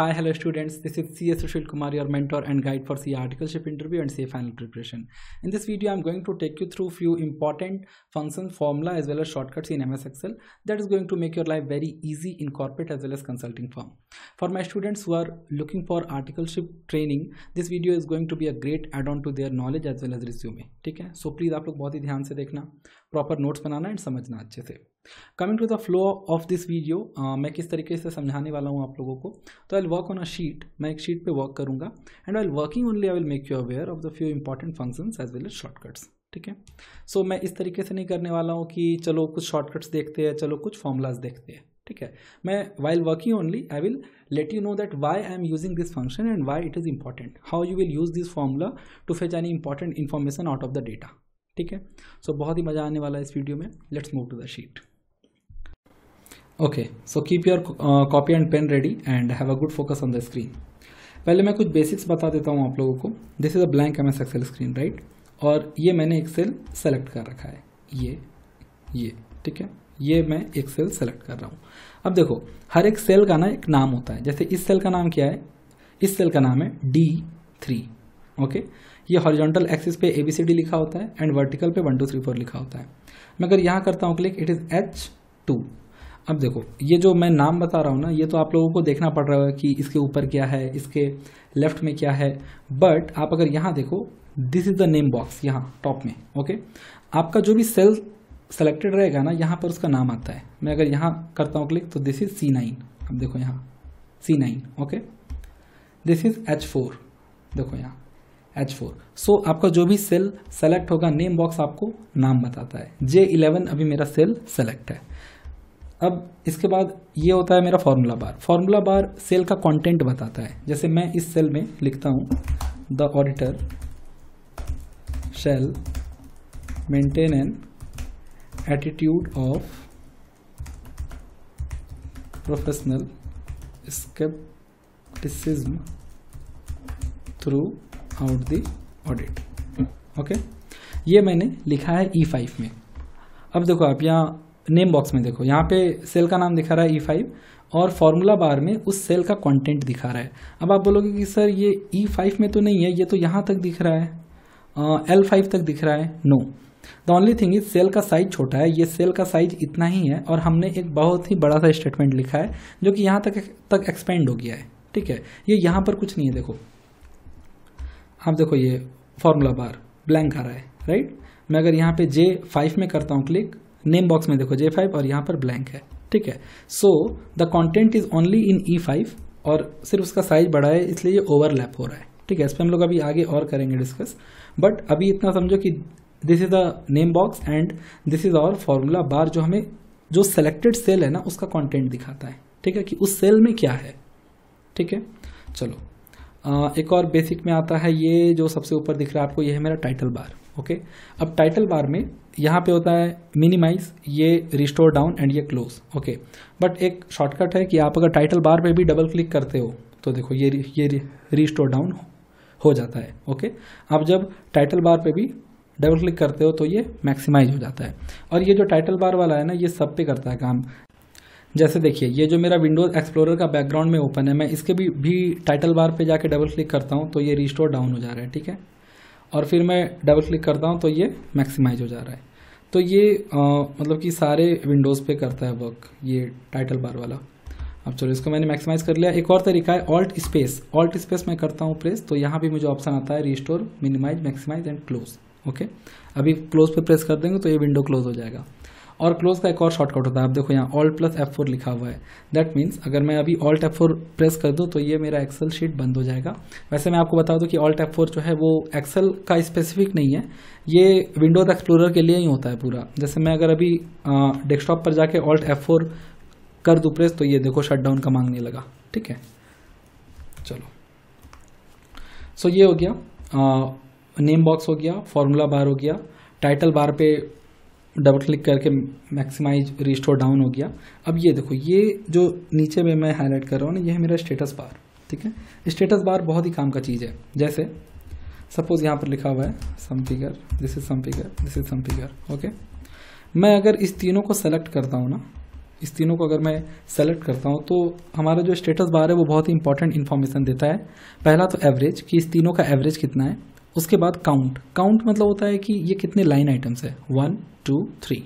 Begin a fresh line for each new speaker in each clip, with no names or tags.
Hi, hello students. This is CS Sushil Kumar, your mentor and guide for CA articleship interview and CA final preparation. In this video, I'm going to take you through few important function formula as well as shortcuts in MS Excel that is going to make your life very easy in corporate as well as consulting firm. For my students who are looking for articleship training, this video is going to be a great add-on to their knowledge as well as resume. Okay? So please you लोग बहुत ही ध्यान proper notes banana and समझना अच्छे से coming to the flow of this video मैं किस तरीके से समझाने वाला हूँ आप लोगों को तो I work on a sheet मैं एक शीट पे वर्क करूँगा and I working only I will make you aware of the few important function as well as shortcuts ठीक है सो मैं इस तरीके से नहीं करने वाला हूँ कि चलो कुछ शॉर्टकट्स देखते हैं चलो कुछ फॉर्मूलाज देखते हैं ठीक है मैं while working only I will let you know that why I am using this function and why it is important how you will use this formula to fetch any important information out of the data ठीक है so so, बहुत ही मज़ा आने वाला है इस video में let's move to the sheet okay so keep your copy and pen ready and have a good focus on the screen पहले मैं कुछ बेसिक्स बता देता हूँ आप लोगों को this is a blank M S Excel screen right और ये मैंने एक्सेल सेलेक्ट कर रखा है ये ये ठीक है ये मैं एक सेल सेलेक्ट कर रहा हूँ अब देखो हर एक सेल का ना एक नाम होता है जैसे इस सेल का नाम क्या है इस सेल का नाम है डी थ्री ओके ये हॉरिजॉन्टल एक्सिस पे ए बी सी डी लिखा होता है एंड वर्टिकल पे वन टू थ्री फोर लिखा होता है मैं अगर यहाँ करता हूँ click it is H two अब देखो ये जो मैं नाम बता रहा हूँ ना ये तो आप लोगों को देखना पड़ रहा है कि इसके ऊपर क्या है इसके लेफ्ट में क्या है बट आप अगर यहाँ देखो this is the name box यहाँ टॉप में ओके आपका जो भी सेल सेलेक्टेड रहेगा ना यहाँ पर उसका नाम आता है मैं अगर यहाँ करता हूँ क्लिक तो दिस इज़ सी नाइन अब देखो यहाँ C nine okay this is H four देखो यहाँ एच फोर सो आपका जो भी सेल सेलेक्ट होगा नेम बॉक्स आपको नाम बताता है जे इलेवन अभी मेरा सेल सेलेक्ट है अब इसके बाद ये होता है मेरा formula bar formula bar cell का कंटेंट बताता है जैसे मैं इस सेल में लिखता हूँ the auditor shall maintain an attitude of professional skepticism throughout the audit okay ये मैंने लिखा है ई e फाइव में अब देखो आप यहाँ नेम बॉक्स में देखो यहाँ पे सेल का नाम दिखा रहा है ई e फाइव और फॉर्मूला बार में उस सेल का कंटेंट दिखा रहा है अब आप बोलोगे कि सर ये ई e फाइव में तो नहीं है ये तो यहाँ तक दिख रहा है एल फाइव तक दिख रहा है no the only thing is cell का साइज छोटा है ये सेल का साइज इतना ही है और हमने एक बहुत ही बड़ा सा स्टेटमेंट लिखा है जो कि यहाँ तक तक एक्सपेंड हो गया है ठीक है ये यहाँ पर कुछ नहीं है देखो आप देखो ये फॉर्मूला बार ब्लैंक आ रहा है राइट मैं अगर यहाँ पे जे फाइव में करता हूँ क्लिक नेम बॉक्स में देखो जे फाइव और यहाँ पर ब्लैंक है ठीक है so the content is only in E five और सिर्फ उसका साइज बड़ा है इसलिए ये ओवरलैप हो रहा है ठीक है इस पर हम लोग अभी आगे और करेंगे डिस्कस बट अभी इतना समझो कि this is the name box and this is our formula bar जो हमें जो सेलेक्टेड सेल है ना उसका कॉन्टेंट दिखाता है ठीक है कि उस सेल में क्या है ठीक है चलो एक और बेसिक में आता है ये जो सबसे ऊपर दिख रहा है आपको ये है मेरा टाइटल बार ओके अब टाइटल बार में यहाँ पे होता है मिनिमाइज ये रिस्टोर डाउन एंड ये क्लोज ओके बट एक शॉर्टकट है कि आप अगर टाइटल बार पे भी डबल क्लिक करते हो तो देखो ये ये रिस्टोर डाउन हो जाता है ओके आप जब टाइटल बार पे भी डबल क्लिक करते हो तो ये मैक्सिमाइज हो जाता है और ये जो टाइटल बार वाला है ना ये सब पे करता है काम जैसे देखिए ये जो मेरा विंडोज़ एक्सप्लोरर का बैकग्राउंड में ओपन है मैं इसके भी भी टाइटल बार पे जाके डबल क्लिक करता हूँ तो ये रिस्टोर डाउन हो जा रहा है ठीक है और फिर मैं डबल क्लिक करता हूँ तो ये मैक्सिमाइज हो जा रहा है तो ये आ, मतलब कि सारे विंडोज़ पे करता है वर्क ये टाइटल बार वाला अब चलो इसको मैंने मैक्सिमाइज कर लिया एक और तरीका है ऑल्ट स्पेस ऑल्ट स्पेस मैं करता हूँ प्रेस तो यहाँ भी मुझे ऑप्शन आता है restore minimize maximize and close okay अभी क्लोज पर प्रेस कर देंगे तो ये विंडो क्लोज हो जाएगा और क्लोज का एक और शॉर्टकट होता है आप देखो यहाँ ऑल्ट प्लस एफ फोर लिखा हुआ है दैट मीन्स अगर मैं अभी ऑल्ट एफ फोर प्रेस कर दूँ तो ये मेरा एक्सेल शीट बंद हो जाएगा वैसे मैं आपको बता दूँ कि ऑल्ट एफ फोर जो है वो एक्सेल का स्पेसिफिक नहीं है ये विंडोज एक्सप्लोरर के लिए ही होता है पूरा जैसे मैं अगर अभी डेस्कटॉप पर जाके ऑल्ट एफ फोर कर दूँ प्रेस तो ये देखो शट डाउन का मांगने लगा ठीक है चलो सो so, ये हो गया नेम बॉक्स हो गया फॉर्मूला बार हो गया टाइटल बार पे डबल क्लिक करके मैक्सिमाइज रिस्टोर डाउन हो गया अब ये देखो ये जो नीचे में मैं हाईलाइट कर रहा हूँ ना ये है मेरा स्टेटस बार ठीक है स्टेटस बार बहुत ही काम का चीज़ है जैसे सपोज यहाँ पर लिखा हुआ है some figure this is some figure this is some figure okay मैं अगर इस तीनों को सेलेक्ट करता हूँ ना इस तीनों को अगर मैं सेलेक्ट करता हूँ तो हमारा जो स्टेटस बार है वो बहुत ही इंपॉर्टेंट इन्फॉर्मेशन देता है पहला तो एवरेज कि इस तीनों का एवरेज कितना है उसके बाद काउंट काउंट मतलब होता है कि ये कितने लाइन आइटम्स है one two three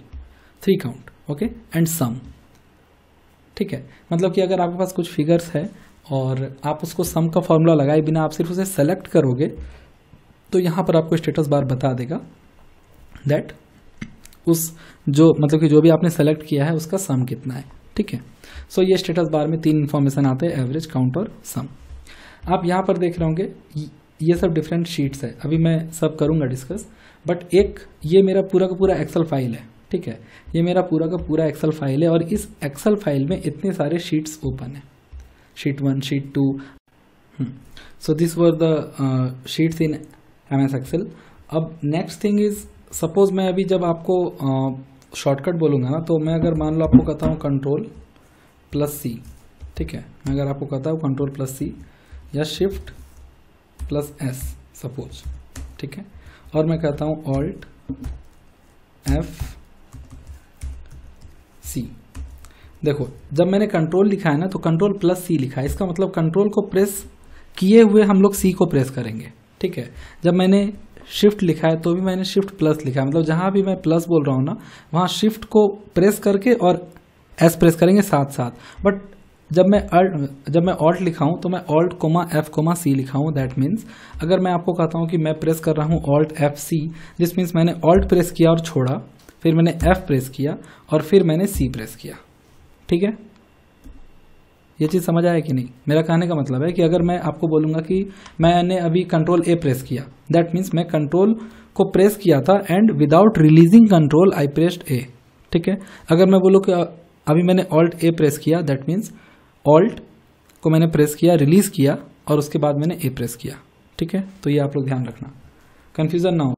three count okay and sum ठीक है मतलब कि अगर आपके पास कुछ फिगर्स है और आप उसको सम का फॉर्मूला लगाए बिना आप सिर्फ उसे सेलेक्ट करोगे तो यहाँ पर आपको स्टेटस बार बता देगा दैट उस जो मतलब कि जो भी आपने सेलेक्ट किया है उसका सम कितना है ठीक है सो so, ये स्टेटस बार में तीन इन्फॉर्मेशन आते हैं एवरेज काउंट और सम आप यहाँ पर देख रहे होंगे ये सब डिफरेंट शीट्स है अभी मैं सब करूँगा डिस्कस बट एक ये मेरा पूरा का पूरा एक्सल फाइल है ठीक है ये मेरा पूरा का पूरा एक्सल फाइल है और इस एक्सल फाइल में इतने सारे शीट्स ओपन है sheet one sheet two so this were the sheets in M S Excel अब नेक्स्ट थिंग इज सपोज मैं अभी जब आपको शॉर्टकट uh, बोलूँगा ना तो मैं अगर मान लो आपको कहता हूँ कंट्रोल प्लस सी ठीक है मैं अगर आपको कहता हूँ कंट्रोल प्लस सी या शिफ्ट प्लस एस सपोज ठीक है और मैं कहता हूं ऑल्ट एफ सी देखो जब मैंने कंट्रोल लिखा है ना तो कंट्रोल प्लस सी लिखा है इसका मतलब कंट्रोल को प्रेस किए हुए हम लोग सी को प्रेस करेंगे ठीक है जब मैंने शिफ्ट लिखा है तो भी मैंने शिफ्ट प्लस लिखा है मतलब जहां भी मैं प्लस बोल रहा हूं ना वहां शिफ्ट को प्रेस करके और एस प्रेस करेंगे साथ साथ बट जब मैं अल्ट जब मैं ऑल्ट लिखाऊँ तो मैं alt comma F comma C लिखाऊँ दैट मीन्स अगर मैं आपको कहता हूँ कि मैं प्रेस कर रहा हूँ ऑल्ट एफ सी जिस मीन्स मैंने ऑल्ट प्रेस किया और छोड़ा फिर मैंने एफ प्रेस किया और फिर मैंने सी प्रेस किया ठीक है ये चीज़ समझ आया कि नहीं मेरा कहने का मतलब है कि अगर मैं आपको बोलूँगा कि मैंने अभी कंट्रोल ए प्रेस किया दैट मीन्स मैं कंट्रोल को प्रेस किया था and without releasing control I pressed A ठीक है अगर मैं बोलूँ कि अभी मैंने ऑल्ट ए प्रेस किया दैट मीन्स ऑल्ट को मैंने प्रेस किया रिलीज़ किया और उसके बाद मैंने ए प्रेस किया ठीक है तो ये आप लोग ध्यान रखना कन्फ्यूज़न ना हो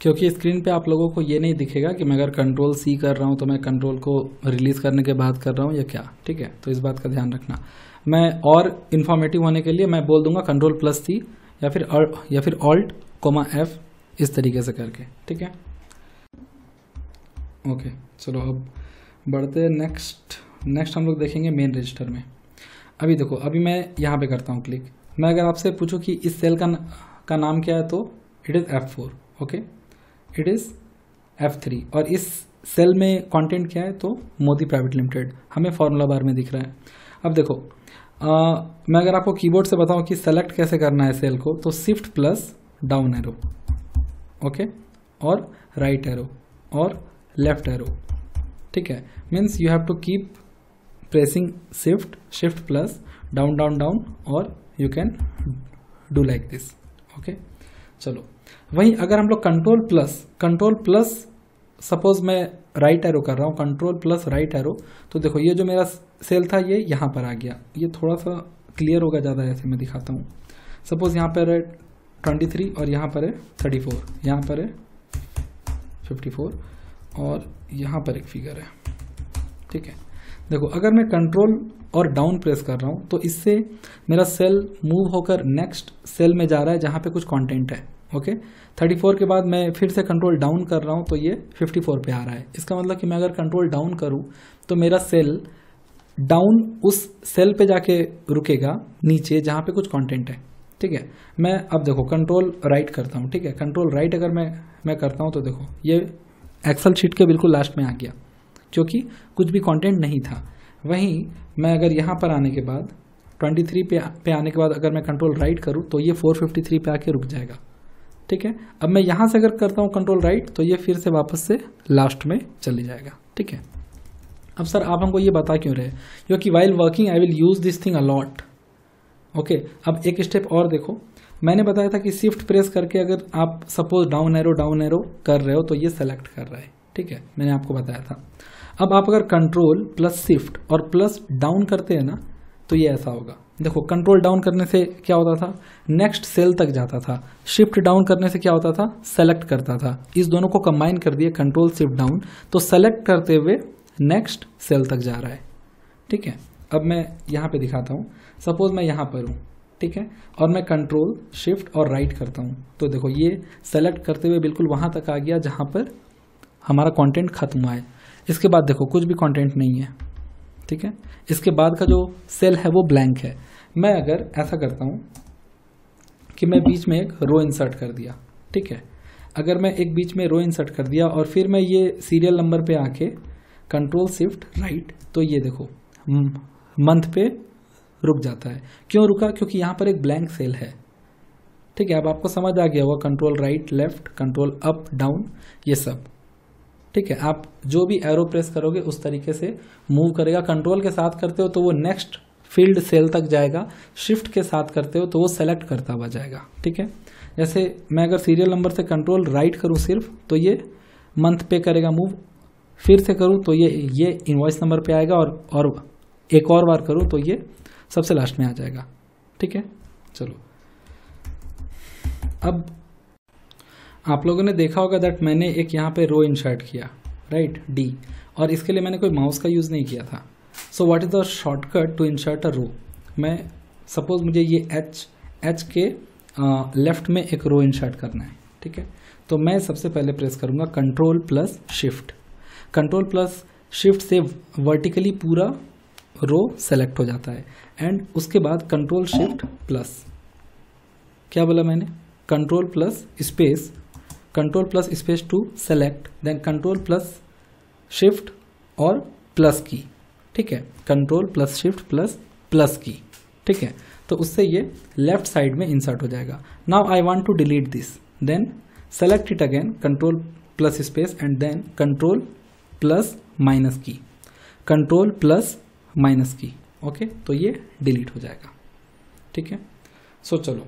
क्योंकि स्क्रीन पे आप लोगों को ये नहीं दिखेगा कि मैं अगर कंट्रोल सी कर रहा हूँ तो मैं कंट्रोल को रिलीज़ करने के बाद कर रहा हूँ या क्या ठीक है तो इस बात का ध्यान रखना मैं और इन्फॉर्मेटिव होने के लिए मैं बोल दूंगा कंट्रोल प्लस सी या फिर या फिर ऑल्ट कोमा एफ इस तरीके से करके ठीक है ओके चलो अब बढ़ते नेक्स्ट नेक्स्ट हम लोग देखेंगे मेन रजिस्टर में अभी देखो अभी मैं यहाँ पे करता हूँ क्लिक मैं अगर आपसे पूछूँ कि इस सेल का का नाम क्या है तो it is F four okay it is F three और इस सेल में कंटेंट क्या है तो मोदी प्राइवेट लिमिटेड हमें फॉर्मूला बार में दिख रहा है अब देखो आ, मैं अगर आपको कीबोर्ड से बताऊँ कि सेलेक्ट कैसे करना है सेल को तो shift plus down arrow okay और राइट एरो और लेफ्ट एरो ठीक है means you have to keep pressing shift shift plus down down down और you can do like this okay चलो वहीं अगर हम लोग control plus control plus suppose मैं राइट right एरो कर रहा हूँ कंट्रोल प्लस राइट एरो तो देखो ये जो मेरा सेल था ये यहाँ पर आ गया ये थोड़ा सा क्लियर होगा ज़्यादा ऐसे मैं दिखाता हूँ सपोज यहाँ पर है ट्वेंटी थ्री और यहाँ पर है थर्टी फोर यहाँ पर है फिफ्टी फोर और यहाँ पर एक फिगर है ठीक है देखो अगर मैं कंट्रोल और डाउन प्रेस कर रहा हूँ तो इससे मेरा सेल मूव होकर नेक्स्ट सेल में जा रहा है जहाँ पे कुछ कंटेंट है ओके थर्टी फोर के बाद मैं फिर से कंट्रोल डाउन कर रहा हूँ तो ये फिफ्टी फोर पे आ रहा है इसका मतलब कि मैं अगर कंट्रोल डाउन करूँ तो मेरा सेल डाउन उस सेल पे जाके रुकेगा नीचे जहाँ पे कुछ कॉन्टेंट है ठीक है मैं अब देखो कंट्रोल राइट करता हूँ ठीक है कंट्रोल राइट अगर मैं मैं करता हूँ तो देखो ये एक्सल शीट के बिल्कुल लास्ट में आ गया जो कि कुछ भी कंटेंट नहीं था वहीं मैं अगर यहाँ पर आने के बाद 23 पे पे आने के बाद अगर मैं कंट्रोल राइट करूँ तो ये 453 पे आके रुक जाएगा ठीक है अब मैं यहाँ से अगर करता हूँ कंट्रोल राइट तो ये फिर से वापस से लास्ट में चले जाएगा ठीक है अब सर आप हमको ये बता क्यों रहे क्योंकि while working I will use this thing a lot okay अब एक स्टेप और देखो मैंने बताया था कि स्विफ्ट प्रेस करके अगर आप suppose down arrow down arrow कर रहे हो तो ये सेलेक्ट कर रहा है ठीक है मैंने आपको बताया था अब आप अगर कंट्रोल प्लस शिफ्ट और प्लस डाउन करते हैं ना तो ये ऐसा होगा देखो कंट्रोल डाउन करने से क्या होता था नेक्स्ट सेल तक जाता था शिफ्ट डाउन करने से क्या होता था सेलेक्ट करता था इस दोनों को कंबाइन कर दिया कंट्रोल शिफ्ट डाउन तो सेलेक्ट करते हुए नेक्स्ट सेल तक जा रहा है ठीक है अब मैं यहाँ पे दिखाता हूँ सपोज मैं यहाँ पर हूँ ठीक है और मैं कंट्रोल शिफ्ट और राइट करता हूँ तो देखो ये सेलेक्ट करते हुए बिल्कुल वहाँ तक आ गया जहाँ पर हमारा कॉन्टेंट खत्म हुआ है इसके बाद देखो कुछ भी कंटेंट नहीं है ठीक है इसके बाद का जो सेल है वो ब्लैंक है मैं अगर ऐसा करता हूँ कि मैं बीच में एक रो इंसर्ट कर दिया ठीक है अगर मैं एक बीच में रो इंसर्ट कर दिया और फिर मैं ये सीरियल नंबर पे आके कंट्रोल शिफ्ट राइट तो ये देखो मंथ पे रुक जाता है क्यों रुका क्योंकि यहाँ पर एक ब्लैंक सेल है ठीक है अब आपको समझ आ गया होगा control right left control up down ये सब ठीक है आप जो भी एरो प्रेस करोगे उस तरीके से मूव करेगा कंट्रोल के साथ करते हो तो वो नेक्स्ट फील्ड सेल तक जाएगा शिफ्ट के साथ करते हो तो वो सेलेक्ट करता हुआ जाएगा ठीक है जैसे मैं अगर सीरियल नंबर से कंट्रोल राइट करूँ सिर्फ तो ये मंथ पे करेगा मूव फिर से करूँ तो ये ये इन्वाइस नंबर पे आएगा और और एक और बार करूँ तो ये सबसे लास्ट में आ जाएगा ठीक है चलो अब आप लोगों ने देखा होगा दैट मैंने एक यहाँ पे रो इंसर्ट किया राइट right? डी और इसके लिए मैंने कोई माउस का यूज़ नहीं किया था so what is the shortcut to insert a row मैं सपोज मुझे ये एच एच के लेफ्ट में एक रो इंसर्ट करना है ठीक है तो मैं सबसे पहले प्रेस करूँगा control plus shift control plus shift से वर्टिकली पूरा रो सेलेक्ट हो जाता है एंड उसके बाद कंट्रोल शिफ्ट प्लस क्या बोला मैंने control plus space control plus space to select then control plus shift और प्लस की ठीक है control plus shift plus plus key ठीक है तो उससे ये लेफ्ट साइड में इंसर्ट हो जाएगा now I want to delete this then select it again control plus space and then control plus minus key control plus minus key okay तो ये डिलीट हो जाएगा ठीक है सो so, चलो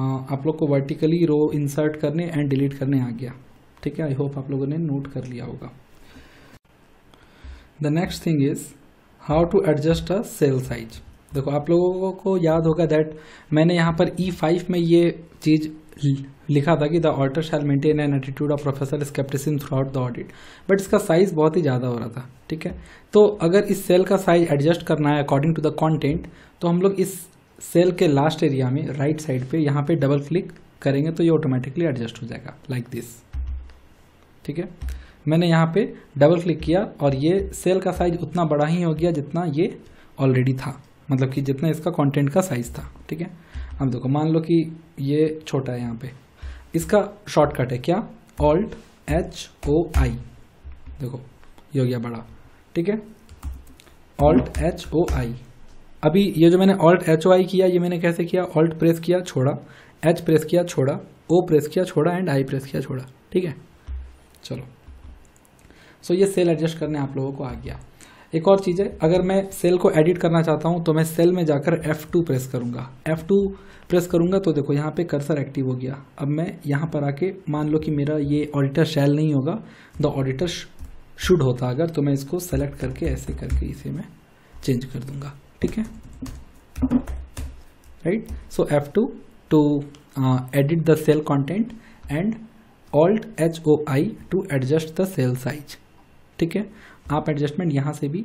आप लोग को वर्टिकली रो इंसर्ट करने एंड डिलीट करने आ गया ठीक है आई होप आप लोगों ने नोट कर लिया होगा the next thing is how to adjust a cell size देखो आप लोगों को याद होगा दैट मैंने यहाँ पर ई e फाइव में ये चीज लिखा था कि the auditor shall maintain an attitude of professional skepticism throughout the audit but इसका साइज बहुत ही ज़्यादा हो रहा था ठीक है तो अगर इस सेल का साइज एडजस्ट करना है अकॉर्डिंग टू द कॉन्टेंट तो हम लोग इस सेल के लास्ट एरिया में राइट साइड पे यहाँ पे डबल क्लिक करेंगे तो ये ऑटोमेटिकली एडजस्ट हो जाएगा लाइक like दिस ठीक है मैंने यहाँ पे डबल क्लिक किया और ये सेल का साइज उतना बड़ा ही हो गया जितना ये ऑलरेडी था मतलब कि जितना इसका कंटेंट का साइज था ठीक है अब देखो मान लो कि ये छोटा है यहाँ पे इसका शॉर्टकट है क्या ऑल्ट एच ओ आई देखो ये हो गया बड़ा ठीक है ऑल्ट एच ओ आई अभी ये जो मैंने ऑल्ट एच वाई किया ये मैंने कैसे किया ऑल्ट प्रेस किया छोड़ा एच प्रेस किया छोड़ा ओ प्रेस किया छोड़ा एंड आई प्रेस किया छोड़ा ठीक है चलो सो so, ये सेल एडजस्ट करने आप लोगों को आ गया एक और चीज़ है अगर मैं सेल को एडिट करना चाहता हूँ तो मैं सेल में जाकर F2 प्रेस करूँगा F2 प्रेस करूँगा तो देखो यहाँ पे कर्सर एक्टिव हो गया अब मैं यहाँ पर आके मान लो कि मेरा ये ऑडिटर शैल नहीं होगा द ऑडिटर शुड होता अगर तो मैं इसको सेलेक्ट करके ऐसे करके इसे मैं चेंज कर दूँगा ठीक है right so F two to edit the cell content and alt H O I to adjust the cell size ठीक है आप एडजस्टमेंट यहाँ से भी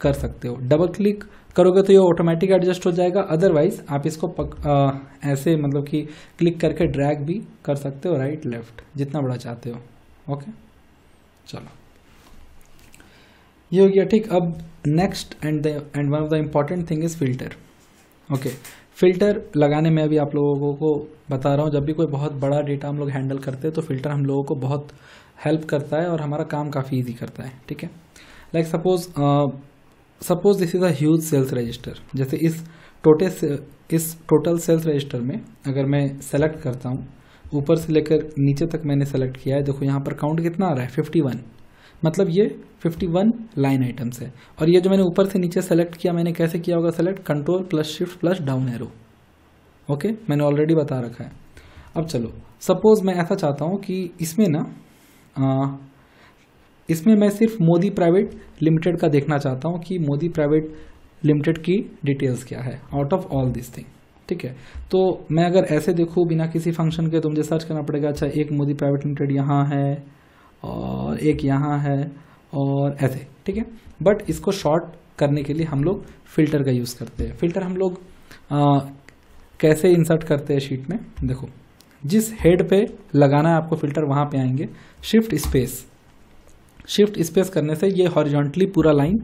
कर सकते हो डबल क्लिक करोगे तो ये ऑटोमेटिक एडजस्ट हो जाएगा अदरवाइज आप इसको पक, आ, uh, ऐसे मतलब कि क्लिक करके ड्रैग भी कर सकते हो राइट लेफ्ट जितना बड़ा चाहते हो ओके चलो ये हो गया ठीक अब next and and one of the important thing is filter okay filter लगाने में अभी आप लोगों को बता रहा हूँ जब भी कोई बहुत बड़ा डेटा हम लोग हैंडल करते हैं तो फिल्टर हम लोगों को बहुत हेल्प करता है और हमारा काम काफ़ी ईजी करता है ठीक है like suppose suppose this is a sales register जैसे इस टोटे इस टोटल सेल्स रजिस्टर में अगर मैं सेलेक्ट करता हूँ ऊपर से लेकर नीचे तक मैंने सेलेक्ट किया है देखो यहाँ पर काउंट कितना आ रहा है फिफ्टी वन मतलब ये 51 लाइन आइटम्स है और ये जो मैंने ऊपर से नीचे सेलेक्ट किया मैंने कैसे किया होगा select control plus shift plus down arrow okay मैंने ऑलरेडी बता रखा है अब चलो सपोज मैं ऐसा चाहता हूँ कि इसमें ना आ, इसमें मैं सिर्फ मोदी प्राइवेट लिमिटेड का देखना चाहता हूँ कि मोदी प्राइवेट लिमिटेड की डिटेल्स क्या है out of all this thing ठीक है तो मैं अगर ऐसे देखूँ बिना किसी फंक्शन के तो मुझे सर्च करना पड़ेगा अच्छा एक मोदी प्राइवेट लिमिटेड यहाँ है और एक यहाँ है और ऐसे ठीक है बट इसको शॉर्ट करने के लिए हम लोग फिल्टर का यूज़ करते हैं फिल्टर हम लोग आ, कैसे इंसर्ट करते हैं शीट में देखो जिस हेड पे लगाना है आपको फिल्टर वहाँ पे आएंगे शिफ्ट स्पेस शिफ्ट स्पेस करने से ये हॉरिजॉन्टली पूरा लाइन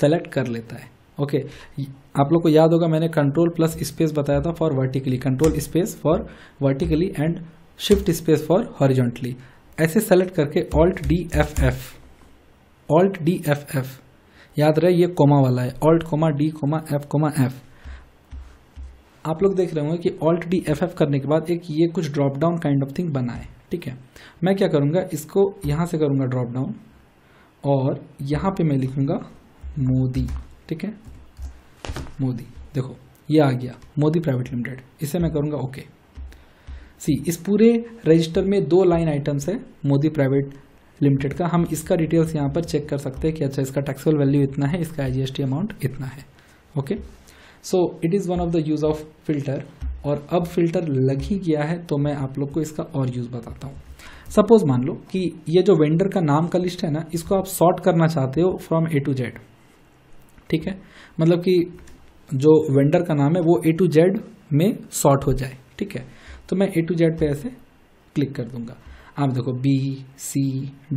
सेलेक्ट कर लेता है ओके okay. आप लोग को याद होगा मैंने कंट्रोल प्लस स्पेस बताया था for vertically control space for vertically and shift space for horizontally ऐसे सेलेक्ट करके alt D F F alt D F F याद रहे ये कोमा वाला है alt comma D comma F comma F आप लोग देख रहे होंगे कि ऑल्ट डी एफ एफ करने के बाद एक ये कुछ drop down kind of thing बना है ठीक है मैं क्या करूँगा इसको यहाँ से करूँगा ड्रॉप डाउन और यहाँ पे मैं लिखूँगा मोदी ठीक है मोदी देखो ये आ गया मोदी प्राइवेट लिमिटेड इसे मैं करूँगा ओके okay. सी इस पूरे रजिस्टर में दो लाइन आइटम्स है मोदी प्राइवेट लिमिटेड का हम इसका डिटेल्स यहाँ पर चेक कर सकते हैं कि अच्छा इसका टैक्सेबल वैल्यू इतना है इसका आईजीएसटी अमाउंट इतना है okay so it is one of the use of filter और अब फिल्टर लग ही गया है तो मैं आप लोग को इसका और यूज़ बताता हूँ सपोज मान लो कि ये जो वेंडर का नाम का लिस्ट है ना इसको आप सॉर्ट करना चाहते हो फ्रॉम ए टू जेड ठीक है मतलब कि जो वेंडर का नाम है वो ए टू जेड में सॉर्ट हो जाए ठीक है तो मैं ए टू जेड पे ऐसे क्लिक कर दूंगा आप देखो बी सी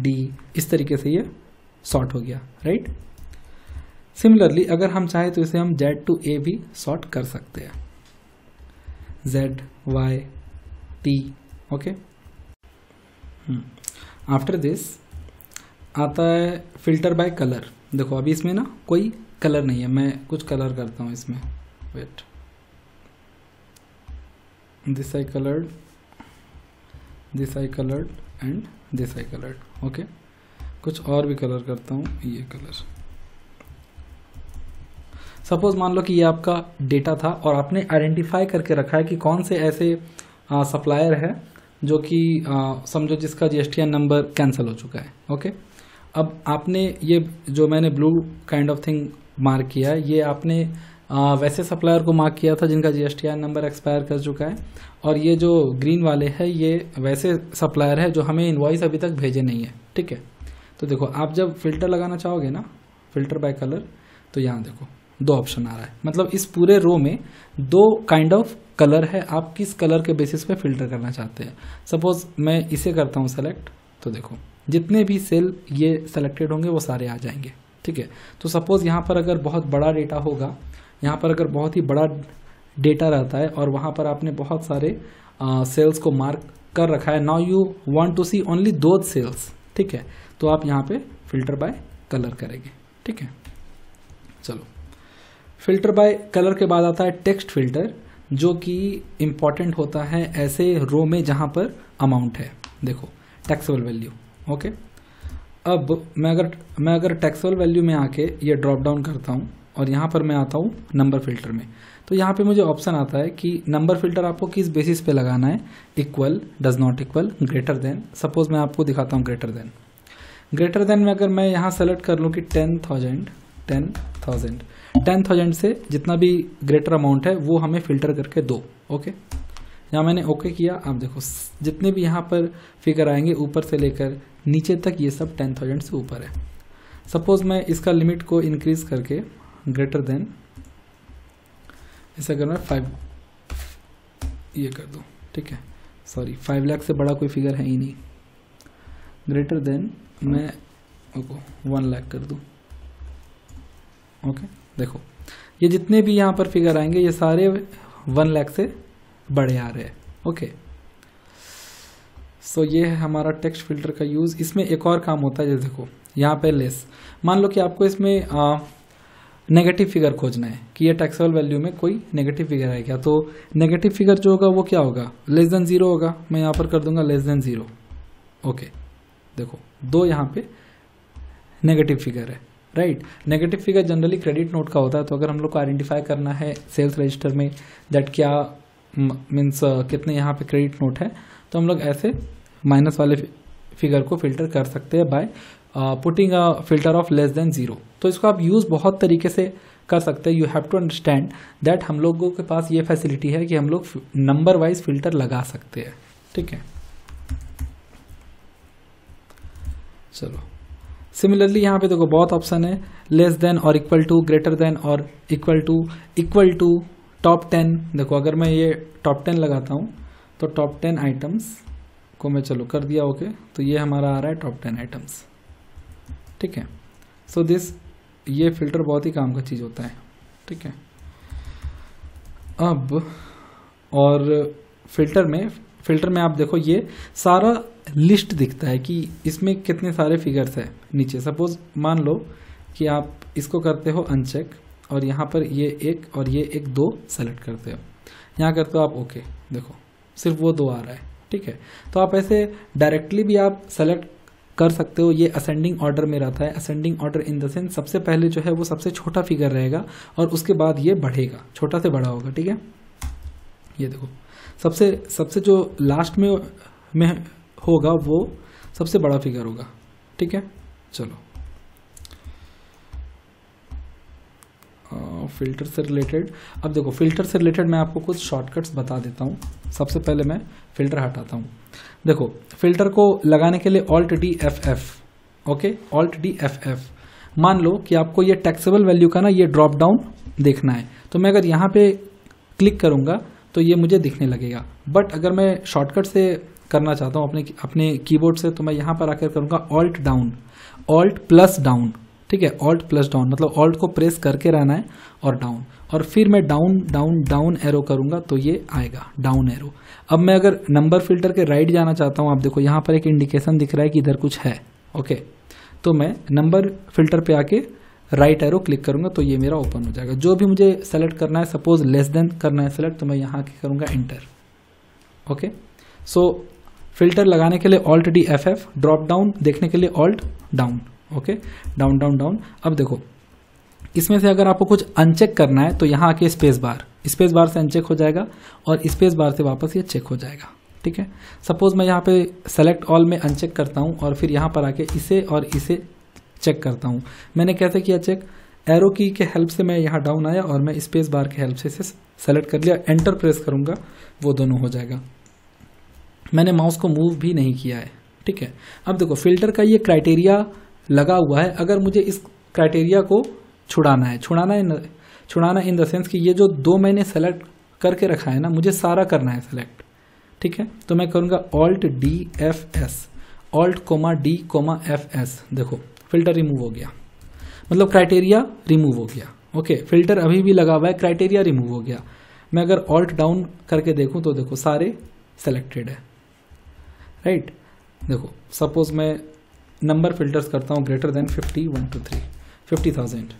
डी इस तरीके से ये सॉर्ट हो गया राइट सिमिलरली अगर हम चाहें तो इसे हम जेड टू ए भी सॉर्ट कर सकते हैं Z Y T okay after this आता है फिल्टर बाय कलर देखो अभी इसमें ना कोई कलर नहीं है मैं कुछ कलर करता हूँ इसमें wait this I colored this I colored and this I colored okay? कुछ और भी कलर करता हूँ ये कलर सपोज मान लो कि ये आपका डेटा था और आपने आइडेंटिफाई करके रखा है कि कौन से ऐसे सप्लायर है जो कि समझो जिसका जीएसटीएन नंबर कैंसिल हो चुका है ओके अब आपने ये जो मैंने blue kind of thing mark किया है ये आपने आ, वैसे सप्लायर को मार्क किया था जिनका जी नंबर एक्सपायर कर चुका है और ये जो ग्रीन वाले हैं ये वैसे सप्लायर है जो हमें इन्वाइस अभी तक भेजे नहीं है ठीक है तो देखो आप जब फिल्टर लगाना चाहोगे ना फिल्टर बाय कलर तो यहाँ देखो दो ऑप्शन आ रहा है मतलब इस पूरे रो में दो काइंड ऑफ कलर है आप किस कलर के बेसिस पे फिल्टर करना चाहते हैं सपोज मैं इसे करता हूँ सेलेक्ट तो देखो जितने भी सेल ये सेलेक्टेड होंगे वो सारे आ जाएंगे ठीक है तो सपोज यहाँ पर अगर बहुत बड़ा डेटा होगा यहाँ पर अगर बहुत ही बड़ा डेटा रहता है और वहाँ पर आपने बहुत सारे सेल्स को मार्क कर रखा है now you want to see only दो सेल्स ठीक है तो आप यहाँ पे फिल्टर बाय कलर करेंगे ठीक है चलो फिल्टर बाय कलर के बाद आता है टेक्स्ट फिल्टर जो कि इम्पॉर्टेंट होता है ऐसे रो में जहाँ पर अमाउंट है देखो टैक्सेबल वैल्यू ओके अब मैं अगर मैं अगर टैक्सेबल वैल्यू में आके ये ड्रॉप डाउन करता हूँ और यहाँ पर मैं आता हूँ नंबर फिल्टर में तो यहाँ पे मुझे ऑप्शन आता है कि नंबर फिल्टर आपको किस बेसिस पे लगाना है equal does not equal greater than suppose मैं आपको दिखाता हूँ ग्रेटर देन ग्रेटर देन में अगर मैं यहाँ सेलेक्ट कर लूँ कि ten thousand ten thousand ten thousand से जितना भी ग्रेटर अमाउंट है वो हमें फिल्टर करके दो ओके यहाँ मैंने ओके किया आप देखो जितने भी यहाँ पर फिगर आएंगे ऊपर से लेकर नीचे तक ये सब टेन थाउजेंड से ऊपर है सपोज मैं इसका लिमिट को इंक्रीज करके ग्रेटर देन ऐसा करना फाइव ये कर दूँ ठीक है सॉरी फाइव लाख से बड़ा कोई फिगर है ही नहीं ग्रेटर देन मैं ओको वन लाख कर दूँ ओके देखो ये जितने भी यहाँ पर फिगर आएंगे ये सारे वन लाख से बड़े आ रहे हैं ओके सो ये है हमारा टेक्स्ट फिल्टर का यूज़ इसमें एक और काम होता है जैसे देखो यहाँ पे लेस मान लो कि आपको इसमें नेगेटिव फिगर खोजना है कि ये टैक्सेबल वैल्यू में कोई नेगेटिव फिगर है क्या तो नेगेटिव फिगर जो होगा वो क्या होगा लेस देन ज़ीरो होगा मैं यहाँ पर कर दूंगा लेस देन ज़ीरो ओके देखो दो यहाँ पे नेगेटिव फिगर है right negative figure generally credit note का होता है तो अगर हम लोग को आइडेंटिफाई करना है सेल्स रजिस्टर में दैट क्या मीन्स कितने यहाँ पे क्रेडिट नोट है तो हम लोग ऐसे माइनस वाले फिगर को फिल्टर कर सकते हैं by putting a filter of less than zero तो इसको आप यूज़ बहुत तरीके से कर सकते हैं you have to understand that हम लोगों के पास ये फैसिलिटी है कि हम लोग नंबर वाइज फिल्टर लगा सकते हैं ठीक है चलो सिमिलरली यहाँ पे देखो बहुत ऑप्शन है लेस देन और इक्वल टू ग्रेटर देन और equal to equal to top ten देखो अगर मैं ये टॉप टेन लगाता हूँ तो टॉप टेन आइटम्स को मैं चलो कर दिया ओके okay? तो ये हमारा आ रहा है टॉप टेन आइटम्स ठीक है सो so दिस ये फिल्टर बहुत ही काम का चीज़ होता है ठीक है अब और फिल्टर में फिल्टर में आप देखो ये सारा लिस्ट दिखता है कि इसमें कितने सारे फिगर्स हैं नीचे सपोज मान लो कि आप इसको करते हो अनचेक और यहाँ पर ये एक और ये एक दो सेलेक्ट करते हो यहाँ करते हो आप ओके देखो सिर्फ वो दो आ रहा है ठीक है तो आप ऐसे डायरेक्टली भी आप सेलेक्ट कर सकते हो ये असेंडिंग ऑर्डर में रहता है ascending order in the sense सबसे पहले जो है वो सबसे छोटा फिगर रहेगा और उसके बाद ये बढ़ेगा छोटा से बड़ा होगा ठीक है ये देखो सबसे सबसे जो लास्ट में में होगा वो सबसे बड़ा फिगर होगा ठीक है चलो फिल्टर से रिलेटेड अब देखो फिल्टर से रिलेटेड मैं आपको कुछ शॉर्टकट्स बता देता हूँ सबसे पहले मैं फिल्टर हटाता हूँ देखो फिल्टर को लगाने के लिए alt D F F okay alt D F F मान लो कि आपको ये टैक्सेबल वैल्यू का ना ये ड्रॉप डाउन देखना है तो मैं अगर यहाँ पे क्लिक करूँगा तो ये मुझे दिखने लगेगा बट अगर मैं शॉर्टकट से करना चाहता हूँ अपने अपने कीबोर्ड से तो मैं यहाँ पर आकर करूँगा alt down alt plus down ठीक है ऑल्ट प्लस डाउन मतलब ऑल्ट को प्रेस करके रहना है और डाउन और फिर मैं डाउन डाउन डाउन एरो करूँगा तो ये आएगा डाउन एरो अब मैं अगर नंबर फिल्टर के राइट जाना चाहता हूँ आप देखो यहाँ पर एक इंडिकेशन दिख रहा है कि इधर कुछ है ओके तो मैं नंबर फिल्टर पे आके राइट एरो क्लिक करूंगा तो ये मेरा ओपन हो जाएगा जो भी मुझे सेलेक्ट करना है सपोज लेस देन करना है सेलेक्ट तो मैं यहाँ के करूँगा इंटर ओके सो फिल्टर लगाने के लिए alt D F F drop down देखने के लिए alt down okay down down down अब देखो इसमें से अगर आपको कुछ अनचेक करना है तो यहाँ आके स्पेस बार स्पेस बार से अनचेक हो जाएगा और स्पेस बार से वापस ये चेक हो जाएगा ठीक है सपोज मैं यहाँ पे सेलेक्ट ऑल में अनचेक करता हूँ और फिर यहाँ पर आके इसे और इसे चेक करता हूँ मैंने कैसे किया चेक एरो की के हेल्प से मैं यहाँ डाउन आया और मैं स्पेस बार के हेल्प से इसे सेलेक्ट कर लिया एंटर प्रेस करूँगा वो दोनों हो जाएगा मैंने माउस को मूव भी नहीं किया है ठीक है अब देखो फिल्टर का ये क्राइटेरिया लगा हुआ है अगर मुझे इस क्राइटेरिया को छुड़ाना है छुड़ाना इन छुड़ाना इन द सेंस कि ये जो दो मैंने सेलेक्ट करके रखा है ना मुझे सारा करना है सेलेक्ट ठीक है तो मैं करूँगा alt D F S alt comma D comma F S देखो फिल्टर रिमूव हो गया मतलब क्राइटेरिया रिमूव हो गया ओके फिल्टर अभी भी लगा हुआ है क्राइटेरिया रिमूव हो गया मैं अगर ऑल्ट डाउन करके देखूँ तो देखो सारे सेलेक्टेड है राइट देखो सपोज मैं नंबर फिल्टर्स करता हूँ greater than fifty one two three fifty thousand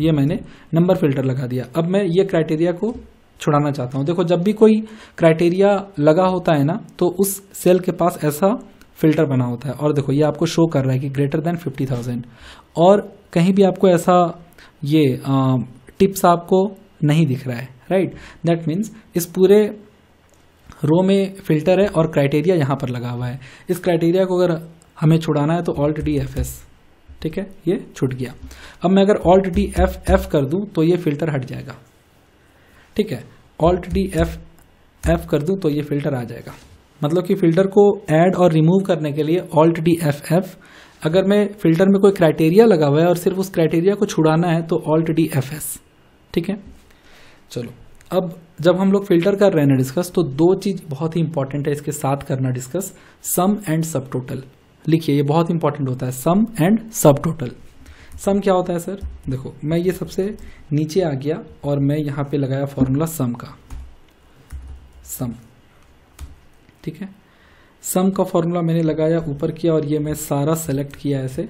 ये मैंने नंबर फिल्टर लगा दिया अब मैं ये क्राइटेरिया को छुड़ाना चाहता हूँ देखो जब भी कोई क्राइटेरिया लगा होता है ना तो उस सेल के पास ऐसा फिल्टर बना होता है और देखो ये आपको शो कर रहा है कि ग्रेटर देन फिफ्टी थाउजेंड और कहीं भी आपको ऐसा ये आ, टिप्स आपको नहीं दिख रहा है राइट दैट मीन्स इस पूरे रो में फिल्टर है और क्राइटेरिया यहाँ पर लगा हुआ है इस क्राइटेरिया को अगर हमें छुड़ाना है तो ऑल्ट डी एफ एस ठीक है ये छूट गया अब मैं अगर ऑल्ट डी एफ एफ कर दूं तो ये फिल्टर हट जाएगा ठीक है ऑल्ट डी एफ एफ कर दूं तो ये फिल्टर आ जाएगा मतलब कि फिल्टर को ऐड और रिमूव करने के लिए ऑल्ट डी एफ एफ अगर मैं फिल्टर में कोई क्राइटेरिया लगा हुआ है और सिर्फ उस क्राइटेरिया को छुड़ाना है तो ऑल्ट डी एफ एस ठीक है चलो अब जब हम लोग फिल्टर कर रहे हैं ना डिस्कस तो दो चीज बहुत ही इंपॉर्टेंट है इसके साथ करना discuss sum and subtotal लिखिए ये बहुत इंपॉर्टेंट होता है सम एंड सब टोटल सम क्या होता है सर देखो मैं ये सबसे नीचे आ गया और मैं यहाँ पे लगाया फॉर्मूला सम का सम ठीक है सम का फॉर्मूला मैंने लगाया ऊपर किया और ये मैं सारा सेलेक्ट किया ऐसे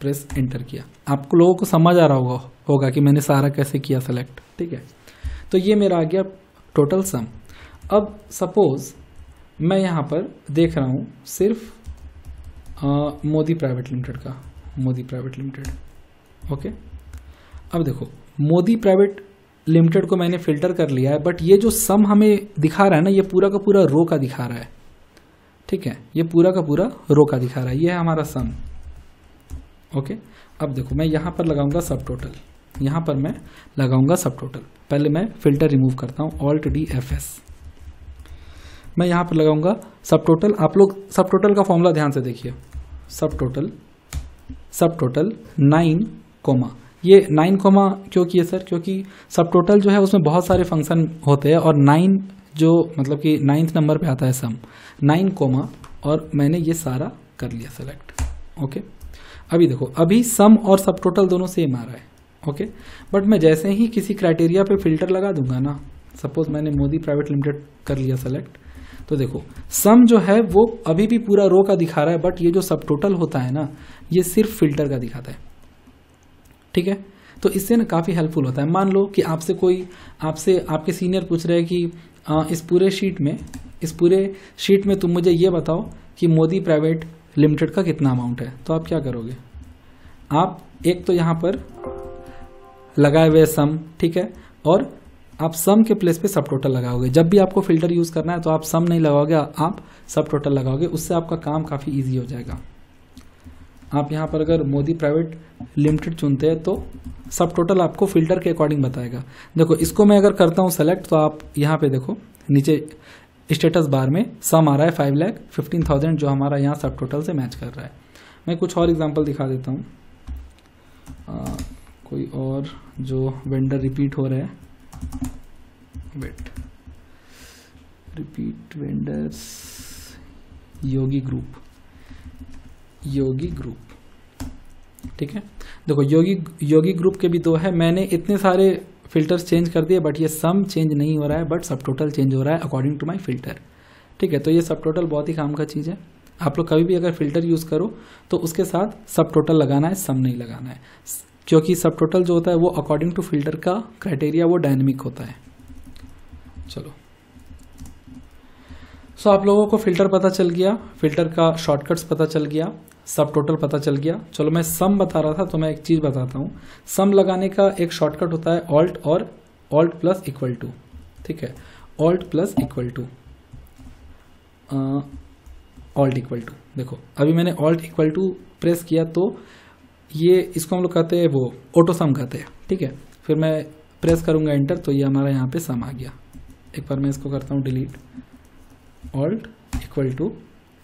प्रेस एंटर किया आपको लोगों को समझ आ रहा होगा होगा कि मैंने सारा कैसे किया सेलेक्ट ठीक है तो ये मेरा आ गया टोटल सम अब सपोज मैं यहाँ पर देख रहा हूँ सिर्फ मोदी प्राइवेट लिमिटेड का मोदी प्राइवेट लिमिटेड ओके अब देखो मोदी प्राइवेट लिमिटेड को मैंने फिल्टर कर लिया है बट ये जो सम हमें दिखा रहा है ना ये पूरा का पूरा रो का दिखा रहा है ठीक है ये पूरा का पूरा रो का दिखा रहा है ये है हमारा सम ओके अब देखो मैं यहाँ पर लगाऊंगा सब टोटल यहाँ पर मैं लगाऊंगा सब टोटल पहले मैं फिल्टर रिमूव करता हूँ ऑल्ट डी एफ एस मैं यहाँ पर लगाऊंगा सब टोटल आप लोग सब टोटल का फॉर्मूला ध्यान से देखिए subtotal subtotal nine comma ये नाइन कोमा क्यों किए सर क्योंकि सब टोटल जो है उसमें बहुत सारे फंक्शन होते हैं और नाइन जो मतलब कि नाइन्थ नंबर पे आता है सम नाइन कोमा और मैंने ये सारा कर लिया सेलेक्ट ओके अभी देखो अभी सम और सब टोटल दोनों सेम आ रहा है ओके बट मैं जैसे ही किसी क्राइटेरिया पे फिल्टर लगा दूंगा ना सपोज मैंने मोदी प्राइवेट लिमिटेड कर लिया सेलेक्ट तो देखो सम जो है वो अभी भी पूरा रो का दिखा रहा है बट ये जो सब टोटल होता है ना ये सिर्फ फिल्टर का दिखाता है ठीक है तो इससे ना काफ़ी हेल्पफुल होता है मान लो कि आपसे कोई आपसे आपके सीनियर पूछ रहे हैं कि आ, इस पूरे शीट में इस पूरे शीट में तुम मुझे ये बताओ कि मोदी प्राइवेट लिमिटेड का कितना अमाउंट है तो आप क्या करोगे आप एक तो यहाँ पर लगाए हुए सम ठीक है और आप सम के प्लेस पे सब टोटल लगाओगे जब भी आपको फिल्टर यूज करना है तो आप सम नहीं लगाओगे आप सब टोटल लगाओगे उससे आपका काम काफ़ी ईजी हो जाएगा आप यहाँ पर अगर मोदी प्राइवेट लिमिटेड चुनते हैं तो सब टोटल आपको फिल्टर के अकॉर्डिंग बताएगा देखो इसको मैं अगर करता हूँ सेलेक्ट तो आप यहाँ पे देखो नीचे स्टेटस बार में सम आ रहा है फाइव लैख फिफ्टीन थाउजेंड जो हमारा यहाँ सब टोटल से मैच कर रहा है मैं कुछ और एग्जाम्पल दिखा देता हूँ कोई और जो वेंडर रिपीट हो रहा है wait repeat vendors Yogi group Yogi group ठीक है देखो योगी योगी ग्रुप के भी दो है मैंने इतने सारे फिल्टर्स चेंज कर दिए बट ये सम चेंज नहीं हो रहा है बट सब टोटल चेंज हो रहा है अकॉर्डिंग टू माई फिल्टर ठीक है तो ये सब टोटल बहुत ही काम का चीज़ है आप लोग कभी भी अगर फिल्टर यूज़ करो तो उसके साथ सब टोटल लगाना है सम नहीं लगाना है क्योंकि सब टोटल जो होता है वो अकॉर्डिंग टू फिल्टर का क्राइटेरिया वो डायनेमिक होता है चलो सो so, आप लोगों को फिल्टर पता चल गया फिल्टर का शॉर्टकट्स पता चल गया सब टोटल पता चल गया चलो मैं सम बता रहा था तो मैं एक चीज बताता हूँ सम लगाने का एक शॉर्टकट होता है ऑल्ट और ऑल्ट प्लस इक्वल टू ठीक है alt plus equal to alt equal to देखो अभी मैंने ऑल्ट इक्वल टू प्रेस किया तो ये इसको हम लोग कहते हैं वो ऑटो सम कहते हैं ठीक है फिर मैं प्रेस करूँगा एंटर तो ये हमारा यहाँ पे सम आ गया एक बार मैं इसको करता हूँ डिलीट ऑल्ट इक्वल टू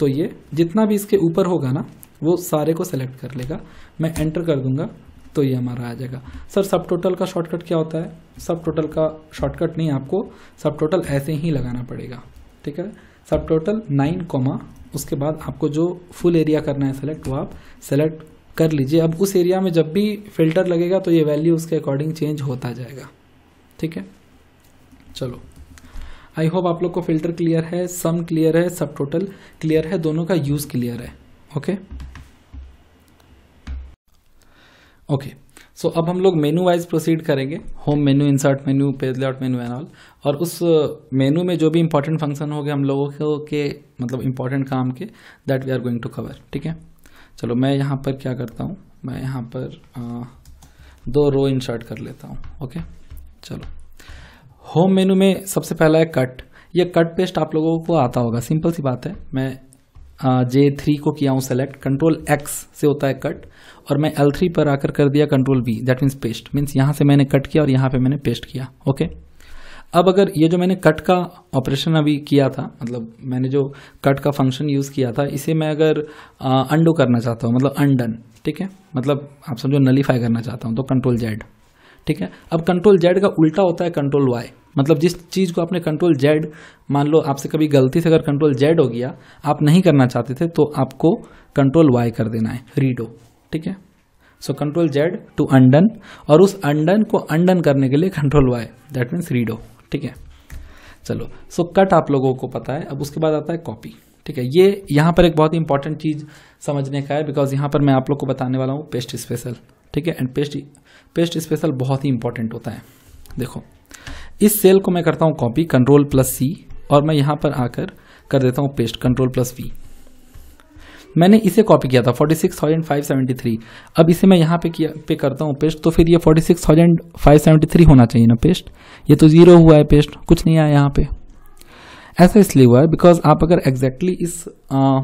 तो ये जितना भी इसके ऊपर होगा ना वो सारे को सेलेक्ट कर लेगा मैं एंटर कर दूंगा तो ये हमारा आ जाएगा सर सब टोटल का शॉर्टकट क्या होता है सब टोटल का शॉर्टकट नहीं आपको सब टोटल ऐसे ही लगाना पड़ेगा ठीक है सब टोटल नाइन कॉमा उसके बाद आपको जो फुल एरिया करना है सेलेक्ट वो आप सेलेक्ट कर लीजिए अब उस एरिया में जब भी फिल्टर लगेगा तो ये वैल्यू उसके अकॉर्डिंग चेंज होता जाएगा ठीक है चलो आई होप आप लोग को फिल्टर क्लियर है सम क्लियर है सब टोटल क्लियर है दोनों का use clear okay okay so सो अब हम लोग मेनू वाइज प्रोसीड करेंगे home menu insert menu page layout menu and all और उस मेनू uh, में जो भी इंपॉर्टेंट फंक्शन हो गए हम लोगों के मतलब इंपॉर्टेंट काम के that we are going to cover ठीक है चलो मैं यहाँ पर क्या करता हूँ मैं यहाँ पर आ, दो रो इंसर्ट कर लेता हूँ ओके चलो होम मेनू में सबसे पहला है कट ये कट पेस्ट आप लोगों को आता होगा सिंपल सी बात है मैं जे थ्री को किया हूँ सेलेक्ट कंट्रोल एक्स से होता है कट और मैं एल थ्री पर आकर कर दिया control B that means paste means यहाँ से मैंने कट किया और यहाँ पे मैंने पेस्ट किया ओके okay? अब अगर ये जो मैंने कट का ऑपरेशन अभी किया था मतलब मैंने जो कट का फंक्शन यूज़ किया था इसे मैं अगर अंडो करना चाहता हूँ मतलब अनडन ठीक है मतलब आप समझो नलीफाई करना चाहता हूँ तो कंट्रोल जेड ठीक है अब कंट्रोल जेड का उल्टा होता है कंट्रोल वाई मतलब जिस चीज़ को आपने कंट्रोल जेड मान लो आपसे कभी गलती से अगर कंट्रोल जेड हो गया आप नहीं करना चाहते थे तो आपको कंट्रोल वाई कर देना है रीडो ठीक है so control Z to undo और उस अंडन को अंडन करने के लिए control Y that means redo ठीक है चलो सो कट आप लोगों को पता है अब उसके बाद आता है कॉपी ठीक है ये यहाँ पर एक बहुत ही इंपॉर्टेंट चीज़ समझने का है बिकॉज यहाँ पर मैं आप लोग को बताने वाला हूँ पेस्ट स्पेशल ठीक है एंड पेस्ट पेस्ट स्पेशल बहुत ही इंपॉर्टेंट होता है देखो इस सेल को मैं करता हूँ कॉपी कंट्रोल प्लस सी और मैं यहाँ पर आकर कर देता हूँ पेस्ट कंट्रोल प्लस वी मैंने इसे कॉपी किया था 46,573 अब इसे मैं यहाँ पे किया पे करता हूँ पेस्ट तो फिर ये 46,573 होना चाहिए ना पेस्ट ये तो ज़ीरो हुआ है पेस्ट कुछ नहीं आया यहाँ पे ऐसा इसलिए हुआ है बिकॉज आप अगर एग्जैक्टली exactly इस आ,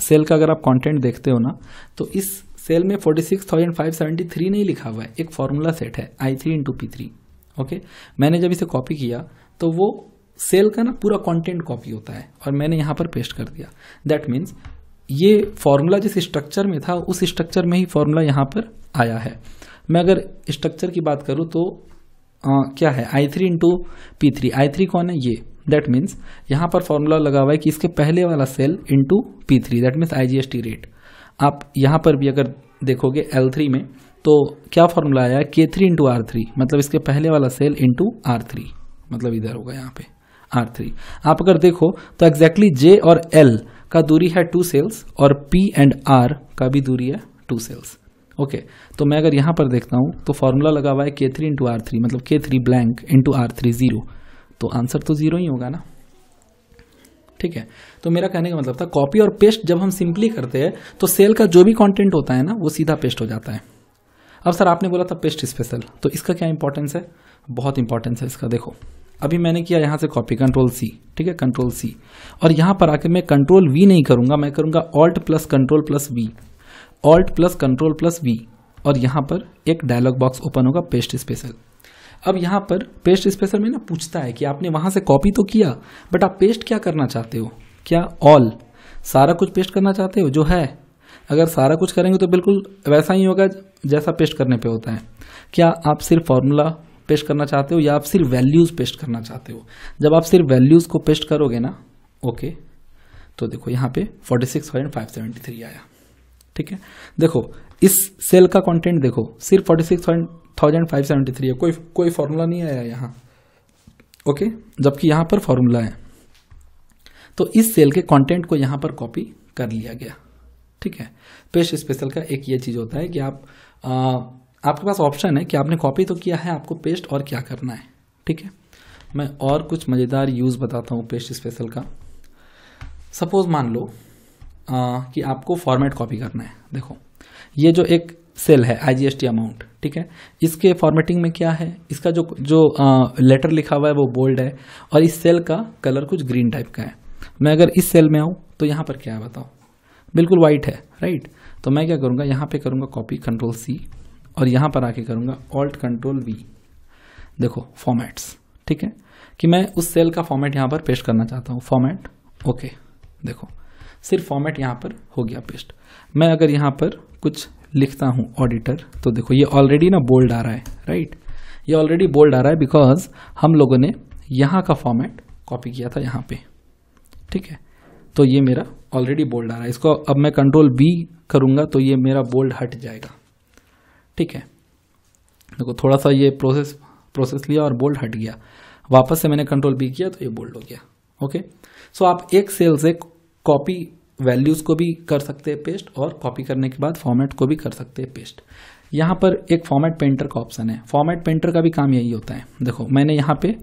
सेल का अगर आप कंटेंट देखते हो ना तो इस सेल में 46,573 नहीं लिखा हुआ है एक फार्मूला सेट है I three into P three okay मैंने जब इसे कॉपी किया तो वो सेल का ना पूरा कंटेंट कॉपी होता है और मैंने यहाँ पर पेस्ट कर दिया दैट मीन्स ये फॉर्मूला जिस स्ट्रक्चर में था उस स्ट्रक्चर में ही फॉर्मूला यहाँ पर आया है मैं अगर स्ट्रक्चर की बात करूँ तो आ, क्या है I three into P three I three कौन है ये दैट मीन्स यहाँ पर फॉर्मूला लगा हुआ है कि इसके पहले वाला cell into P three that means I G S T rate आप यहाँ पर भी अगर देखोगे एल थ्री में तो क्या फॉर्मूला आया के थ्री इंटू आर थ्री मतलब इसके पहले वाला सेल इंटू आर थ्री मतलब इधर होगा यहाँ पे आर थ्री आप अगर देखो तो एग्जैक्टली जे और एल का दूरी है टू सेल्स और पी एंड आर का भी दूरी है टू सेल्स ओके तो मैं अगर यहाँ पर देखता हूँ तो फॉर्मूला लगा हुआ है के थ्री इंटू आर थ्री मतलब K three blank into R three zero तो आंसर तो जीरो ही होगा ना ठीक है तो मेरा कहने का मतलब था कॉपी और पेस्ट जब हम सिंपली करते हैं तो सेल का जो भी कॉन्टेंट होता है ना वो सीधा पेस्ट हो जाता है अब सर आपने बोला था पेस्ट स्पेशल तो इसका क्या इंपॉर्टेंस है बहुत इंपॉर्टेंस है इसका देखो अभी मैंने किया यहाँ से कॉपी कंट्रोल सी ठीक है कंट्रोल सी और यहाँ पर आके मैं कंट्रोल वी नहीं करूँगा मैं करूँगा alt plus control plus V alt plus control plus V और यहाँ पर एक डायलॉग बॉक्स ओपन होगा पेस्ट स्पेशल अब यहाँ पर पेस्ट स्पेशल में ना पूछता है कि आपने वहाँ से कॉपी तो किया बट आप पेस्ट क्या करना चाहते हो क्या ऑल सारा कुछ पेस्ट करना चाहते हो जो है अगर सारा कुछ करेंगे तो बिल्कुल वैसा ही होगा जैसा पेस्ट करने पे होता है क्या आप सिर्फ फार्मूला पेश करना चाहते हो या आप सिर्फ वैल्यूज़ पेस्ट करना चाहते हो जब आप सिर्फ वैल्यूज़ को पेस्ट करोगे ना ओके तो देखो यहाँ पे फोर्टी फाइव सेवेंटी थ्री आया ठीक है देखो इस सेल का कंटेंट देखो सिर्फ forty six thousand five seventy three है कोई कोई फॉर्मूला नहीं आया यहाँ ओके जबकि यहाँ पर फॉर्मूला है तो इस सेल के कंटेंट को यहाँ पर कॉपी कर लिया गया ठीक है पेश स्पेशल का एक ये चीज़ होता है कि आप आ, आपके पास ऑप्शन है कि आपने कॉपी तो किया है आपको पेस्ट और क्या करना है ठीक है मैं और कुछ मज़ेदार यूज़ बताता हूँ पेस्ट स्पेशल का सपोज़ मान लो आ, कि आपको फॉर्मेट कॉपी करना है देखो ये जो एक सेल है आई अमाउंट ठीक है इसके फॉर्मेटिंग में क्या है इसका जो जो आ, लेटर लिखा हुआ है वो बोल्ड है और इस सेल का कलर कुछ ग्रीन टाइप का है मैं अगर इस सेल में आऊँ तो यहाँ पर क्या है बताओ बिल्कुल वाइट है राइट तो मैं क्या करूँगा यहाँ पे करूँगा कॉपी कंट्रोल सी और यहाँ पर आके करूँगा ऑल्ट कंट्रोल वी देखो फॉर्मेट्स ठीक है कि मैं उस सेल का फॉर्मेट यहाँ पर पेस्ट करना चाहता हूँ फॉर्मेट ओके देखो सिर्फ फॉर्मेट यहाँ पर हो गया पेस्ट मैं अगर यहाँ पर कुछ लिखता हूँ ऑडिटर तो देखो ये ऑलरेडी ना बोल्ड आ रहा है राइट ये ऑलरेडी बोल्ड आ रहा है बिकॉज हम लोगों ने यहाँ का फॉर्मेट कॉपी किया था यहाँ पे ठीक है तो ये मेरा ऑलरेडी बोल्ड आ रहा है इसको अब मैं कंट्रोल बी करूँगा तो ये मेरा बोल्ड हट जाएगा ठीक है देखो थोड़ा सा ये प्रोसेस प्रोसेस लिया और बोल्ड हट गया वापस से मैंने कंट्रोल बी किया तो ये बोल्ड हो गया ओके सो आप एक सेल से कॉपी वैल्यूज को भी कर सकते हैं पेस्ट और कॉपी करने के बाद फॉर्मेट को भी कर सकते हैं पेस्ट यहाँ पर एक फॉर्मेट पेंटर का ऑप्शन है फॉर्मेट पेंटर का भी काम यही होता है देखो मैंने यहाँ पे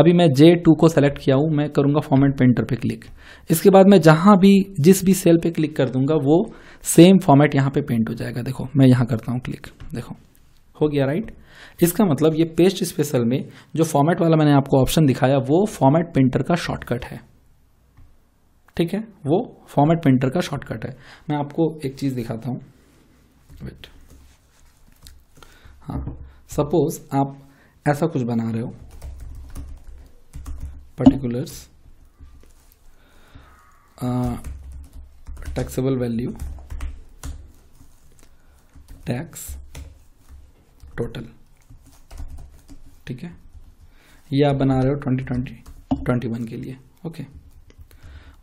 अभी मैं जे टू को सेलेक्ट किया हूँ मैं करूँगा फॉर्मेट पेंटर पे क्लिक इसके बाद मैं जहाँ भी जिस भी सेल पे क्लिक कर दूंगा वो सेम फॉर्मेट यहाँ पे पेंट हो जाएगा देखो मैं यहाँ करता हूँ क्लिक देखो हो गया राइट इसका मतलब ये पेस्ट स्पेशल में जो फॉर्मेट वाला मैंने आपको ऑप्शन दिखाया वो फॉर्मेट पेंटर का शॉर्टकट है ठीक है वो फॉर्मेट पेंटर का शॉर्टकट है मैं आपको एक चीज़ दिखाता हूँ वेट हाँ सपोज आप ऐसा कुछ बना रहे हो particulars uh, taxable value tax total ठीक है ये आप बना रहे हो ट्वेंटी ट्वेंटी ट्वेंटी वन के लिए ओके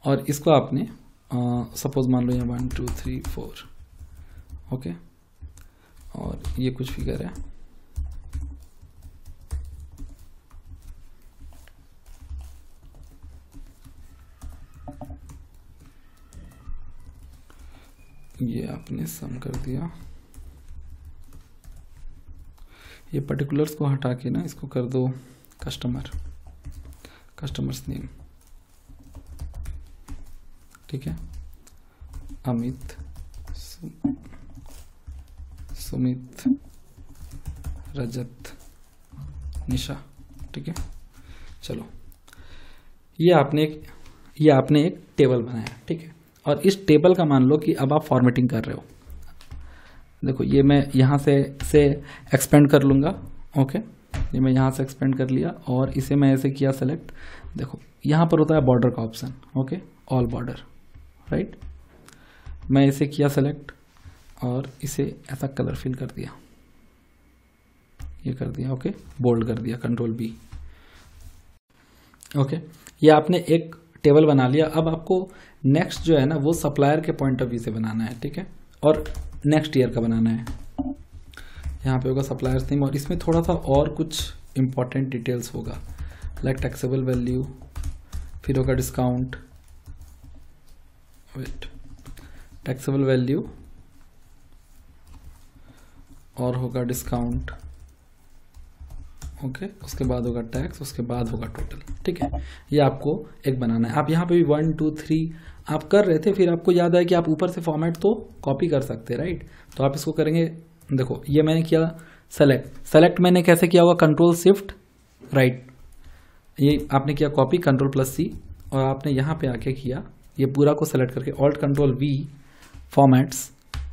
और इसको आपने सपोज uh, मान लो ये one two three four okay और ये कुछ फिगर है ये आपने सम कर दिया ये पर्टिकुलर्स को हटा के ना इसको कर दो कस्टमर कस्टमर्स नेम ठीक है अमित सुमित रजत निशा ठीक है चलो ये आपने एक ये आपने एक टेबल बनाया ठीक है और इस टेबल का मान लो कि अब आप फॉर्मेटिंग कर रहे हो देखो ये मैं यहाँ से से एक्सपेंड कर लूँगा ओके ये मैं यहाँ से एक्सपेंड कर लिया और इसे मैं ऐसे किया सेलेक्ट देखो यहाँ पर होता है बॉर्डर का option okay all border right मैं इसे किया सेलेक्ट और इसे ऐसा कलर फिल कर दिया ये कर दिया ओके बोल्ड कर दिया कंट्रोल बी ओके ये आपने एक टेबल बना लिया अब आपको नेक्स्ट जो है ना वो सप्लायर के पॉइंट ऑफ व्यू से बनाना है ठीक है और नेक्स्ट ईयर का बनाना है यहाँ पे होगा सप्लायर नेम और इसमें थोड़ा सा और कुछ इम्पॉर्टेंट डिटेल्स होगा लाइक टैक्सेबल वैल्यू फिर होगा डिस्काउंट वेट टैक्सेबल वैल्यू और होगा डिस्काउंट ओके okay, उसके बाद होगा टैक्स उसके बाद होगा टोटल ठीक है ये आपको एक बनाना है आप यहाँ पे भी वन टू थ्री आप कर रहे थे फिर आपको याद आया कि आप ऊपर से फॉर्मेट तो कॉपी कर सकते राइट तो आप इसको करेंगे देखो ये मैंने किया सेलेक्ट सेलेक्ट मैंने कैसे किया हुआ कंट्रोल शिफ्ट राइट ये आपने किया कॉपी कंट्रोल प्लस सी और आपने यहाँ पे आके किया ये पूरा को सेलेक्ट करके alt control V formats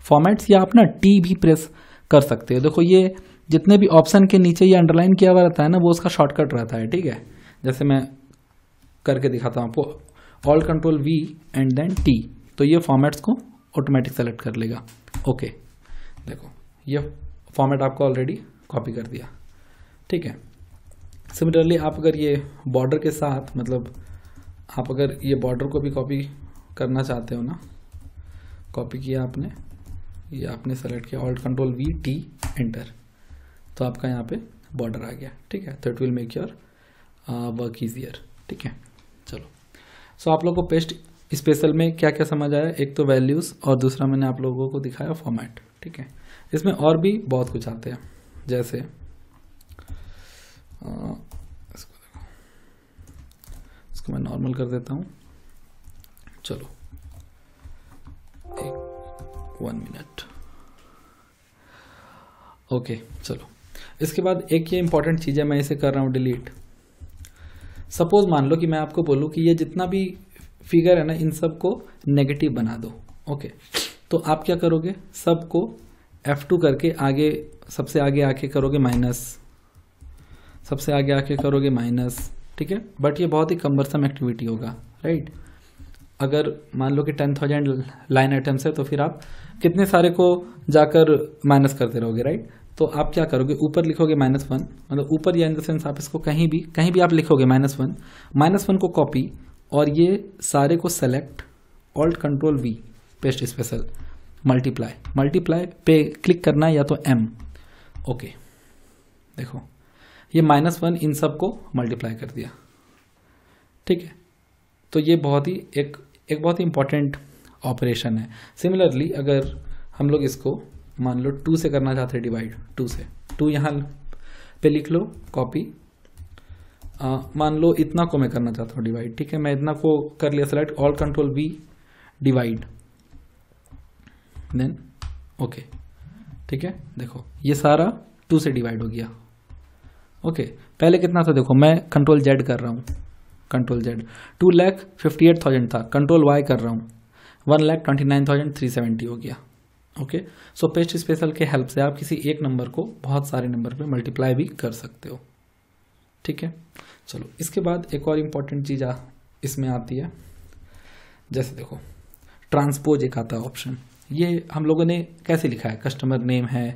formats या आप ना टी भी प्रेस कर सकते हो देखो ये जितने भी ऑप्शन के नीचे ये अंडरलाइन किया हुआ रहता है ना वो उसका शॉर्टकट रहता है ठीक है जैसे मैं करके दिखाता हूँ आपको all control V and then T तो ये फॉर्मेट्स को ऑटोमेटिक सेलेक्ट कर लेगा ओके देखो ये फॉर्मेट आपको ऑलरेडी कॉपी कर दिया ठीक है सिमिलरली आप अगर ये बॉर्डर के साथ मतलब आप अगर ये बॉर्डर को भी कॉपी करना चाहते हो ना कॉपी किया आपने ये आपने सेलेक्ट किया alt control V T enter तो आपका यहाँ पे बॉर्डर आ गया ठीक है तो it will make your work easier ठीक है चलो सो आप लोग को पेस्ट स्पेशल में क्या क्या समझ आया एक तो वैल्यूज़ और दूसरा मैंने आप लोगों को दिखाया फॉर्मेट ठीक है इसमें और भी बहुत कुछ आते हैं जैसे इसको इसको मैं नॉर्मल कर देता हूं चलो एक वन मिनट ओके चलो इसके बाद एक ये इंपॉर्टेंट चीज़ है मैं इसे कर रहा हूं डिलीट सपोज मान लो कि मैं आपको बोलूँ कि ये जितना भी फिगर है ना इन सब को नेगेटिव बना दो ओके तो आप क्या करोगे सबको टू करके आगे सबसे आगे आके करोगे माइनस सबसे आगे आके करोगे माइनस ठीक है बट ये बहुत ही कम्बरसम एक्टिविटी होगा राइट अगर मान लो कि टेन थाउजेंड लाइन आइटम्स है तो फिर आप कितने सारे को जाकर माइनस करते रहोगे राइट तो आप क्या करोगे ऊपर लिखोगे माइनस वन मतलब ऊपर या इन द सेंस आप इसको कहीं भी कहीं भी आप लिखोगे माइनस वन माइनस वन को कॉपी और ये सारे को select alt control V paste special multiply multiply पे क्लिक करना है या तो एम ओके देखो ये माइनस वन इन सब को मल्टीप्लाई कर दिया ठीक है तो ये बहुत ही एक एक बहुत ही इंपॉर्टेंट ऑपरेशन है सिमिलरली अगर हम लोग इसको मान लो टू से करना चाहते डिवाइड टू से टू यहाँ पे लिख लो कॉपी मान लो इतना को मैं करना चाहता हूँ डिवाइड ठीक है मैं इतना को कर लिया select all control B divide then okay ठीक है देखो ये सारा टू से डिवाइड हो गया ओके okay. पहले कितना था देखो मैं कंट्रोल जेड कर रहा हूँ control Z two lakh fifty eight thousand था कंट्रोल वाई कर रहा हूँ one lakh twenty nine thousand three seventy हो गया ओके सो पेस्ट स्पेशल के हेल्प से आप किसी एक नंबर को बहुत सारे नंबर पे मल्टीप्लाई भी कर सकते हो ठीक है चलो इसके बाद एक और इम्पॉर्टेंट चीज़ इसमें आती है जैसे देखो ट्रांसपोज एक आता है ऑप्शन ये हम लोगों ने कैसे लिखा है कस्टमर नेम है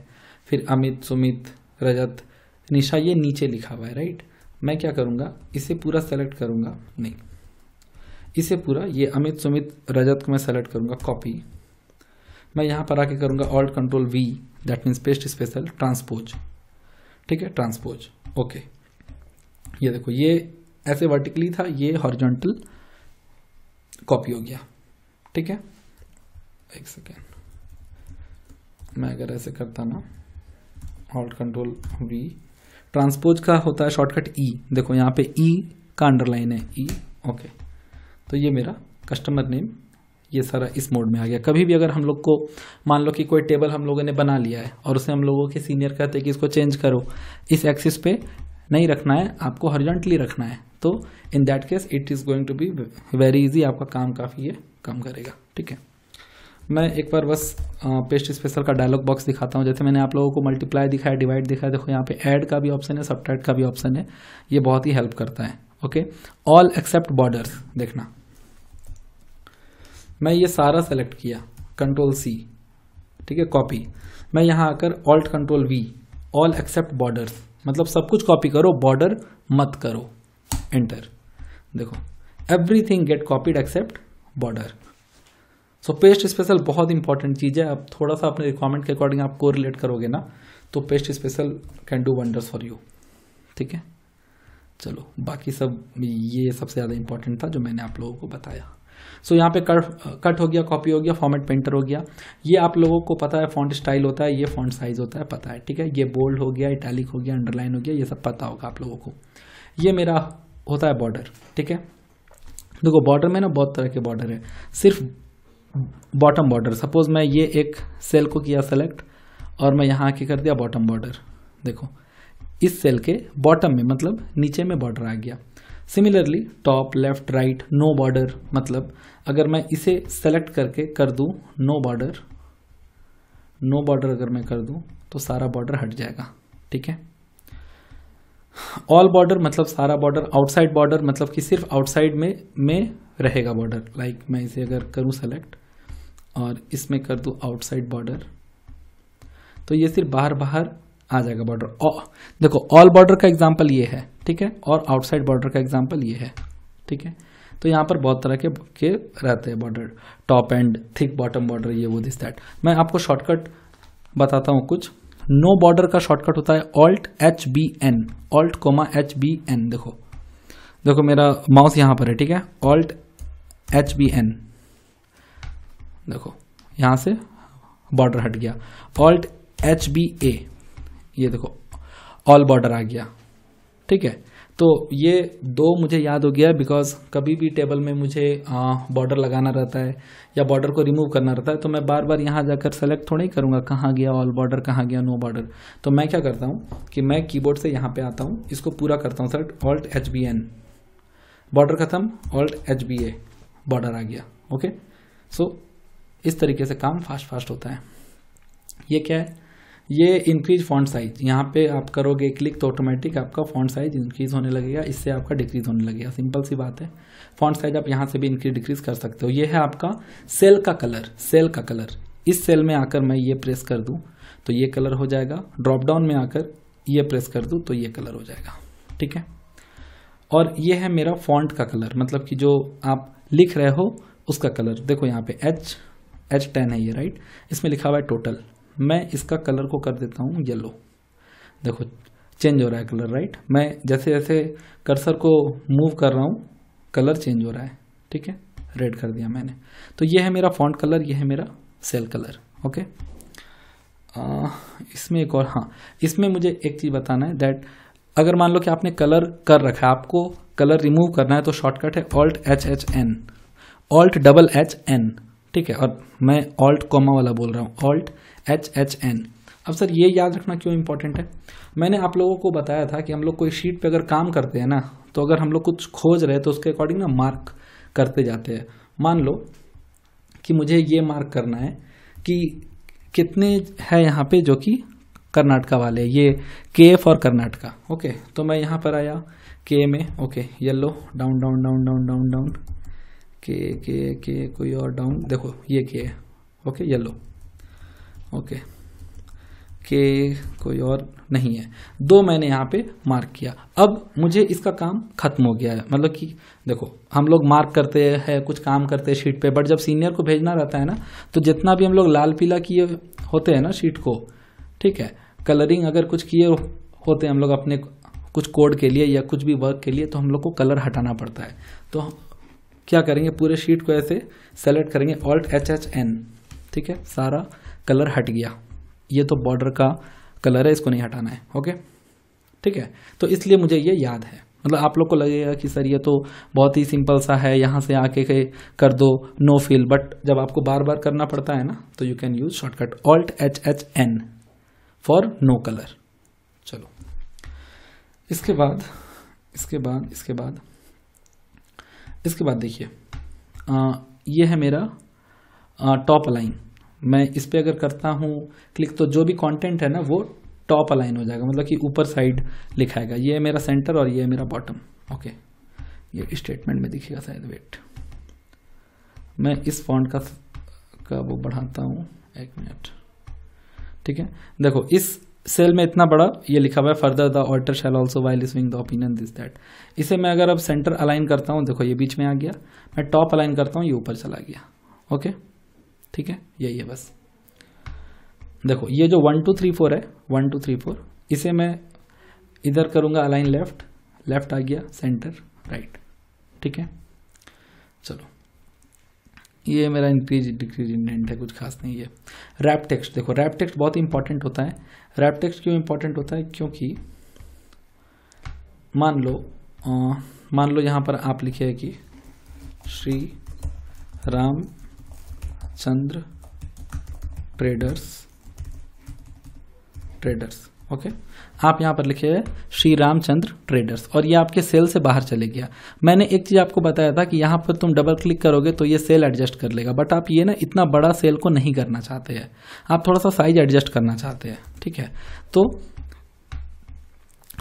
फिर अमित सुमित रजत निशा ये नीचे लिखा हुआ है राइट मैं क्या करूँगा इसे पूरा सेलेक्ट करूँगा नहीं इसे पूरा ये अमित सुमित रजत को मैं सेलेक्ट करूँगा कॉपी मैं यहाँ पर आके करूँगा alt control V that means paste special transpose ठीक है ट्रांसपोज ओके ये देखो ये ऐसे वर्टिकली था ये हॉर्जेंटल कॉपी हो गया ठीक है एक सेकेंड मैं अगर ऐसे करता ना ऑल्ट कंट्रोल वी ट्रांसपोज का होता है शॉर्टकट ई e. देखो यहाँ पे ई e का अंडरलाइन है ई e, ओके okay. तो ये मेरा कस्टमर नेम ये सारा इस मोड में आ गया कभी भी अगर हम लोग को मान लो कि कोई टेबल हम लोगों ने बना लिया है और उसे हम लोगों के सीनियर कहते हैं कि इसको चेंज करो इस एक्सिस पे नहीं रखना है आपको हॉरिजॉन्टली रखना है तो in that case it is going to be very easy आपका काम काफ़ी ये कम करेगा ठीक है मैं एक बार बस पेस्ट स्पेशल का डायलॉग बॉक्स दिखाता हूँ जैसे मैंने आप लोगों को मल्टीप्लाई दिखाया डिवाइड दिखाया देखो यहाँ पे ऐड का भी ऑप्शन है सब का भी ऑप्शन है ये बहुत ही हेल्प करता है ओके ऑल एक्सेप्ट बॉर्डर्स देखना मैं ये सारा सेलेक्ट किया कंट्रोल सी ठीक है कॉपी मैं यहाँ आकर alt control V all except border मतलब सब कुछ कॉपी करो बॉर्डर मत करो एंटर देखो everything get copied except border so paste special बहुत इंपॉर्टेंट चीज़ है अब थोड़ा सा अपने रिक्वायरमेंट के अकॉर्डिंग आप को रिलेट करोगे ना तो paste special can do wonders for you ठीक है चलो बाकी सब ये सबसे ज़्यादा इंपॉर्टेंट था जो मैंने आप लोगों को बताया सो यहाँ पे कट कट हो गया कॉपी हो गया फॉर्मेट पेंटर हो गया ये आप लोगों को पता है फॉन्ट स्टाइल होता है ये फॉन्ट साइज होता है पता है ठीक है ये बोल्ड हो गया इटैलिक हो गया अंडरलाइन हो गया ये सब पता होगा आप लोगों को ये मेरा होता है बॉर्डर ठीक है देखो बॉर्डर में ना बहुत तरह के बॉर्डर है सिर्फ बॉटम बॉर्डर सपोज मैं ये एक सेल को किया सेलेक्ट और मैं यहाँ आके कर दिया बॉटम बॉर्डर देखो इस सेल के बॉटम में मतलब नीचे में बॉर्डर आ गया similarly top left right no border मतलब अगर मैं इसे सेलेक्ट करके कर दूं नो बॉर्डर नो बॉर्डर अगर मैं कर दूं तो सारा बॉर्डर हट जाएगा ठीक है ऑल बॉर्डर मतलब सारा बॉर्डर आउटसाइड बॉर्डर मतलब कि सिर्फ आउटसाइड में में रहेगा बॉर्डर लाइक like मैं इसे अगर करूं सेलेक्ट और इसमें कर दूं आउटसाइड बॉर्डर तो ये सिर्फ बाहर बाहर आ जाएगा बॉर्डर oh, देखो ऑल बॉर्डर का एग्जाम्पल ये है ठीक है और आउटसाइड बॉर्डर का एग्जाम्पल ये है ठीक है तो यहाँ पर बहुत तरह के के रहते हैं border top and thick bottom border ये वो दिस दैट मैं आपको शॉर्टकट बताता हूँ कुछ नो बॉर्डर का शॉर्टकट होता है alt H B N alt comma H B N देखो देखो मेरा माउस यहाँ पर है ठीक है ऑल्ट एच बी एन देखो यहाँ से बॉर्डर हट गया ऑल्ट एच बी ए ये देखो ऑल बॉर्डर आ गया ठीक है तो ये दो मुझे याद हो गया बिकॉज कभी भी टेबल में मुझे बॉर्डर लगाना रहता है या बॉर्डर को रिमूव करना रहता है तो मैं बार बार यहाँ जाकर सेलेक्ट थोड़ा ही करूँगा कहाँ गया ऑल बॉर्डर कहाँ गया नो बॉर्डर तो मैं क्या करता हूँ कि मैं कीबोर्ड से यहाँ पे आता हूँ इसको पूरा करता हूँ select alt H B N border ख़त्म alt H B A border आ गया ओके सो so, इस तरीके से काम फास्ट फास्ट होता है ये क्या है ये इंक्रीज फॉन्ट साइज यहाँ पे आप करोगे क्लिक तो ऑटोमेटिक आपका फॉन्ट साइज इंक्रीज होने लगेगा इससे आपका डिक्रीज होने लगेगा सिंपल सी बात है फॉन्ट साइज आप यहाँ से भी इंक्रीज डिक्रीज कर सकते हो ये है आपका सेल का कलर सेल का कलर इस सेल में आकर मैं ये प्रेस कर दूँ तो ये कलर हो जाएगा ड्रॉप डाउन में आकर ये प्रेस कर दूँ तो ये कलर हो जाएगा ठीक है और ये है मेरा फॉन्ट का कलर मतलब कि जो आप लिख रहे हो उसका कलर देखो यहाँ पे एच एच टेन है ये राइट इसमें लिखा हुआ है टोटल मैं इसका कलर को कर देता हूँ येलो देखो चेंज हो रहा है कलर राइट मैं जैसे जैसे कर्सर को मूव कर रहा हूँ कलर चेंज हो रहा है ठीक है रेड कर दिया मैंने तो ये है मेरा फॉन्ट कलर ये है मेरा सेल कलर ओके आ, इसमें एक और हाँ इसमें मुझे एक चीज़ बताना है दैट अगर मान लो कि आपने कलर कर रखा है आपको कलर रिमूव करना है तो शॉर्टकट है alt H H N alt double H N ठीक है और मैं ऑल्ट कॉमा वाला बोल रहा हूँ ऑल्ट एच एच एन अब सर ये याद रखना क्यों इंपॉर्टेंट है मैंने आप लोगों को बताया था कि हम लोग कोई शीट पे अगर काम करते हैं ना तो अगर हम लोग कुछ खोज रहे हैं तो उसके अकॉर्डिंग ना मार्क करते जाते हैं मान लो कि मुझे ये मार्क करना है कि कितने है यहाँ पे जो कि कर्नाटका वाले ये के फॉर कर्नाटका ओके तो मैं यहाँ पर आया के में okay yellow down down down down down down के के के कोई और डाउन देखो ये के है ओके येल्लो ओके के कोई और नहीं है दो मैंने यहाँ पे मार्क किया अब मुझे इसका काम खत्म हो गया है मतलब कि देखो हम लोग मार्क करते हैं कुछ काम करते हैं शीट पे बट जब सीनियर को भेजना रहता है ना तो जितना भी हम लोग लाल पीला किए होते हैं ना शीट को ठीक है कलरिंग अगर कुछ किए होते हैं हम लोग अपने कुछ कोड के लिए या कुछ भी वर्क के लिए तो हम लोग को कलर हटाना पड़ता है तो क्या करेंगे पूरे शीट को ऐसे सेलेक्ट करेंगे ऑल्ट एच एच एन ठीक है सारा कलर हट गया ये तो बॉर्डर का कलर है इसको नहीं हटाना है ओके ठीक है तो इसलिए मुझे ये याद है मतलब आप लोग को लगेगा कि सर ये तो बहुत ही सिंपल सा है यहाँ से आके के कर दो नो फील बट जब आपको बार बार करना पड़ता है ना तो you can use shortcut alt H H N for no colour चलो इसके बाद इसके बाद इसके बाद इसके बाद देखिए ये है मेरा टॉप लाइन मैं इस पर अगर करता हूँ क्लिक तो जो भी कॉन्टेंट है ना वो टॉप अलाइन हो जाएगा मतलब कि ऊपर साइड लिखाएगा ये है मेरा सेंटर और ये है मेरा बॉटम ओके ये स्टेटमेंट में दिखेगा शायद वेट मैं इस फॉन्ट का का वो बढ़ाता हूँ एक मिनट ठीक है देखो इस सेल में इतना बड़ा ये लिखा हुआ है further the alter shell also while swing the opinion this that इसे मैं अगर अब सेंटर अलाइन करता हूँ देखो ये बीच में आ गया मैं टॉप अलाइन करता हूँ ये ऊपर चला गया ओके okay? ठीक है यही है बस देखो ये जो वन टू थ्री फोर है वन टू थ्री फोर इसे मैं इधर करूँगा अलाइन लेफ्ट लेफ्ट आ गया सेंटर राइट ठीक है चलो ये मेरा इंक्रीज डिक्रीज इंडेंट है कुछ खास नहीं है रैप टेक्स्ट देखो रैप टेक्स्ट बहुत इंपॉर्टेंट होता है रैप टेक्स्ट क्यों इंपॉर्टेंट होता है क्योंकि मान लो आ, मान लो यहाँ पर आप लिखे हैं कि Shri Ram Chandra traders traders okay okay? आप यहाँ पर लिखे हुए श्री रामचंद्र ट्रेडर्स और ये आपके सेल से बाहर चले गया मैंने एक चीज़ आपको बताया था कि यहाँ पर तुम डबल क्लिक करोगे तो ये सेल एडजस्ट कर लेगा बट आप ये ना इतना बड़ा सेल को नहीं करना चाहते हैं आप थोड़ा सा साइज एडजस्ट करना चाहते हैं ठीक है तो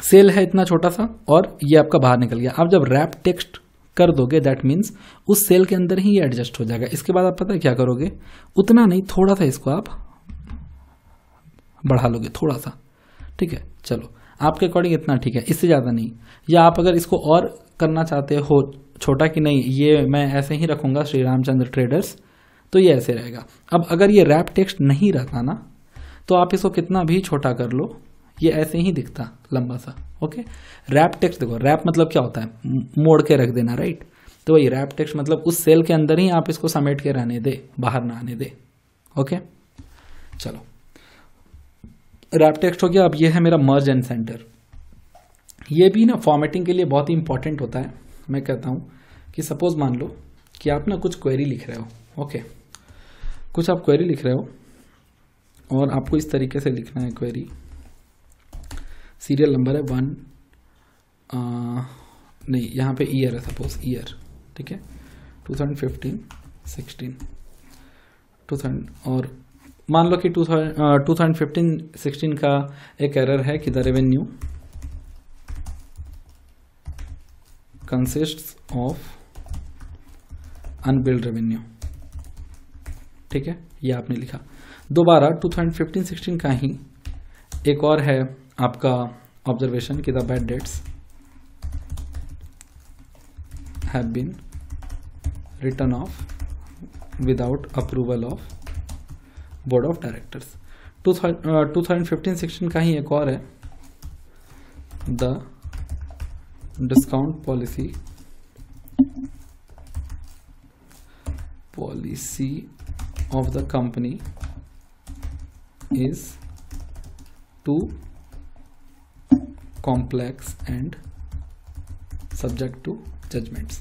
सेल है इतना छोटा सा और ये आपका बाहर निकल गया आप जब रैप टेक्स्ट कर दोगे दैट मीन्स उस सेल के अंदर ही ये एडजस्ट हो जाएगा इसके बाद आप पता है क्या करोगे उतना नहीं थोड़ा सा इसको आप बढ़ा लोगे थोड़ा सा ठीक है चलो आपके अकॉर्डिंग इतना ठीक है इससे ज़्यादा नहीं या आप अगर इसको और करना चाहते हो छोटा कि नहीं ये मैं ऐसे ही रखूँगा श्री रामचंद्र ट्रेडर्स तो ये ऐसे रहेगा अब अगर ये रैप टेक्स्ट नहीं रहता ना तो आप इसको कितना भी छोटा कर लो ये ऐसे ही दिखता लंबा सा ओके रैप टेक्स्ट देखो रैप मतलब क्या होता है मोड़ के रख देना राइट तो वही रैप टेक्स्ट मतलब उस सेल के अंदर ही आप इसको समेट के रहने दे बाहर ना आने दे ओके चलो रैप टेक्स्ट हो गया अब ये है मेरा मर्ज एंड सेंटर ये भी ना फॉर्मेटिंग के लिए बहुत ही इंपॉर्टेंट होता है मैं कहता हूँ कि सपोज मान लो कि आप ना कुछ क्वेरी लिख रहे हो ओके कुछ आप क्वेरी लिख रहे हो और आपको इस तरीके से लिखना है क्वेरी सीरियल नंबर है वन नहीं यहाँ पे ईयर है सपोज ईयर ठीक है two thousand fifteen sixteen two thousand और मान लो कि two thousand two thousand fifteen sixteen का एक एरर है कि the revenue consist of unbilled revenue ठीक है ये आपने लिखा दोबारा टू थाउजेंड फिफ्टीन सिक्सटीन का ही एक और है आपका ऑब्जर्वेशन कि the bad debts have been written off without approval of board of directors two thousand fifteen sixteen का ही एक और है the discount policy policy of the company is too complex and subject to judgments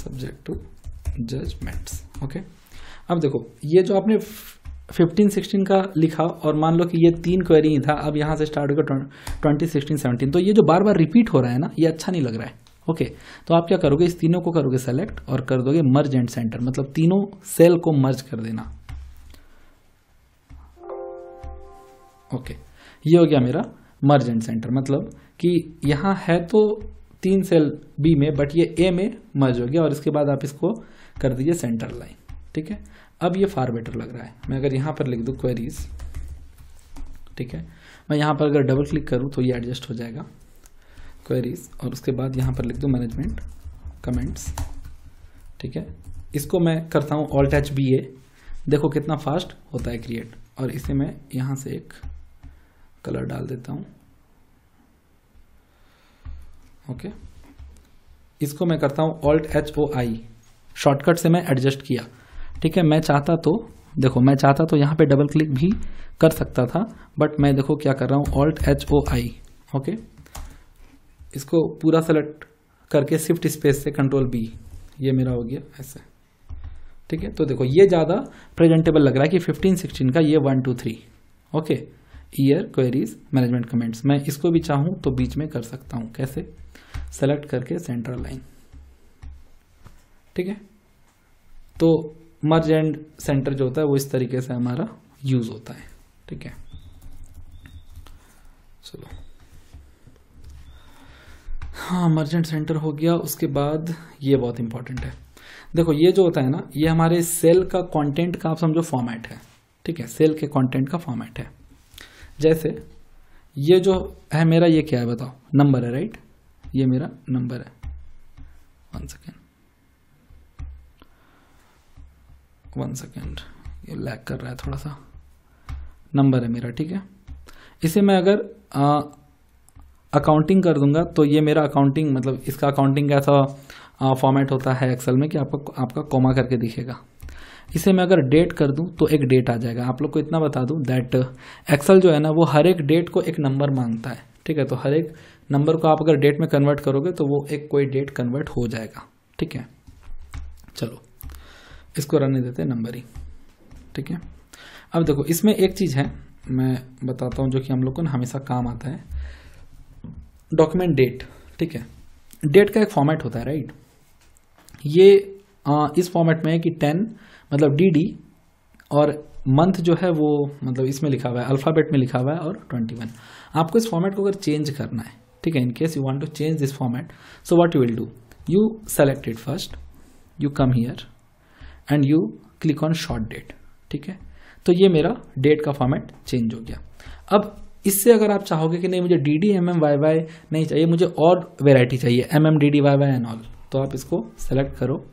subject to judgments okay अब देखो ये जो आपने 15 16 का लिखा और मान लो कि ये तीन क्वेरी ही था अब यहाँ से स्टार्ट होगा 20 16 17 तो ये जो बार बार रिपीट हो रहा है ना ये अच्छा नहीं लग रहा है ओके तो आप क्या करोगे इस तीनों को करोगे सेलेक्ट और कर दोगे मर्ज एंड सेंटर मतलब तीनों सेल को मर्ज कर देना ओके ये हो गया मेरा मर्जेंट सेंटर मतलब कि यहाँ है तो तीन सेल बी में बट ये ए में मर्ज हो गया और इसके बाद आप इसको कर दीजिए सेंटर लाइन ठीक है अब ये फार बेटर लग रहा है मैं अगर यहाँ पर लिख दूँ क्वेरीज ठीक है मैं यहाँ पर अगर डबल क्लिक करूँ तो ये एडजस्ट हो जाएगा क्वेरीज और उसके बाद यहाँ पर लिख दूँ मैनेजमेंट कमेंट्स ठीक है इसको मैं करता हूँ ऑल टच बी ए देखो कितना फास्ट होता है क्रिएट और इसे मैं यहाँ से एक कलर डाल देता हूँ ओके okay. इसको मैं करता हूँ alt H O I shortcut से मैं एडजस्ट किया ठीक है मैं चाहता तो देखो मैं चाहता तो यहाँ पे डबल क्लिक भी कर सकता था बट मैं देखो क्या कर रहा हूँ alt H O I okay इसको पूरा सेलेक्ट करके स्विफ्ट स्पेस से कंट्रोल बी ये मेरा हो गया ऐसे ठीक है तो देखो ये ज़्यादा प्रेजेंटेबल लग रहा है कि 15 16 का ये one two three okay year queries management comments मैं इसको भी चाहूँ तो बीच में कर सकता हूँ कैसे सेलेक्ट करके सेंट्रल लाइन ठीक है तो मर्ज एंड सेंटर जो होता है वो इस तरीके से हमारा यूज होता है ठीक है चलो हाँ मर्जेंट सेंटर हो गया उसके बाद ये बहुत इंपॉर्टेंट है देखो ये जो होता है ना ये हमारे सेल का कंटेंट का आप समझो फॉर्मेट है ठीक है सेल के कंटेंट का फॉर्मेट है जैसे ये जो है मेरा ये क्या है बताओ नंबर है राइट ये मेरा नंबर है वन सेकेंड वन सेकेंड ये लैग कर रहा है थोड़ा सा नंबर है मेरा ठीक है इसे मैं अगर अकाउंटिंग कर दूंगा तो ये मेरा अकाउंटिंग मतलब इसका अकाउंटिंग कैसा ऐसा फॉर्मेट होता है एक्सेल में कि आपको आपका कोमा करके दिखेगा इसे मैं अगर डेट कर दूं तो एक डेट आ जाएगा आप लोग को इतना बता दूं दैट एक्सल uh, जो है ना वो हर एक डेट को एक नंबर मांगता है ठीक है तो हर एक नंबर को आप अगर डेट में कन्वर्ट करोगे तो वो एक कोई डेट कन्वर्ट हो जाएगा ठीक है चलो इसको नहीं देते नंबर ही ठीक है अब देखो इसमें एक चीज़ है मैं बताता हूँ जो कि हम लोग को ना हमेशा काम आता है डॉक्यूमेंट डेट ठीक है डेट का एक फॉर्मेट होता है राइट ये आ, uh, इस फॉर्मेट में है कि टेन मतलब डी डी और मंथ जो है वो मतलब इसमें लिखा हुआ है अल्फ़ाबेट में लिखा हुआ है और ट्वेंटी वन आपको इस फॉर्मेट को अगर चेंज करना है ठीक है in case you want to change this format so what you will do you select it first you come here and you click on short date ठीक है तो ये मेरा डेट का फॉर्मेट चेंज हो गया अब इससे अगर आप चाहोगे कि नहीं मुझे D D M M Y Y नहीं चाहिए मुझे और वेराइटी चाहिए M M D D Y Y and all तो आप इसको सेलेक्ट करो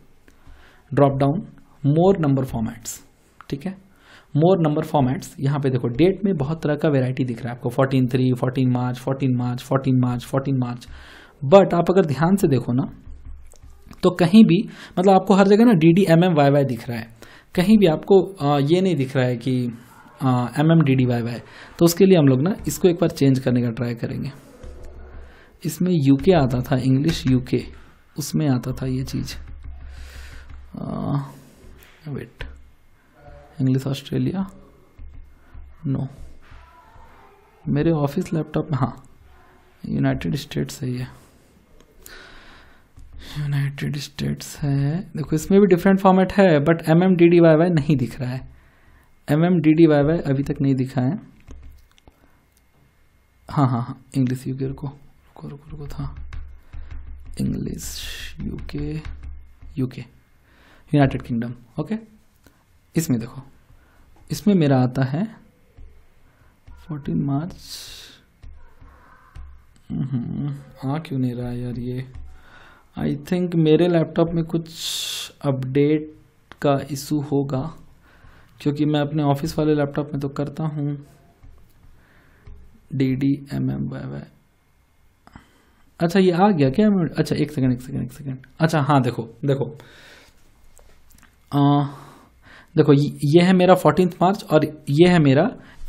drop down more number formats ठीक है मोर नंबर फॉर्मेट्स यहाँ पे देखो डेट में बहुत तरह का वेराइटी दिख रहा है आपको fourteen three fourteen March fourteen March fourteen March fourteen March but आप अगर ध्यान से देखो ना तो कहीं भी मतलब आपको हर जगह ना D D M M Y Y दिख रहा है कहीं भी आपको आ, ये नहीं दिख रहा है कि M M D D Y Y तो उसके लिए हम लोग ना इसको एक बार चेंज करने का ट्राई करेंगे इसमें यूके आता था इंग्लिश यूके उसमें आता था ये चीज़ वेट इंग्लिश ऑस्ट्रेलिया नो मेरे ऑफिस लैपटॉप में हाँ यूनाइटेड स्टेट्स है ये यूनाइटेड स्टेट्स है देखो इसमें भी डिफरेंट फॉर्मेट है but M M D D Y Y नहीं दिख रहा है M M D D Y Y अभी तक नहीं दिखा है हाँ हाँ हाँ इंग्लिश यूके रुको रुको रुको रुको था English UK UK United Kingdom okay इसमें देखो इसमें मेरा आता है फोर्टीन हम्म, मार्च आ क्यों नहीं रहा यार ये आई थिंक मेरे लैपटॉप में कुछ अपडेट का इशू होगा क्योंकि मैं अपने ऑफिस वाले लैपटॉप में तो करता हूँ D D M M Y Y अच्छा ये आ गया क्या अच्छा एक सेकंड एक सेकंड एक सेकंड अच्छा हाँ देखो देखो आ, देखो ये है मेरा फोर्टीन मार्च और ये है मेरा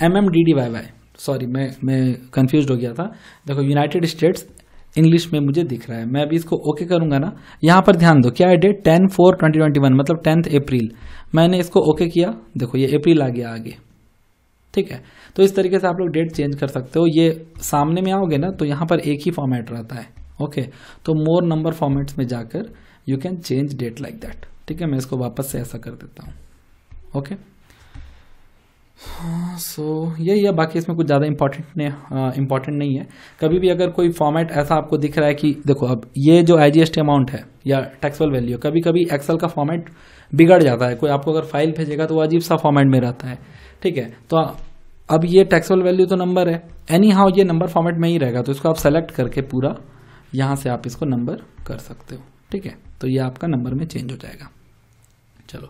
M M D D Y Y sorry मैं मैं कन्फ्यूज हो गया था देखो यूनाइटेड स्टेट्स इंग्लिश में मुझे दिख रहा है मैं अभी इसको ओके करूंगा ना यहाँ पर ध्यान दो क्या है date ten four twenty twenty one मतलब टेंथ अप्रैल मैंने इसको ओके किया देखो ये अप्रैल आ गया आगे ठीक है तो इस तरीके से आप लोग डेट चेंज कर सकते हो ये सामने में आओगे ना तो यहाँ पर एक ही फॉर्मेट रहता है ओके तो मोर नंबर फॉर्मेट्स में जाकर you can change date like that ठीक है मैं इसको वापस से ऐसा कर देता हूँ ओके सो हाँ, यही है बाकी इसमें कुछ ज़्यादा इंपॉर्टेंट नहीं इंपॉर्टेंट नहीं है कभी भी अगर कोई फॉर्मेट ऐसा आपको दिख रहा है कि देखो अब ये जो आई अमाउंट है या टैक्सवल वैल्यू कभी कभी एक्सेल का फॉर्मेट बिगड़ जाता है कोई आपको अगर फाइल भेजेगा तो वो अजीब सा फॉर्मेट में रहता है ठीक है तो अब ये टैक्सवल वैल्यू तो नंबर है एनी हाउ ये नंबर फॉर्मेट में ही रहेगा तो इसको आप सेलेक्ट करके पूरा यहाँ से आप इसको नंबर कर सकते हो ठीक है तो ये आपका नंबर में चेंज हो जाएगा चलो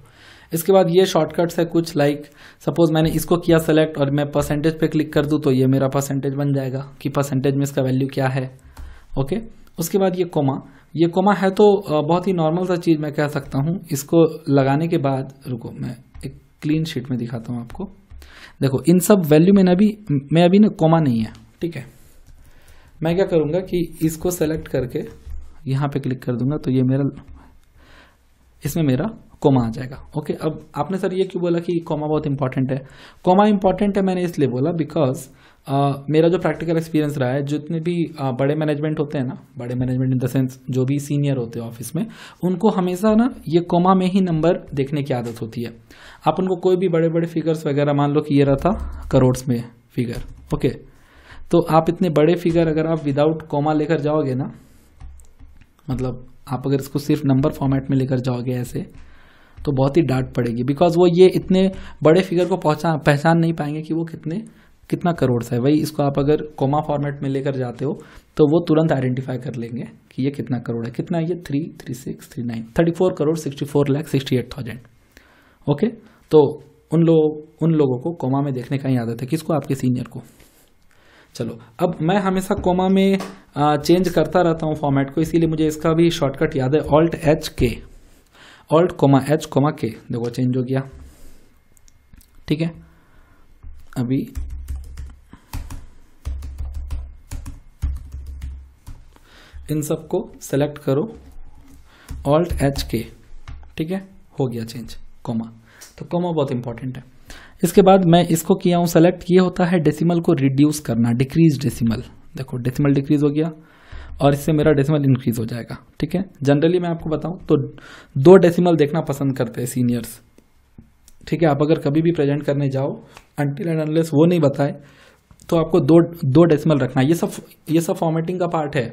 इसके बाद ये शॉर्टकट्स है कुछ लाइक सपोज मैंने इसको किया सेलेक्ट और मैं परसेंटेज पे क्लिक कर दूँ तो ये मेरा परसेंटेज बन जाएगा कि परसेंटेज में इसका वैल्यू क्या है ओके उसके बाद ये कोमा ये कोमा है तो बहुत ही नॉर्मल सा चीज़ मैं कह सकता हूँ इसको लगाने के बाद रुको मैं एक क्लीन शीट में दिखाता हूँ आपको देखो इन सब वैल्यू में अभी मैं अभी ना कोमा नहीं है ठीक है मैं क्या करूँगा कि इसको सेलेक्ट करके यहाँ पे क्लिक कर दूंगा तो ये मेरा इसमें मेरा कोमा आ जाएगा ओके अब आपने सर ये क्यों बोला कि कोमा बहुत इंपॉर्टेंट है कोमा इंपॉर्टेंट है मैंने इसलिए बोला बिकॉज Uh, मेरा जो प्रैक्टिकल एक्सपीरियंस रहा है जितने भी uh, बड़े मैनेजमेंट होते हैं ना बड़े मैनेजमेंट इन द सेंस जो भी सीनियर होते हैं ऑफिस में उनको हमेशा ना ये कोमा में ही नंबर देखने की आदत होती है आप उनको कोई भी बड़े बड़े फिगर्स वगैरह मान लो कि ये रहा था करोड्स में फिगर ओके तो आप इतने बड़े फिगर अगर आप विदाउट कोमा लेकर जाओगे ना मतलब आप अगर इसको सिर्फ नंबर फॉर्मेट में लेकर जाओगे ऐसे तो बहुत ही डांट पड़ेगी बिकॉज वो ये इतने बड़े फिगर को पहचान पहचान नहीं पाएंगे कि वो कितने कितना करोड़ सा है वही इसको आप अगर कोमा फॉर्मेट में लेकर जाते हो तो वो तुरंत आइडेंटिफाई कर लेंगे कि ये कितना करोड़ है कितना ये three three six three nine thirty four crore sixty four lakh sixty eight thousand okay तो उन लोग उन लोगों को कोमा में देखने का ही आदत है किसको आपके सीनियर को चलो अब मैं हमेशा कोमा में आ, चेंज करता रहता हूँ फॉर्मेट को इसीलिए मुझे इसका भी शॉर्टकट याद है alt H K alt comma H comma K देखो चेंज हो गया ठीक है अभी इन सबको सेलेक्ट करो ऑल्ट एच के ठीक है हो गया चेंज कोमा तो कोमा बहुत इंपॉर्टेंट है इसके बाद मैं इसको किया हूं सेलेक्ट ये होता है डेसिमल को रिड्यूस करना डिक्रीज डेसिमल देखो डेसिमल डिक्रीज हो गया और इससे मेरा डेसिमल इंक्रीज हो जाएगा ठीक है जनरली मैं आपको बताऊं तो दो डेसिमल देखना पसंद करते हैं सीनियर्स ठीक है आप अगर कभी भी प्रेजेंट करने जाओ अंटिल एंड अनलेस वो नहीं बताए तो आपको दो दो डेसिमल रखना ये सब ये सब फॉर्मेटिंग का पार्ट है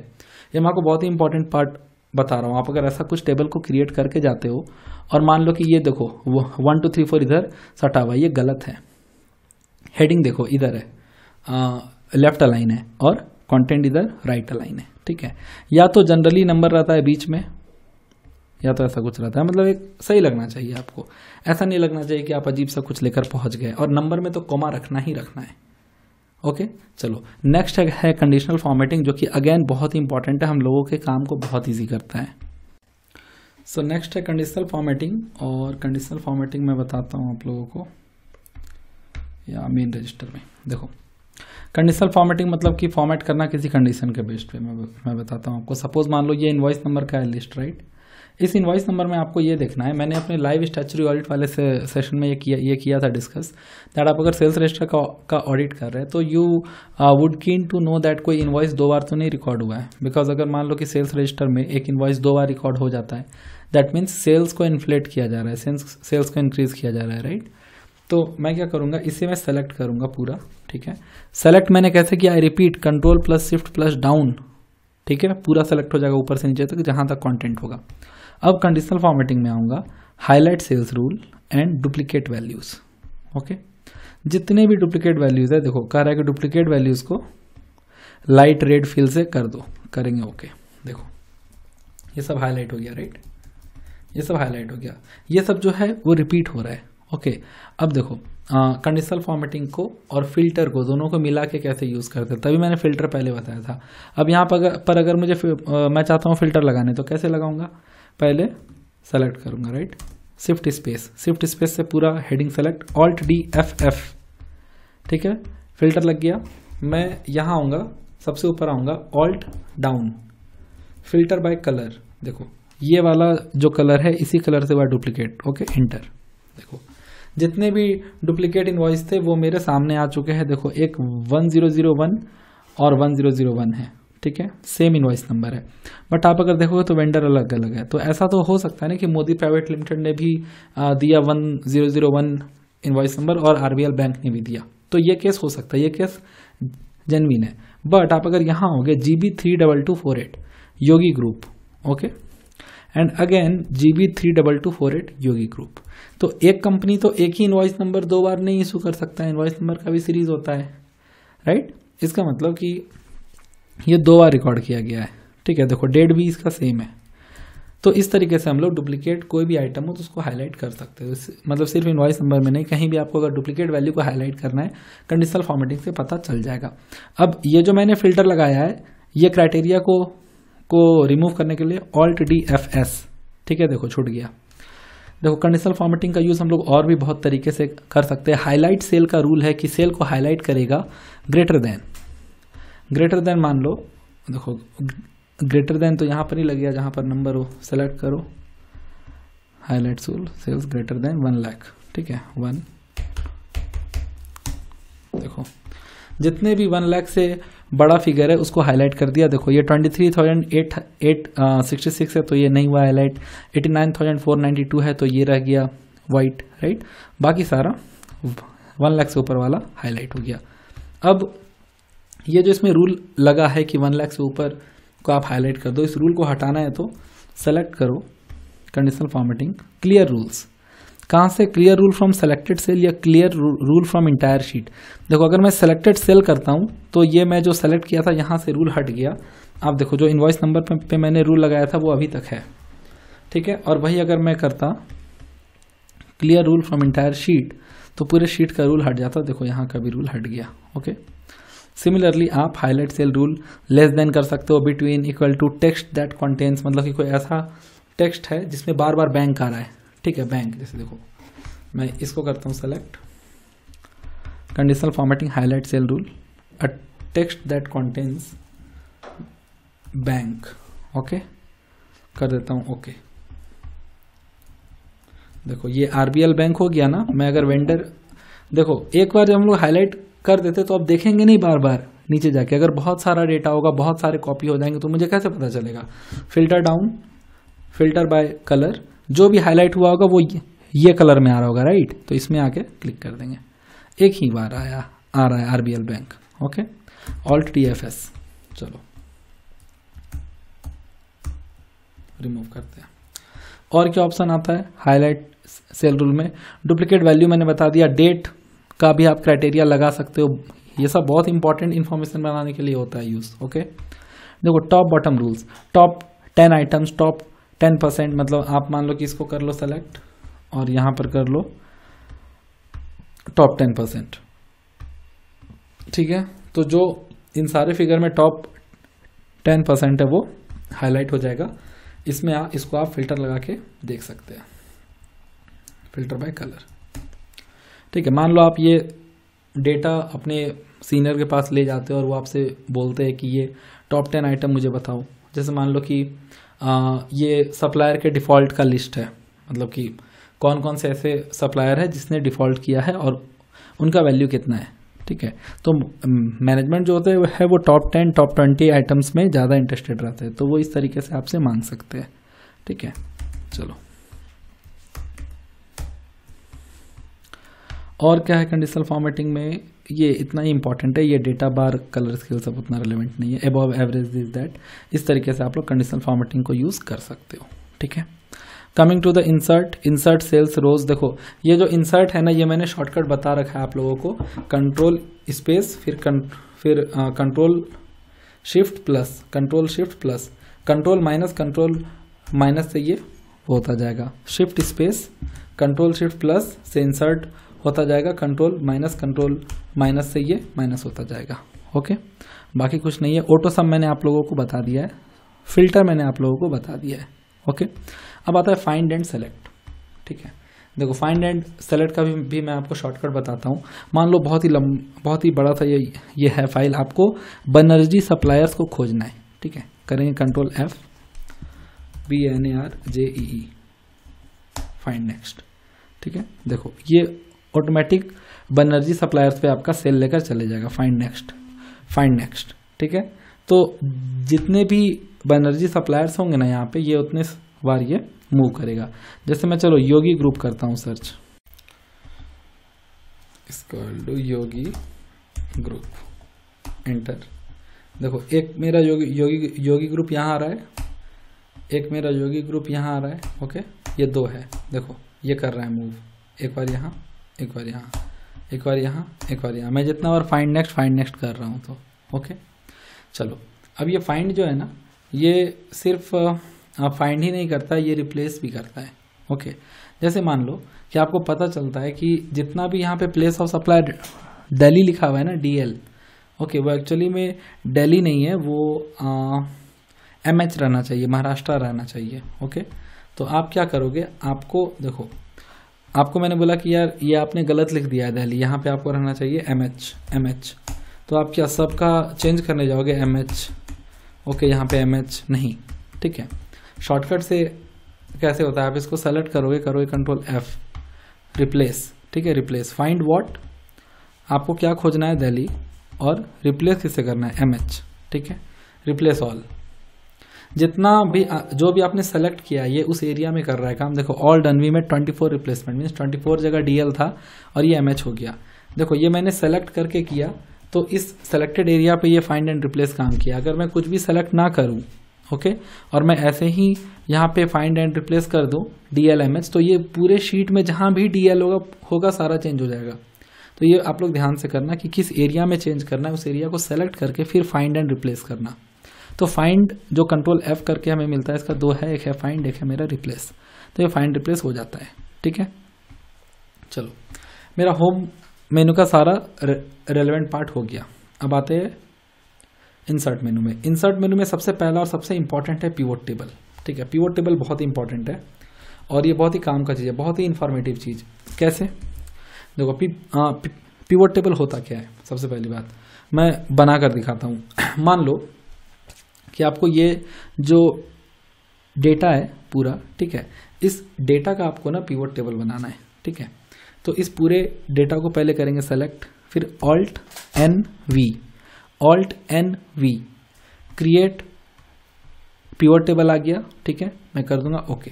ये मैं आपको बहुत ही इंपॉर्टेंट पार्ट बता रहा हूँ आप अगर ऐसा कुछ टेबल को क्रिएट करके जाते हो और मान लो कि ये देखो वो वन टू थ्री फोर इधर सटा हुआ ये गलत है हेडिंग देखो इधर है लेफ्ट अलाइन है और कंटेंट इधर राइट अलाइन है ठीक है या तो जनरली नंबर रहता है बीच में या तो ऐसा कुछ रहता है मतलब एक सही लगना चाहिए आपको ऐसा नहीं लगना चाहिए कि आप अजीब सा कुछ लेकर पहुंच गए और नंबर में तो कोमा रखना ही रखना है ओके चलो नेक्स्ट है कंडीशनल फॉर्मेटिंग जो कि अगेन बहुत ही इंपॉर्टेंट है हम लोगों के काम को बहुत ईजी करता है सो so, नेक्स्ट है कंडीशनल फॉर्मेटिंग और कंडीशनल फॉर्मेटिंग मैं बताता हूँ आप लोगों को या मेन रजिस्टर में देखो कंडीशनल फॉर्मेटिंग मतलब कि फॉर्मेट करना किसी कंडीशन के बेस्ड पे मैं मैं बताता हूँ आपको सपोज मान लो ये इन्वाइस नंबर का है लिस्ट राइट इस इन्वाइस नंबर में आपको ये देखना है मैंने अपने लाइव स्टैचरी ऑडिट वाले से सेशन में ये किया ये किया था डिस्कस दैट आप अगर सेल्स रजिस्टर का का ऑडिट कर रहे हैं तो you would keen to know that कोई इन्वाइस दो बार तो नहीं रिकॉर्ड हुआ है बिकॉज अगर मान लो कि सेल्स रजिस्टर में एक इन्वाइस दो बार रिकॉर्ड हो जाता है दैट मीन्स सेल्स को इन्फ्लेट किया जा रहा है सेल्स को इंक्रीज किया जा रहा है राइट right? तो मैं क्या करूँगा इसे मैं सेलेक्ट करूँगा पूरा ठीक है सेलेक्ट मैंने कैसे किया I repeat control plus shift plus down ठीक है पूरा सेलेक्ट हो जाएगा ऊपर से नीचे तक जहाँ तक कंटेंट होगा अब कंडीशनल फॉर्मेटिंग में आऊँगा highlight cells rule and duplicate values okay जितने भी डुप्लीकेट वैल्यूज़ है देखो कह रहा है कि डुप्लीकेट वैल्यूज़ को लाइट रेड फील से कर दो करेंगे ओके okay. देखो ये सब हाईलाइट हो गया राइट ये सब हाईलाइट हो गया ये सब जो है वो रिपीट हो रहा है ओके अब देखो कंडीशनल फॉर्मेटिंग को और फिल्टर को दोनों को मिला के कैसे यूज़ करते हैं तभी मैंने फिल्टर पहले बताया था अब यहाँ पर अगर पर अगर मुझे आ, मैं चाहता हूँ फिल्टर लगाने तो कैसे लगाऊंगा पहले सेलेक्ट करूँगा right shift space shift space से पूरा heading select alt D F F ठीक है फिल्टर लग गया मैं यहाँ आऊँगा सबसे ऊपर आऊँगा alt down filter by colour देखो ये वाला जो कलर है इसी कलर से वह डुप्लीकेट ओके इंटर देखो जितने भी डुप्लीकेट इन्वाइस थे वो मेरे सामने आ चुके हैं देखो एक वन ज़ीरो ज़ीरो वन और वन ज़ीरो ज़ीरो वन है ठीक है सेम इन्वाइस नंबर है बट आप अगर देखोगे तो वेंडर अलग अलग है तो ऐसा तो हो सकता है ना कि मोदी प्राइवेट लिमिटेड ने भी दिया one zero zero one invoice number और आर बैंक ने भी दिया तो ये केस हो सकता है ये केस जनवीन है बट आप अगर यहाँ होगे G B three double two four eight Yogi group okay and again G B three double two four eight Yogi group तो एक कंपनी तो एक ही इन्वाइस नंबर दो बार नहीं इशू कर सकता है इन्वाइस नंबर का भी सीरीज होता है राइट इसका मतलब कि ये दो बार रिकॉर्ड किया गया है ठीक है देखो डेट भी इसका सेम है तो इस तरीके से हम लोग डुप्लीकेट कोई भी आइटम हो तो उसको हाईलाइट कर सकते हो मतलब सिर्फ इन्वाइस नंबर में नहीं कहीं भी आपको अगर डुप्लीकेट वैल्यू को हाईलाइट करना है कंडीशनल फॉर्मेटिंग से पता चल जाएगा अब ये जो मैंने फिल्टर लगाया है ये क्राइटेरिया को को रिमूव करने के लिए ऑल्ट डी एफ एस ठीक है देखो छूट गया देखो कंडीशनल फॉर्मेटिंग का यूज़ हम लोग और भी बहुत तरीके से कर सकते हैं हाईलाइट सेल का रूल है कि सेल को हाईलाइट करेगा ग्रेटर देन ग्रेटर देन मान लो देखो ग्रेटर देन तो यहाँ पर ही लग गया जहाँ पर नंबर हो सेलेक्ट करो हाईलाइट सोल cells greater than one lakh ठीक है वन देखो जितने भी वन लैख से बड़ा फिगर है उसको हाईलाइट कर दिया देखो ये twenty three thousand eight eight sixty six है तो ये नहीं हुआ highlight eighty nine thousand four ninety two है तो ये रह गया वाइट राइट बाकी सारा वन लैख से ऊपर वाला हाईलाइट हो गया अब ये जो इसमें रूल लगा है कि वन लैख से ऊपर को आप हाईलाइट कर दो इस रूल को हटाना है तो सेलेक्ट करो कंडीशनल फॉर्मेटिंग क्लियर रूल्स कहाँ से clear rule from selected cell या clear rule from entire sheet देखो अगर मैं सेलेक्टेड सेल करता हूँ तो ये मैं जो सेलेक्ट किया था यहाँ से रूल हट गया आप देखो जो इन्वॉइस नंबर पे, पे मैंने रूल लगाया था वो अभी तक है ठीक है और वही अगर मैं करता clear rule from entire sheet तो पूरे शीट का रूल हट जाता देखो यहाँ का भी रूल हट गया ओके सिमिलरली आप highlight cell rule less than कर सकते हो between equal to text that contains मतलब कि कोई ऐसा टेक्स्ट है जिसमें बार बार बैंक आ रहा है ठीक है बैंक जैसे देखो मैं इसको करता हूँ select conditional formatting highlight cell rule uh text that contains bank okay कर देता हूँ ओके देखो ये आरबीएल बैंक हो गया ना मैं अगर वेंडर देखो एक बार जब हम लोग हाईलाइट कर देते तो आप देखेंगे नहीं बार बार नीचे जाके अगर बहुत सारा डेटा होगा बहुत सारे कॉपी हो जाएंगे तो मुझे कैसे पता चलेगा filter down filter by colour जो भी हाईलाइट हुआ होगा वो ये कलर में आ रहा होगा राइट तो इसमें आके क्लिक कर देंगे एक ही बार आया आ रहा है R bank okay alt T F S चलो रिमूव करते हैं और क्या ऑप्शन आता है हाईलाइट सेल रूल में डुप्लीकेट वैल्यू मैंने बता दिया डेट का भी आप क्राइटेरिया लगा सकते हो ये सब बहुत इंपॉर्टेंट इन्फॉर्मेशन बनाने के लिए होता है यूज़ ओके देखो top bottom rules top ten items top ten percent मतलब आप मान लो कि इसको कर लो सेलेक्ट और यहां पर कर लो टॉप टेन परसेंट ठीक है तो जो इन सारे फिगर में टॉप टेन परसेंट है वो हाईलाइट हो जाएगा इसमें आ, इसको आप फिल्टर लगा के देख सकते हैं फिल्टर बाय कलर ठीक है मान लो आप ये डेटा अपने सीनियर के पास ले जाते हो और वो आपसे बोलते हैं कि ये टॉप टेन आइटम मुझे बताओ जैसे मान लो कि आ, ये सप्लायर के डिफ़ॉल्ट का लिस्ट है मतलब कि कौन कौन से ऐसे सप्लायर है जिसने डिफ़ॉल्ट किया है और उनका वैल्यू कितना है ठीक है तो मैनेजमेंट जो होते है वो top ten top twenty items में ज़्यादा इंटरेस्टेड रहते हैं तो वो इस तरीके से आपसे मांग सकते हैं ठीक है चलो और क्या है कंडीशनल फॉर्मेटिंग में ये इतना ही इंपॉर्टेंट है ये डेटा बार कलर स्केल सब उतना रिलेवेंट नहीं है एबव एवरेज इज दैट इस तरीके से आप लोग कंडीशनल फॉर्मेटिंग को यूज़ कर सकते हो ठीक है coming to the insert insert cells rows देखो ये जो इंसर्ट है ना ये मैंने शॉर्टकट बता रखा है आप लोगों को कंट्रोल स्पेस फिर कं, फिर control shift plus control shift plus control minus control minus से ये होता जाएगा shift space control shift plus से इंसर्ट होता जाएगा कंट्रोल माइनस कंट्रोल माइनस से ये माइनस होता जाएगा ओके बाकी कुछ नहीं है ऑटो सम मैंने आप लोगों को बता दिया है फिल्टर मैंने आप लोगों को बता दिया है ओके अब आता है फाइंड एंड सेलेक्ट ठीक है देखो फाइंड एंड सेलेक्ट का भी, भी मैं आपको शॉर्टकट बताता हूँ मान लो बहुत ही लम बहुत ही बड़ा सा ये ये है फाइल आपको बनर्जी सप्लायर्स को खोजना है ठीक है करेंगे control F B N A R J E E find next ठीक है देखो ये ऑटोमेटिक बनर्जी सप्लायर्स पे आपका सेल लेकर चले जाएगा फाइंड नेक्स्ट फाइंड नेक्स्ट ठीक है तो जितने भी बनर्जी सप्लायर्स होंगे ना यहाँ पे ये उतने बार ये मूव करेगा जैसे मैं चलो योगी ग्रुप करता हूँ search do Yogi group enter देखो एक मेरा योगी योगी योगी ग्रुप यहाँ आ रहा है एक मेरा योगी ग्रुप यहाँ आ रहा है ओके ये दो है देखो ये कर रहा है मूव एक बार यहाँ एक बार यहाँ एक बार यहाँ एक बार यहाँ मैं जितना बार फाइंड नेक्स्ट फाइंड नेक्स्ट कर रहा हूँ तो ओके चलो अब ये फाइंड जो है ना ये सिर्फ फाइंड ही नहीं करता ये रिप्लेस भी करता है ओके जैसे मान लो कि आपको पता चलता है कि जितना भी यहाँ पे प्लेस ऑफ सप्लाई डेली लिखा हुआ है ना डी ओके वो एक्चुअली में डेली नहीं है वो एम एच रहना चाहिए महाराष्ट्र रहना चाहिए ओके तो आप क्या करोगे आपको देखो आपको मैंने बोला कि यार ये आपने गलत लिख दिया है दहली यहाँ पे आपको रहना चाहिए एम एच एम एच तो आप क्या सब का चेंज करने जाओगे एम एच ओके यहाँ पे एम एच नहीं ठीक है शॉर्टकट से कैसे होता है आप इसको सेलेक्ट करोगे करोगे कंट्रोल एफ रिप्लेस ठीक है रिप्लेस फाइंड वॉट आपको क्या खोजना है दहली और रिप्लेस किससे करना है एम एच ठीक है रिप्लेस ऑल जितना भी जो भी आपने सेलेक्ट किया ये उस एरिया में कर रहा है काम देखो ऑल डनवी में 24 रिप्लेसमेंट मीन्स 24 जगह डीएल था और ये एमएच हो गया देखो ये मैंने सेलेक्ट करके किया तो इस सेलेक्टेड एरिया पे ये फाइंड एंड रिप्लेस काम किया अगर मैं कुछ भी सेलेक्ट ना करूँ ओके और मैं ऐसे ही यहाँ पे फाइंड एंड रिप्लेस कर दूँ डी एल तो ये पूरे शीट में जहाँ भी डी एल होगा होगा सारा चेंज हो जाएगा तो ये आप लोग ध्यान से करना कि किस एरिया में चेंज करना है उस एरिया को सेलेक्ट करके फिर फाइंड एंड रिप्लेस करना तो फाइंड जो कंट्रोल एफ करके हमें मिलता है इसका दो है एक है फाइंड एक है मेरा रिप्लेस तो ये फाइंड रिप्लेस हो जाता है ठीक है चलो मेरा होम मेनू का सारा रेलिवेंट पार्ट हो गया अब आते हैं इंसर्ट मेनू में इंसर्ट मेनू में सबसे पहला और सबसे इंपॉर्टेंट है पीवोट टेबल ठीक है पीवोट टेबल बहुत ही इंपॉर्टेंट है और ये बहुत ही काम का चीज़ है बहुत ही इंफॉर्मेटिव चीज़ कैसे देखो पी पीवोट टेबल होता क्या है सबसे पहली बात मैं बना कर दिखाता हूँ मान लो कि आपको ये जो डेटा है पूरा ठीक है इस डेटा का आपको ना पीवट टेबल बनाना है ठीक है तो इस पूरे डेटा को पहले करेंगे सेलेक्ट फिर alt N V alt N V create pivot table आ गया ठीक है मैं कर दूंगा ओके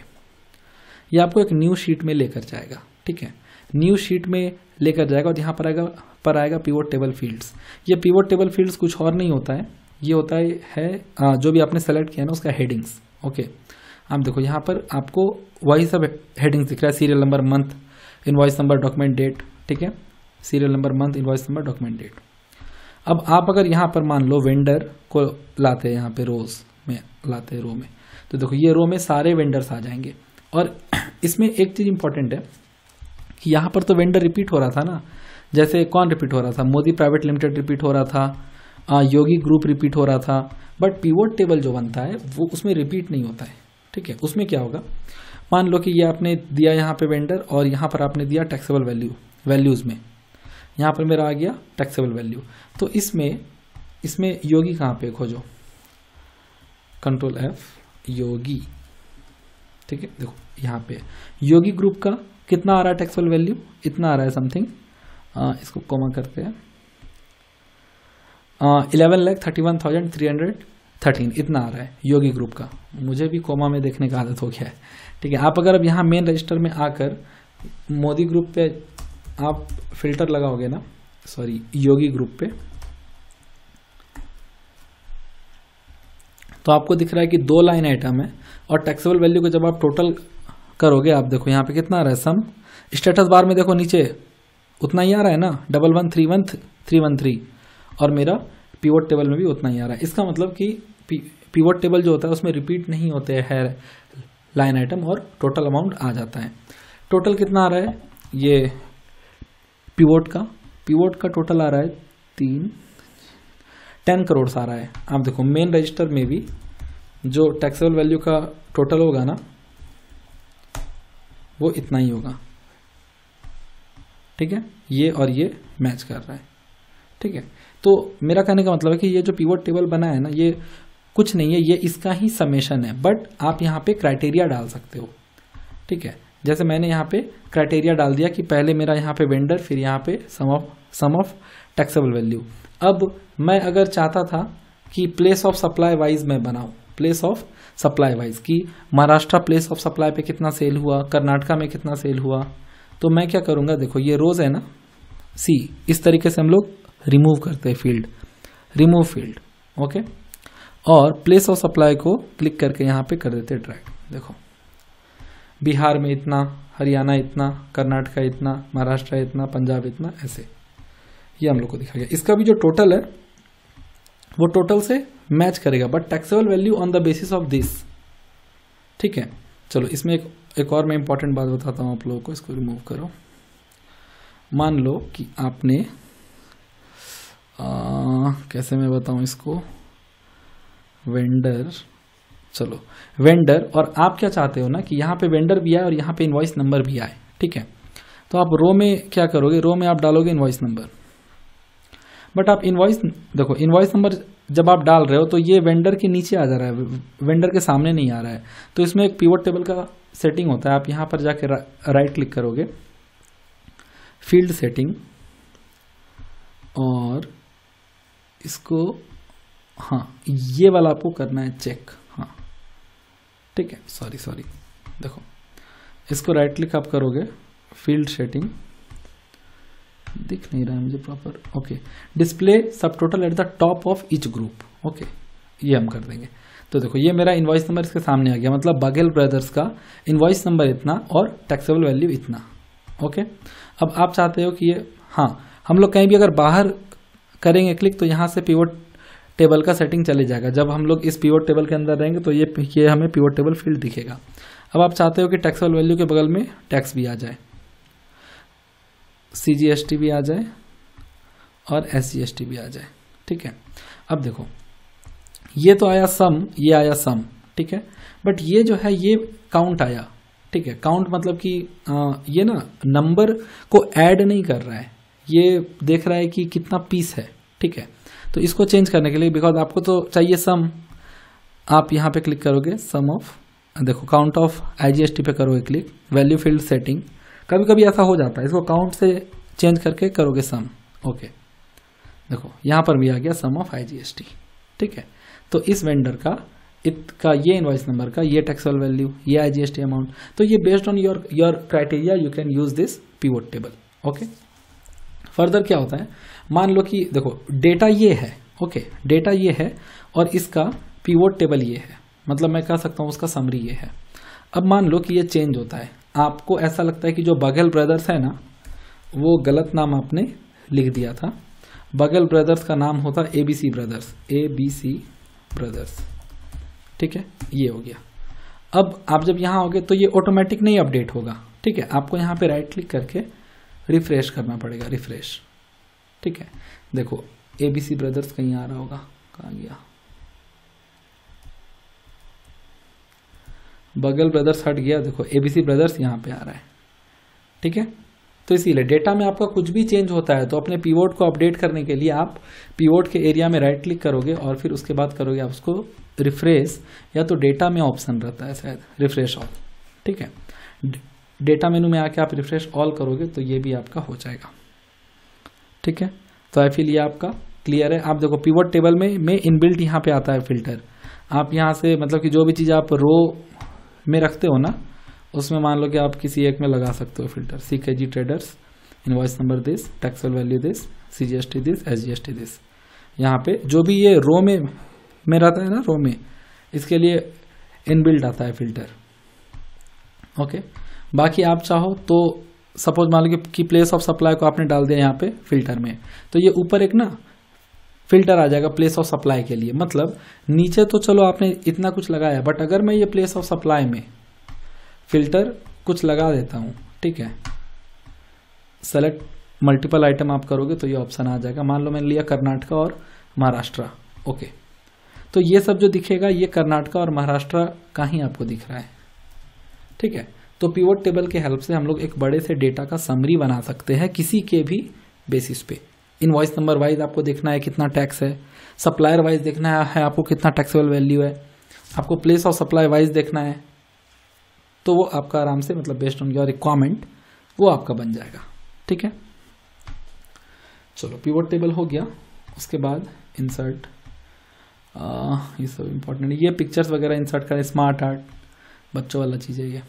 ये आपको एक न्यू शीट में लेकर जाएगा ठीक है न्यू शीट में लेकर जाएगा और यहाँ पर आएगा पर आएगा पीवट टेबल फील्ड्स ये पीवट टेबल फील्ड्स कुछ और नहीं होता है ये होता है, है आ, जो भी आपने सेलेक्ट किया ना उसका हेडिंग्स ओके आप देखो यहाँ पर आपको वही सब हेडिंग्स दिख रहा है serial number month invoice number document date ठीक है serial number month invoice number document date अब आप अगर यहाँ पर मान लो वेंडर को लाते हैं यहाँ पे रोज में लाते हैं रो में तो देखो ये रो में सारे वेंडर्स आ जाएंगे और इसमें एक चीज़ इंपॉर्टेंट है कि यहाँ पर तो वेंडर रिपीट हो रहा था ना जैसे कौन रिपीट हो रहा था मोदी प्राइवेट लिमिटेड रिपीट हो रहा था योगी ग्रुप रिपीट हो रहा था बट पीवोट टेबल जो बनता है वो उसमें रिपीट नहीं होता है ठीक है उसमें क्या होगा मान लो कि ये आपने दिया यहाँ पे वेंडर और यहाँ पर आपने दिया टैक्सेबल वैल्यू वैल्यूज़ में यहाँ पर मेरा आ गया टैक्सेबल वैल्यू तो इसमें इसमें योगी कहाँ पे खोजो कंट्रोल एफ योगी ठीक है देखो यहाँ पे योगी ग्रुप का कितना आ रहा है टैक्सेबल वैल्यू इतना आ रहा है समथिंग इसको कॉमा करते हैं eleven lakh thirty one thousand three hundred thirteen इतना आ रहा है योगी ग्रुप का मुझे भी कोमा में देखने का आदत हो गया है ठीक है आप अगर अब यहाँ मेन रजिस्टर में आकर मोदी ग्रुप पे आप फिल्टर लगाओगे ना सॉरी योगी ग्रुप पे तो आपको दिख रहा है कि दो लाइन आइटम है और टैक्सेबल वैल्यू को जब आप टोटल करोगे आप देखो यहाँ पे कितना आ रहा है सम स्टेटस बार में देखो नीचे उतना ही आ रहा है ना double one three one three one three और मेरा पीवट टेबल में भी उतना ही आ रहा है इसका मतलब कि पीवट टेबल जो होता है उसमें रिपीट नहीं होते है लाइन आइटम और टोटल अमाउंट आ जाता है टोटल कितना आ रहा है ये पीवोट का पीवोट का टोटल आ रहा है तीन टेन करोड़ आ रहा है आप देखो मेन रजिस्टर में भी जो टैक्सेबल वैल्यू का टोटल होगा ना वो इतना ही होगा ठीक है ये और ये मैच कर रहा है ठीक है तो मेरा कहने का मतलब है कि ये जो पीवर टेबल बना है ना ये कुछ नहीं है ये इसका ही समेशन है बट आप यहाँ पे क्राइटेरिया डाल सकते हो ठीक है जैसे मैंने यहाँ पे क्राइटेरिया डाल दिया कि पहले मेरा यहाँ पे वेंडर फिर यहाँ पे sum of sum of taxable value अब मैं अगर चाहता था कि प्लेस ऑफ सप्लाई वाइज मैं बनाऊँ प्लेस ऑफ सप्लाई वाइज कि महाराष्ट्र प्लेस ऑफ सप्लाई पे कितना सेल हुआ कर्नाटका में कितना सेल हुआ तो मैं क्या करूँगा देखो ये रोज़ है ना सी इस तरीके से हम लोग रिमूव करते हैं फील्ड रिमूव फील्ड ओके और प्लेस ऑफ सप्लाई को क्लिक करके यहाँ पे कर देते हैं ड्रैग देखो बिहार में इतना हरियाणा इतना कर्नाटका इतना महाराष्ट्र इतना पंजाब इतना ऐसे ये हम लोग को दिखाया गया इसका भी जो टोटल है वो टोटल से मैच करेगा but taxable value on the basis of this ठीक है चलो इसमें एक एक और मैं इंपॉर्टेंट बात बताता हूँ आप लोगों को इसको रिमूव करो मान लो कि आपने आ, कैसे मैं बताऊं इसको वेंडर चलो वेंडर और आप क्या चाहते हो ना कि यहाँ पे वेंडर भी आए और यहाँ पे इन्वाइस नंबर भी आए ठीक है तो आप रो में क्या करोगे रो में आप डालोगे इन्वाइस नंबर बट आप इन्वाइस देखो इन्वाइस नंबर जब आप डाल रहे हो तो ये वेंडर के नीचे आ जा रहा है वेंडर के सामने नहीं आ रहा है तो इसमें एक पीवर टेबल का सेटिंग होता है आप यहाँ पर जाके रा, राइट क्लिक करोगे फील्ड सेटिंग और इसको हाँ ये वाला आपको करना है चेक हाँ ठीक है सॉरी सॉरी देखो इसको राइट क्लिक आप करोगे फील्ड सेटिंग दिख नहीं रहा है मुझे proper okay display subtotal at the top of each group okay ये हम कर देंगे तो देखो ये मेरा इन्वाइस नंबर इसके सामने आ गया मतलब बघेल ब्रदर्स का इन्वाइस नंबर इतना और टैक्सेबल वैल्यू इतना ओके अब आप चाहते हो कि ये हाँ हम लोग कहीं भी अगर बाहर करेंगे क्लिक तो यहाँ से पीवोट टेबल का सेटिंग चले जाएगा जब हम लोग इस पीवोट टेबल के अंदर रहेंगे तो ये ये हमें पीवोट टेबल फील्ड दिखेगा अब आप चाहते हो कि टैक्सेबल वैल्यू के बगल में टैक्स भी आ जाए सी जी एस टी भी आ जाए और एस एस टी भी आ जाए ठीक है अब देखो ये तो आया सम ये आया सम ठीक है बट ये जो है ये काउंट आया ठीक है काउंट मतलब कि ये ना नंबर को ऐड नहीं कर रहा है ये देख रहा है कि कितना पीस है ठीक है तो इसको चेंज करने के लिए बिकॉज आपको तो चाहिए सम आप यहाँ पे क्लिक करोगे सम ऑफ देखो काउंट ऑफ आई पे करोगे क्लिक वैल्यू फील्ड सेटिंग कभी कभी ऐसा हो जाता है इसको काउंट से चेंज करके करोगे सम ओके देखो यहाँ पर भी आ गया सम ऑफ आई ठीक है तो इस वेंडर का इत का ये इन्वाइस नंबर का ये टैक्सल वैल्यू ये आई अमाउंट तो ये based on your your criteria you can use this pivot table okay further क्या होता है मान लो कि देखो डेटा ये है ओके डेटा ये है और इसका पीवोट टेबल ये है मतलब मैं कह सकता हूँ उसका समरी ये है अब मान लो कि ये चेंज होता है आपको ऐसा लगता है कि जो बगल ब्रदर्स है ना वो गलत नाम आपने लिख दिया था बगल ब्रदर्स का नाम होता A B C brothers A B C brothers ठीक है ये हो गया अब आप जब यहाँ आओगे तो ये ऑटोमेटिक नहीं अपडेट होगा ठीक है आपको यहाँ पे राइट क्लिक करके रिफ्रेश करना पड़ेगा रिफ्रेश ठीक है देखो ए बी सी ब्रदर्स कहीं आ रहा होगा कहा गया बगल ब्रदर्स हट गया देखो ए बी सी ब्रदर्स यहाँ पे आ रहा है ठीक है तो इसीलिए डेटा में आपका कुछ भी चेंज होता है तो अपने पीवोट को अपडेट करने के लिए आप पीवोट के एरिया में राइट क्लिक करोगे और फिर उसके बाद करोगे आप उसको रिफ्रेश या तो डेटा में ऑप्शन रहता है शायद रिफ्रेश ऑफ ठीक है डेटा मेनू में आके आप रिफ्रेश ऑल करोगे तो ये भी आपका हो जाएगा ठीक है तो आई फील ये आपका क्लियर है आप देखो पिवट टेबल में में इनबिल्ट यहाँ पे आता है फिल्टर आप यहाँ से मतलब कि जो भी चीज़ आप रो में रखते हो ना उसमें मान लो कि आप किसी एक में लगा सकते हो filter C K G traders invoice number this taxable value this C G S T this S G S T this यहाँ पे जो भी ये रो में में रहता है ना रो में इसके लिए इनबिल्ट आता है फिल्टर ओके okay? बाकी आप चाहो तो सपोज मान लो कि प्लेस ऑफ सप्लाई को आपने डाल दिया यहाँ पे फिल्टर में तो ये ऊपर एक ना फिल्टर आ जाएगा प्लेस ऑफ सप्लाई के लिए मतलब नीचे तो चलो आपने इतना कुछ लगाया बट अगर मैं ये प्लेस ऑफ सप्लाई में फिल्टर कुछ लगा देता हूँ ठीक है सेलेक्ट मल्टीपल आइटम आप करोगे तो ये ऑप्शन आ जाएगा मान लो मैंने लिया कर्नाटका और महाराष्ट्र ओके तो ये सब जो दिखेगा ये कर्नाटका और महाराष्ट्र का ही आपको दिख रहा है ठीक है तो पिवट टेबल के हेल्प से हम लोग एक बड़े से डेटा का समरी बना सकते हैं किसी के भी बेसिस पे वॉइस नंबर वाइज आपको देखना है कितना टैक्स है सप्लायर वाइज देखना है आपको कितना टैक्सेबल वैल्यू है आपको प्लेस ऑफ सप्लाई वाइज देखना है तो वो आपका आराम से मतलब बेस्ड ऑन योर रिक्वायरमेंट वो आपका बन जाएगा ठीक है चलो पीवोट टेबल हो गया उसके बाद इंसर्ट ये सब इम्पोर्टेंट ये पिक्चर्स वगैरह इंसर्ट करें स्मार्ट आर्ट बच्चों वाला चीज़ है ये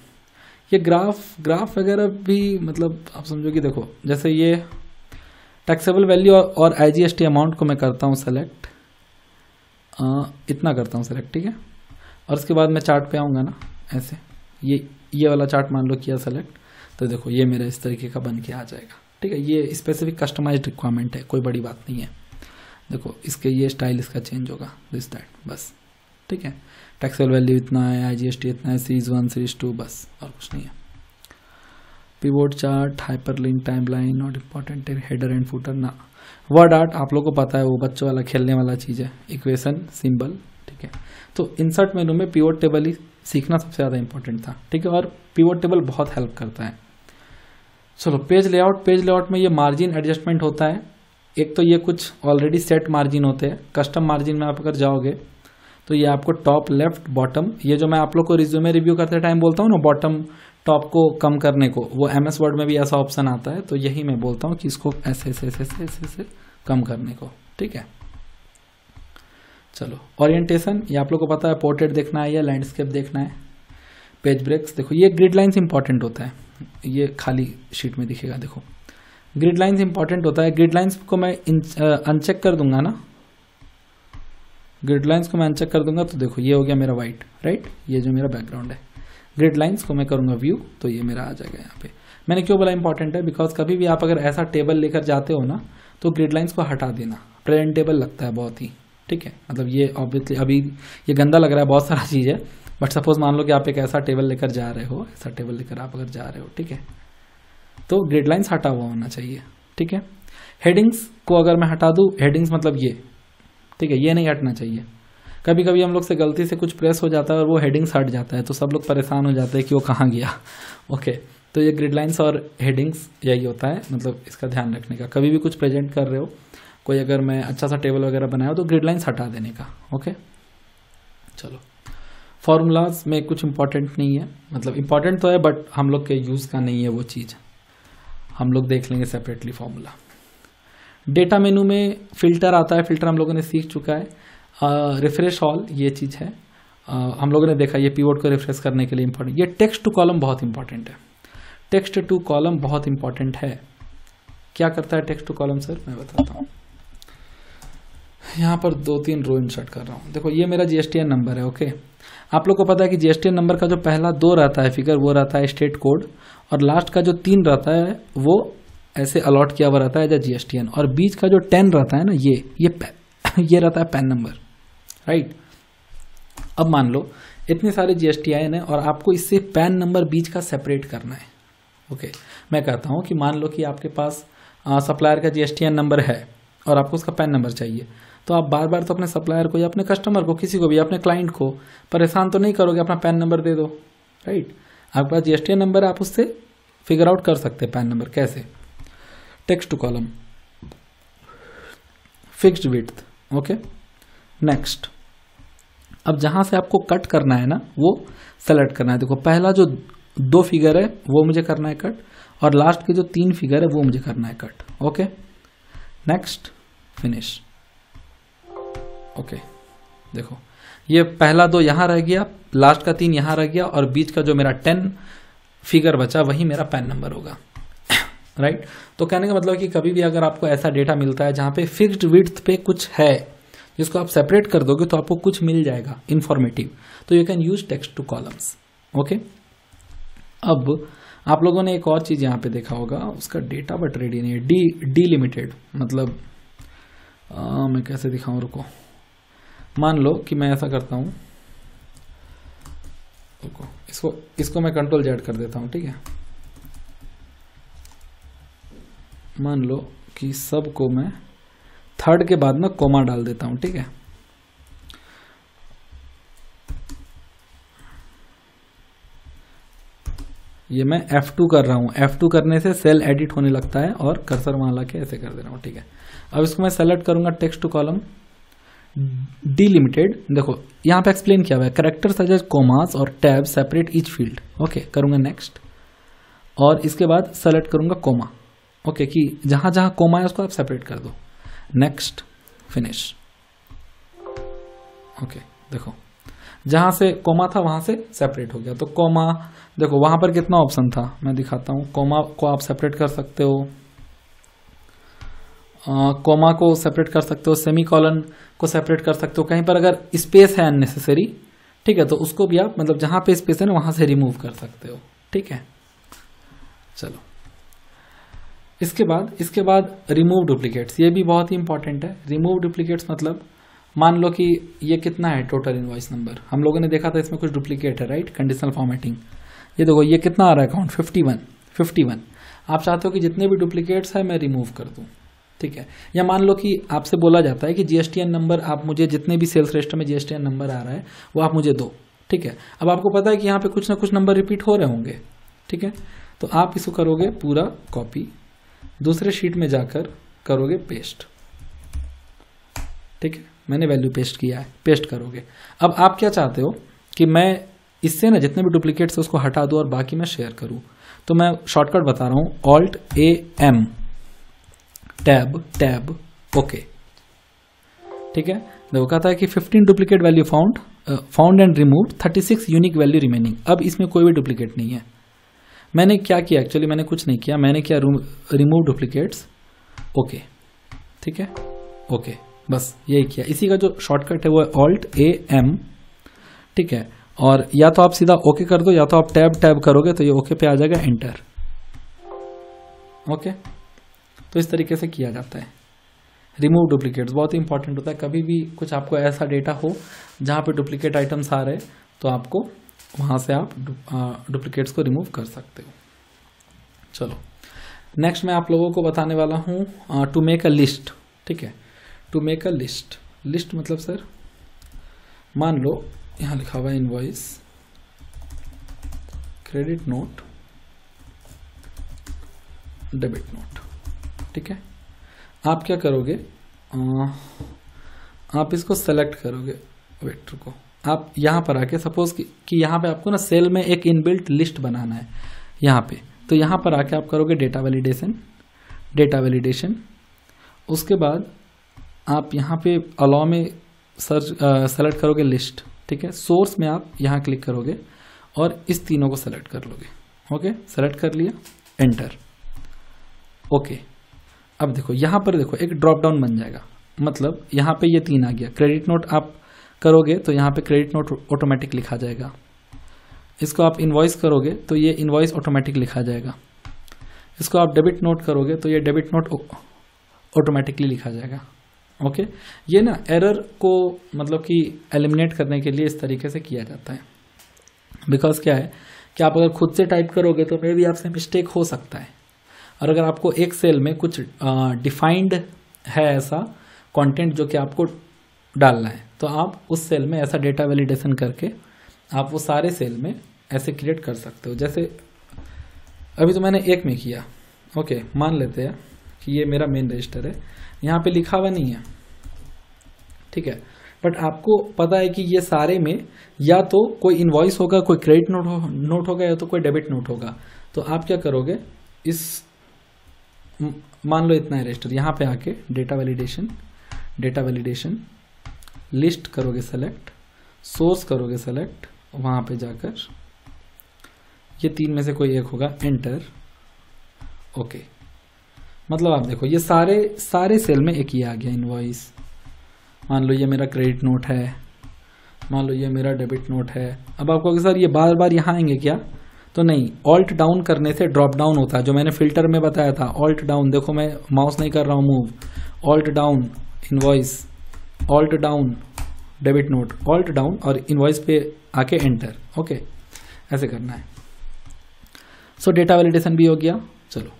ये ग्राफ ग्राफ वगैरह भी मतलब आप समझो कि देखो जैसे ये टैक्सेबल वैल्यू और आई जी अमाउंट को मैं करता हूँ सेलेक्ट इतना करता हूँ सेलेक्ट ठीक है और उसके बाद मैं चार्ट पे आऊँगा ना ऐसे ये ये वाला चार्ट मान लो किया सेलेक्ट तो देखो ये मेरा इस तरीके का बन के आ जाएगा ठीक है ये स्पेसिफिक कस्टमाइज रिक्वायरमेंट है कोई बड़ी बात नहीं है देखो इसके ये स्टाइल इसका चेंज होगा दिस दैट बस ठीक है टैक्सल वैल्यू इतना है आईजीएसटी इतना है सीरीज वन सीरीज टू बस और कुछ नहीं है pivot chart hyperlink timeline not important header and footer ना वर्ड आर्ट आप लोग को पता है वो बच्चों वाला खेलने वाला चीज़ है इक्वेशन सिंबल ठीक है तो इंसर्ट मेनू में पीओ टेबल ही सीखना सबसे ज़्यादा इंपॉर्टेंट था ठीक है और पीओ टेबल बहुत हेल्प करता है चलो पेज लेआउट पेज लेआउट में ये मार्जिन एडजस्टमेंट होता है एक तो ये कुछ ऑलरेडी सेट मार्जिन होते हैं कस्टम मार्जिन में आप अगर जाओगे तो ये आपको टॉप लेफ्ट बॉटम ये जो मैं आप लोग को रिज्यूमे रिव्यू करते टाइम बोलता हूँ ना बॉटम टॉप को कम करने को वो एम एस वर्ड में भी ऐसा ऑप्शन आता है तो यही मैं बोलता हूँ कि इसको ऐसे ऐसे ऐसे ऐसे ऐसे ऐसे कम करने को ठीक है चलो ओरिएंटेशन ये आप लोग को पता है पोर्ट्रेट देखना है या लैंडस्केप देखना है पेज ब्रेक्स देखो ये ग्रिड लाइन्स इंपॉर्टेंट होता है ये खाली शीट में दिखेगा देखो ग्रिड लाइन्स इंपॉर्टेंट होता है ग्रिड लाइन्स को मैं अनचेक कर दूंगा ना ग्रिड लाइन्स को मैं अनचेक कर दूंगा तो देखो ये हो गया मेरा वाइट राइट ये जो मेरा बैकग्राउंड है ग्रिड लाइन्स को मैं करूँगा व्यू तो ये मेरा आ जाएगा यहाँ पे मैंने क्यों बोला इंपॉर्टेंट है बिकॉज कभी भी आप अगर ऐसा टेबल लेकर जाते हो ना तो ग्रिड लाइन्स को हटा देना प्रेजेंट टेबल लगता है बहुत ही ठीक है मतलब ये ऑब्वियसली अभी ये गंदा लग रहा है बहुत सारा चीज़ है बट सपोज मान लो कि आप एक ऐसा टेबल लेकर जा रहे हो ऐसा टेबल लेकर आप अगर जा रहे हो ठीक है तो ग्रिड लाइन्स हटा हुआ होना चाहिए ठीक है हेडिंग्स को अगर मैं हटा दूँ हेडिंग्स मतलब ये ठीक है ये नहीं हटना चाहिए कभी कभी हम लोग से गलती से कुछ प्रेस हो जाता है और वो हेडिंग्स हट जाता है तो सब लोग परेशान हो जाते हैं कि वो कहाँ गया ओके तो ये ग्रिडलाइंस और हेडिंग्स यही होता है मतलब इसका ध्यान रखने का कभी भी कुछ प्रेजेंट कर रहे हो कोई अगर मैं अच्छा सा टेबल वगैरह बनाया हो तो ग्रिडलाइंस हटा देने का ओके चलो फार्मूलाज में कुछ इंपॉर्टेंट नहीं है मतलब इंपॉर्टेंट तो है बट हम लोग के यूज़ का नहीं है वो चीज़ हम लोग देख लेंगे सेपरेटली फार्मूला डेटा मेनू में फ़िल्टर आता है फ़िल्टर हम लोगों ने सीख चुका है रिफ्रेश ऑल ये चीज़ है uh, हम लोगों ने देखा ये पीवर्ड को रिफ्रेश करने के लिए इम्पोर्टेंट ये टेक्स्ट टू कॉलम बहुत इंपॉर्टेंट है टेक्स्ट टू कॉलम बहुत इंपॉर्टेंट है क्या करता है टेक्स्ट टू कॉलम सर मैं बताता हूँ यहाँ पर दो तीन रो इंसर्ट कर रहा हूँ देखो ये मेरा जीएसटीएन नंबर है ओके आप लोग को पता है कि जी नंबर का जो पहला दो रहता है फिगर वो रहता है स्टेट कोड और लास्ट का जो तीन रहता है वो ऐसे अलॉट किया हुआ रहता है एज ए जी और बीच का जो टेन रहता है ना ये ये ये रहता है पैन नंबर राइट अब मान लो इतने सारे जी एस टी आए और आपको इससे पैन नंबर बीच का सेपरेट करना है ओके मैं कहता हूँ कि मान लो कि आपके पास सप्लायर का जी नंबर है और आपको उसका पैन नंबर चाहिए तो आप बार बार तो अपने सप्लायर को या अपने कस्टमर को किसी को भी अपने क्लाइंट को परेशान तो नहीं करोगे अपना पैन नंबर दे दो राइट आपके पास जी नंबर आप उससे फिगर आउट कर सकते हैं पैन नंबर कैसे text column fixed width okay next अब जहां से आपको कट करना है ना वो सेलेक्ट करना है देखो पहला जो दो फिगर है वो मुझे करना है कट और लास्ट के जो तीन फिगर है वो मुझे करना है cut okay next finish okay देखो ये पहला दो यहाँ रह गया लास्ट का तीन यहाँ रह गया और बीच का जो मेरा टेन फिगर बचा वही मेरा पैन नंबर होगा राइट right? तो कहने का मतलब कि कभी भी अगर आपको ऐसा डेटा मिलता है जहां पे फिक्स्ड विथ पे कुछ है जिसको आप सेपरेट कर दोगे तो आपको कुछ मिल जाएगा इन्फॉर्मेटिव तो you can use text to columns okay अब आप लोगों ने एक और चीज़ यहाँ पे देखा होगा उसका डेटा बट रेडी नहीं है डी डीलिमिटेड मतलब आ, मैं कैसे दिखाऊं रुको मान लो कि मैं ऐसा करता हूं रुको इसको इसको मैं कंट्रोल जेड कर देता हूँ ठीक है मान लो कि सब को मैं थर्ड के बाद में कोमा डाल देता हूं ठीक है ये मैं F2 कर रहा हूं F2 करने से सेल एडिट होने लगता है और कर्सर वहां ला के ऐसे कर दे रहा हूं ठीक है अब इसको मैं सेलेक्ट करूंगा टेक्स्ट टू कॉलम डिलिमिटेड देखो यहां पे एक्सप्लेन किया हुआ है करेक्टर सजेज कोमास और tab separate each field okay करूंगा नेक्स्ट और इसके बाद सेलेक्ट करूंगा कोमा ओके कि जहां जहां कोमा है उसको आप सेपरेट कर दो नेक्स्ट फिनिश ओके देखो जहां से कोमा था वहां से सेपरेट हो गया तो कोमा देखो वहां पर कितना ऑप्शन था मैं दिखाता हूं कोमा को आप सेपरेट कर सकते हो कोमा uh, को सेपरेट कर सकते हो सेमी कॉलन को सेपरेट कर सकते हो कहीं पर अगर स्पेस है अननेसेसरी ठीक है तो उसको भी आप मतलब जहां पे स्पेस है ना वहां से रिमूव कर सकते हो ठीक है चलो इसके बाद इसके बाद रिमूव डुप्लीकेट्स ये भी बहुत ही इंपॉर्टेंट है रिमूव डुप्लीकेट्स मतलब मान लो कि ये कितना है टोटल इन्वाइस नंबर हम लोगों ने देखा था इसमें कुछ डुप्लीकेट है राइट कंडीशनल फॉर्मेटिंग ये देखो ये कितना आ रहा है account fifty one fifty one आप चाहते हो कि जितने भी डुप्लीकेट्स हैं मैं रिमूव कर दूँ ठीक है या मान लो कि आपसे बोला जाता है कि जीएसटीएन नंबर आप मुझे जितने भी सेल्स रजिस्टर में जीएसटीएन नंबर आ रहा है वो आप मुझे दो ठीक है अब आपको पता है कि यहाँ पे कुछ ना कुछ नंबर रिपीट हो रहे होंगे ठीक है तो आप इसको करोगे पूरा कॉपी दूसरे शीट में जाकर करोगे पेस्ट ठीक है मैंने वैल्यू पेस्ट किया है पेस्ट करोगे अब आप क्या चाहते हो कि मैं इससे ना जितने भी डुप्लीकेट्स उसको हटा दूँ और बाकी मैं शेयर करूँ तो मैं शॉर्टकट बता रहा हूँ alt A M tab tab okay ठीक है देखो कहता है कि 15 duplicate value found found and remove 36 unique value remaining अब इसमें कोई भी डुप्लीकेट नहीं है मैंने क्या किया एक्चुअली मैंने कुछ नहीं किया मैंने किया रिमूव डुप्लीकेट्स ओके ठीक है ओके बस यही किया इसी का जो शॉर्टकट है वो है ऑल्ट ए एम ठीक है और या तो आप सीधा ओके कर दो या तो आप टैब टैब करोगे तो ये ओके पे आ जाएगा एंटर ओके तो इस तरीके से किया जाता है रिमूव डुप्लीकेट्स बहुत ही इंपॉर्टेंट होता है कभी भी कुछ आपको ऐसा डेटा हो जहाँ पे डुप्लीकेट आइटम्स आ रहे तो आपको वहाँ से आप डुप्लीकेट्स को रिमूव कर सकते हो चलो नेक्स्ट मैं आप लोगों को बताने वाला हूँ टू मेक अ लिस्ट ठीक है to make a list list मतलब सर मान लो यहाँ लिखा हुआ invoice credit note debit note ठीक है आप क्या करोगे आ, आप इसको सेलेक्ट करोगे वेक्टर को आप यहाँ पर आके सपोज कि, यहाँ पे आपको ना सेल में एक इनबिल्ट लिस्ट बनाना है यहाँ पे तो यहाँ पर आके आप करोगे डेटा वैलिडेशन डेटा वैलिडेशन उसके बाद आप यहाँ पे अलाउ में सर्च सेलेक्ट करोगे लिस्ट ठीक है सोर्स में आप यहाँ क्लिक करोगे और इस तीनों को सेलेक्ट कर लोगे ओके सेलेक्ट कर लिया एंटर ओके अब देखो यहाँ पर देखो एक ड्रॉप डाउन बन जाएगा मतलब यहाँ पे ये तीन आ गया क्रेडिट नोट आप करोगे तो यहाँ पे क्रेडिट नोट ऑटोमेटिक लिखा जाएगा इसको आप इन्वाइस करोगे तो ये इन्वाइस ऑटोमेटिक लिखा जाएगा इसको आप डेबिट नोट करोगे तो ये डेबिट नोट ऑटोमेटिकली लिखा जाएगा ओके ये ना एरर को मतलब कि एलिमिनेट करने के लिए इस तरीके से किया जाता है बिकॉज क्या है कि आप अगर खुद से टाइप करोगे तो मे भी आपसे मिस्टेक हो सकता है और अगर आपको एक सेल में कुछ डिफाइंड है ऐसा कंटेंट जो कि आपको डालना है तो आप उस सेल में ऐसा डेटा वैलिडेशन करके आप वो सारे सेल में ऐसे क्रिएट कर सकते हो जैसे अभी तो मैंने एक में किया ओके मान लेते हैं कि ये मेरा मेन रजिस्टर है यहाँ पे लिखा हुआ नहीं है ठीक है बट आपको पता है कि ये सारे में या तो कोई इन्वॉइस होगा कोई क्रेडिट नोट हो, नोट होगा या तो कोई डेबिट नोट होगा तो आप क्या करोगे इस मान लो इतना है रजिस्टर यहाँ पे आके data validation data validation list करोगे सेलेक्ट सोर्स करोगे सेलेक्ट वहाँ पे जाकर ये तीन में से कोई एक होगा एंटर ओके मतलब आप देखो ये सारे सारे सेल में एक ही आ गया इनवॉइस मान लो ये मेरा क्रेडिट नोट है मान लो ये मेरा डेबिट नोट है अब आपको कहोगे सर ये बार बार यहाँ आएंगे क्या तो नहीं ऑल्ट डाउन करने से ड्रॉप डाउन होता है जो मैंने फिल्टर में बताया था ऑल्ट डाउन देखो मैं माउस नहीं कर रहा हूँ move alt down invoice alt down debit note alt down और इन्वॉइस पे आके एंटर ओके ऐसे करना है सो डेटा वैलिडेशन भी हो गया चलो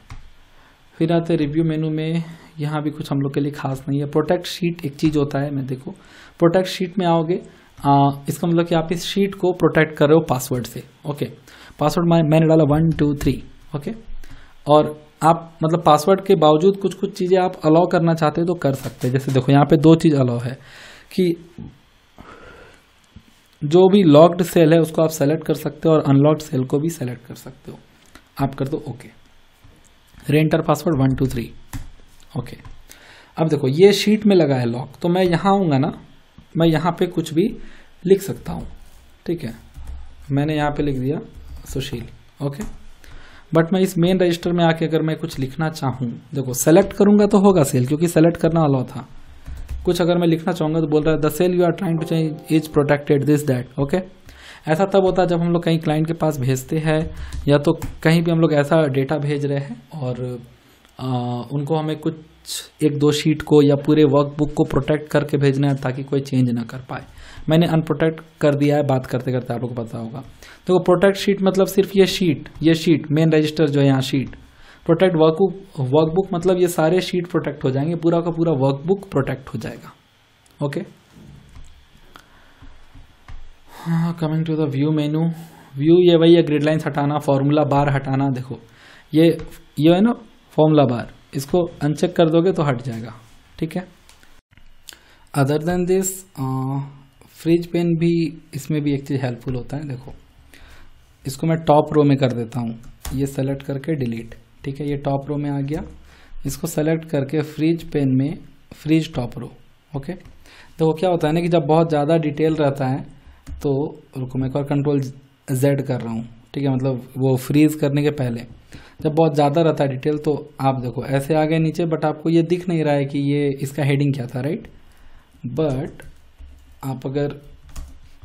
फिर आते रिव्यू मेनू में यहाँ भी कुछ हम लोग के लिए खास नहीं है प्रोटेक्ट शीट एक चीज़ होता है मैं देखो प्रोटेक्ट शीट में आओगे आ, इसका मतलब कि आप इस शीट को प्रोटेक्ट कर रहे हो पासवर्ड से ओके पासवर्ड मैंने डाला वन टू थ्री ओके और आप मतलब पासवर्ड के बावजूद कुछ कुछ चीज़ें आप अलाउ करना चाहते हो तो कर सकते हैं जैसे देखो यहाँ पे दो चीज़ अलाउ है कि जो भी लॉक्ड सेल है उसको आप सेलेक्ट कर सकते हो और अनलॉक्ड सेल को भी सेलेक्ट कर सकते हो आप कर दो okay reenter password one two three okay अब देखो ये शीट में लगा है लॉक तो मैं यहाँ आऊँगा ना मैं यहाँ पे कुछ भी लिख सकता हूँ ठीक है मैंने यहाँ पे लिख दिया सुशील ओके बट मैं इस मेन रजिस्टर में आके अगर मैं कुछ लिखना चाहूँ देखो सेलेक्ट करूंगा तो होगा सेल क्योंकि सेलेक्ट करना अलाउ था कुछ अगर मैं लिखना चाहूँगा तो बोल रहा है the cell you are trying to change is protected this that okay ऐसा तब होता है जब हम लोग कहीं क्लाइंट के पास भेजते हैं या तो कहीं भी हम लोग ऐसा डेटा भेज रहे हैं और आ, उनको हमें कुछ एक दो शीट को या पूरे वर्कबुक को प्रोटेक्ट करके भेजना है ताकि कोई चेंज ना कर पाए मैंने अनप्रोटेक्ट कर दिया है बात करते करते आप लोग को पता होगा तो प्रोटेक्ट शीट मतलब सिर्फ ये शीट ये शीट मेन रजिस्टर जो है यहाँ शीट प्रोटेक्ट वर्कबुक वर्कबुक मतलब ये सारे शीट प्रोटेक्ट हो जाएंगे पूरा का पूरा वर्कबुक प्रोटेक्ट हो जाएगा okay coming to the view menu view ये वही है ग्रिड लाइन्स हटाना फॉर्मूला बार हटाना देखो ये ये है ना फॉर्मूला बार इसको अनचेक कर दोगे तो हट जाएगा ठीक है other than this freeze pane भी इसमें भी एक चीज़ हेल्पफुल होता है देखो इसको मैं टॉप रो में कर देता हूँ ये सेलेक्ट करके डिलीट ठीक है ये टॉप रो में आ गया इसको सेलेक्ट करके फ्रिज पेन में फ्रिज टॉप रो ओके तो वो क्या होता है ना कि जब बहुत ज़्यादा डिटेल रहता है तो रुको मैं एक बार कंट्रोल जेड कर रहा हूँ ठीक है मतलब वो फ्रीज करने के पहले जब बहुत ज़्यादा रहता है डिटेल तो आप देखो ऐसे आ गए नीचे बट आपको ये दिख नहीं रहा है कि ये इसका हेडिंग क्या था राइट बट आप अगर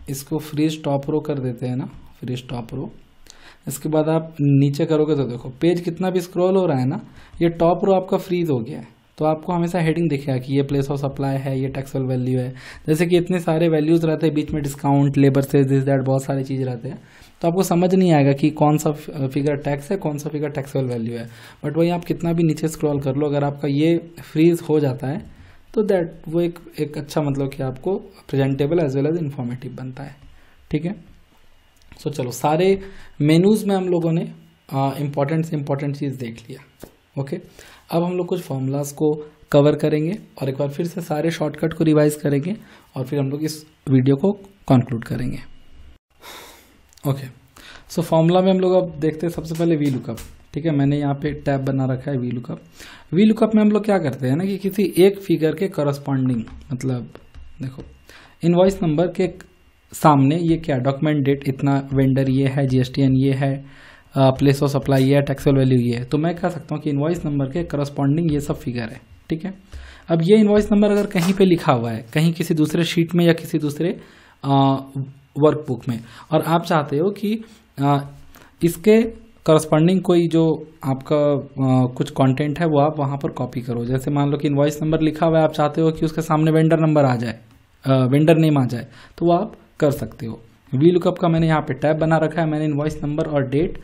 इसको फ्रीज टॉप रो कर देते हैं ना फ्रीज टॉप रो इसके बाद आप नीचे करोगे तो देखो पेज कितना भी स्क्रॉल हो रहा है ना ये टॉप रो आपका फ्रीज हो गया है तो आपको हमेशा हेडिंग दिखेगा कि ये प्लेस ऑफ सप्लाई है ये टैक्सल वैल्यू है जैसे कि इतने सारे वैल्यूज़ रहते हैं बीच में डिस्काउंट लेबर से दिस दैट बहुत सारी चीज़ रहते हैं तो आपको समझ नहीं आएगा कि कौन सा फिगर टैक्स है कौन सा फिगर टैक्सल वैल्यू है बट वही आप कितना भी नीचे स्क्रॉल कर लो अगर आपका ये फ्रीज हो जाता है तो दैट वो एक एक अच्छा मतलब कि आपको presentable as well as informative बनता है ठीक है सो चलो सारे मेनूज़ में हम लोगों ने इम्पॉर्टेंट से इम्पॉर्टेंट चीज़ देख लिया ओके okay? अब हम लोग कुछ फॉर्मूलाज को कवर करेंगे और एक बार फिर से सारे शॉर्टकट को रिवाइज करेंगे और फिर हम लोग इस वीडियो को कंक्लूड करेंगे ओके सो फॉर्मूला में हम लोग अब देखते हैं सबसे पहले वी लुकअप ठीक है मैंने यहाँ पे टैब बना रखा है वी लुकअप वी लुकअप में हम लोग क्या करते हैं ना कि किसी एक फिगर के करस्पॉन्डिंग मतलब देखो इनवॉइस नंबर के सामने ये क्या डॉक्यूमेंट डेट इतना वेंडर ये है जी ये है प्लेस ऑफ सप्लाई ये है टैक्सल वैल्यू ये है तो मैं कह सकता हूँ कि इनवॉइस नंबर के करस्पॉन्डिंग ये सब फिगर है ठीक है अब ये इनवॉइस नंबर अगर कहीं पर लिखा हुआ है कहीं किसी दूसरे शीट में या किसी दूसरे वर्कबुक में और आप चाहते हो कि आ, इसके करस्पॉन्डिंग कोई जो आपका आ, कुछ कंटेंट है वो आप वहाँ पर कॉपी करो जैसे मान लो कि इन्वाइस नंबर लिखा हुआ है आप चाहते हो कि उसके सामने वेंडर नंबर आ जाए आ, वेंडर नेम आ जाए तो वो आप कर सकते हो वी लुकअप का मैंने यहाँ पे टैब बना रखा है मैंने इन्वाइस नंबर और डेट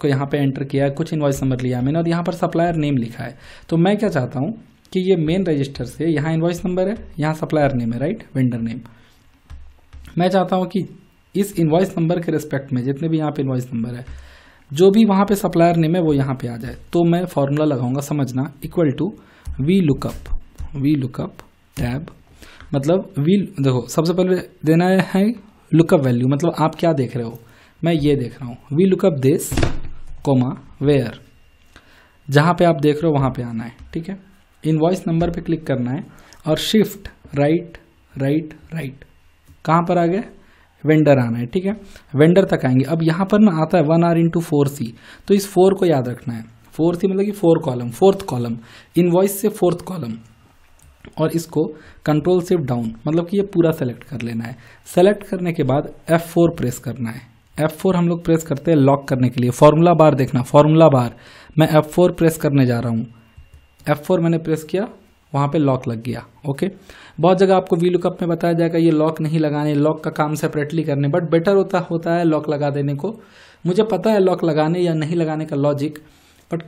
को यहाँ पे एंटर किया है कुछ इन्वाइस नंबर लिया है मैंने और यहाँ पर सप्लायर नेम लिखा है तो मैं क्या चाहता हूँ कि ये मेन रजिस्टर से यहाँ इन्वाइस नंबर है यहाँ सप्लायर नेम है राइट वेंडर नेम मैं चाहता हूँ कि इस इन्वाइस नंबर के रिस्पेक्ट में जितने भी यहाँ पे इन्वाइस नंबर है जो भी वहाँ पे सप्लायर नेम है वो यहाँ पे आ जाए तो मैं फॉर्मूला लगाऊंगा समझना equal to V lookup V lookup tab मतलब वी देखो सबसे पहले देना है लुकअप वैल्यू मतलब आप क्या देख रहे हो मैं ये देख रहा हूँ V lookup this comma where जहाँ पे आप देख रहे हो वहाँ पे आना है ठीक है इनवॉइस नंबर पे क्लिक करना है और शिफ्ट राइट राइट राइट कहाँ पर आ गए वेंडर आना है ठीक है वेंडर तक आएंगे अब यहाँ पर ना आता है one R into four C तो इस फोर को याद रखना है फोर सी मतलब कि फोर कॉलम फोर्थ कॉलम इन से फोर्थ कॉलम और इसको कंट्रोल सिर्फ डाउन मतलब कि ये पूरा सेलेक्ट कर लेना है सेलेक्ट करने के बाद एफ प्रेस करना है F4 हम लोग प्रेस करते हैं लॉक करने के लिए फार्मूला बार देखना फार्मूला बार मैं F4 प्रेस करने जा रहा हूँ F4 मैंने प्रेस किया वहाँ पे लॉक लग गया ओके बहुत जगह आपको वी लुकअप में बताया जाएगा ये लॉक नहीं लगाने लॉक का काम सेपरेटली करने बट बेटर होता होता है लॉक लगा देने को मुझे पता है लॉक लगाने या नहीं लगाने का लॉजिक बट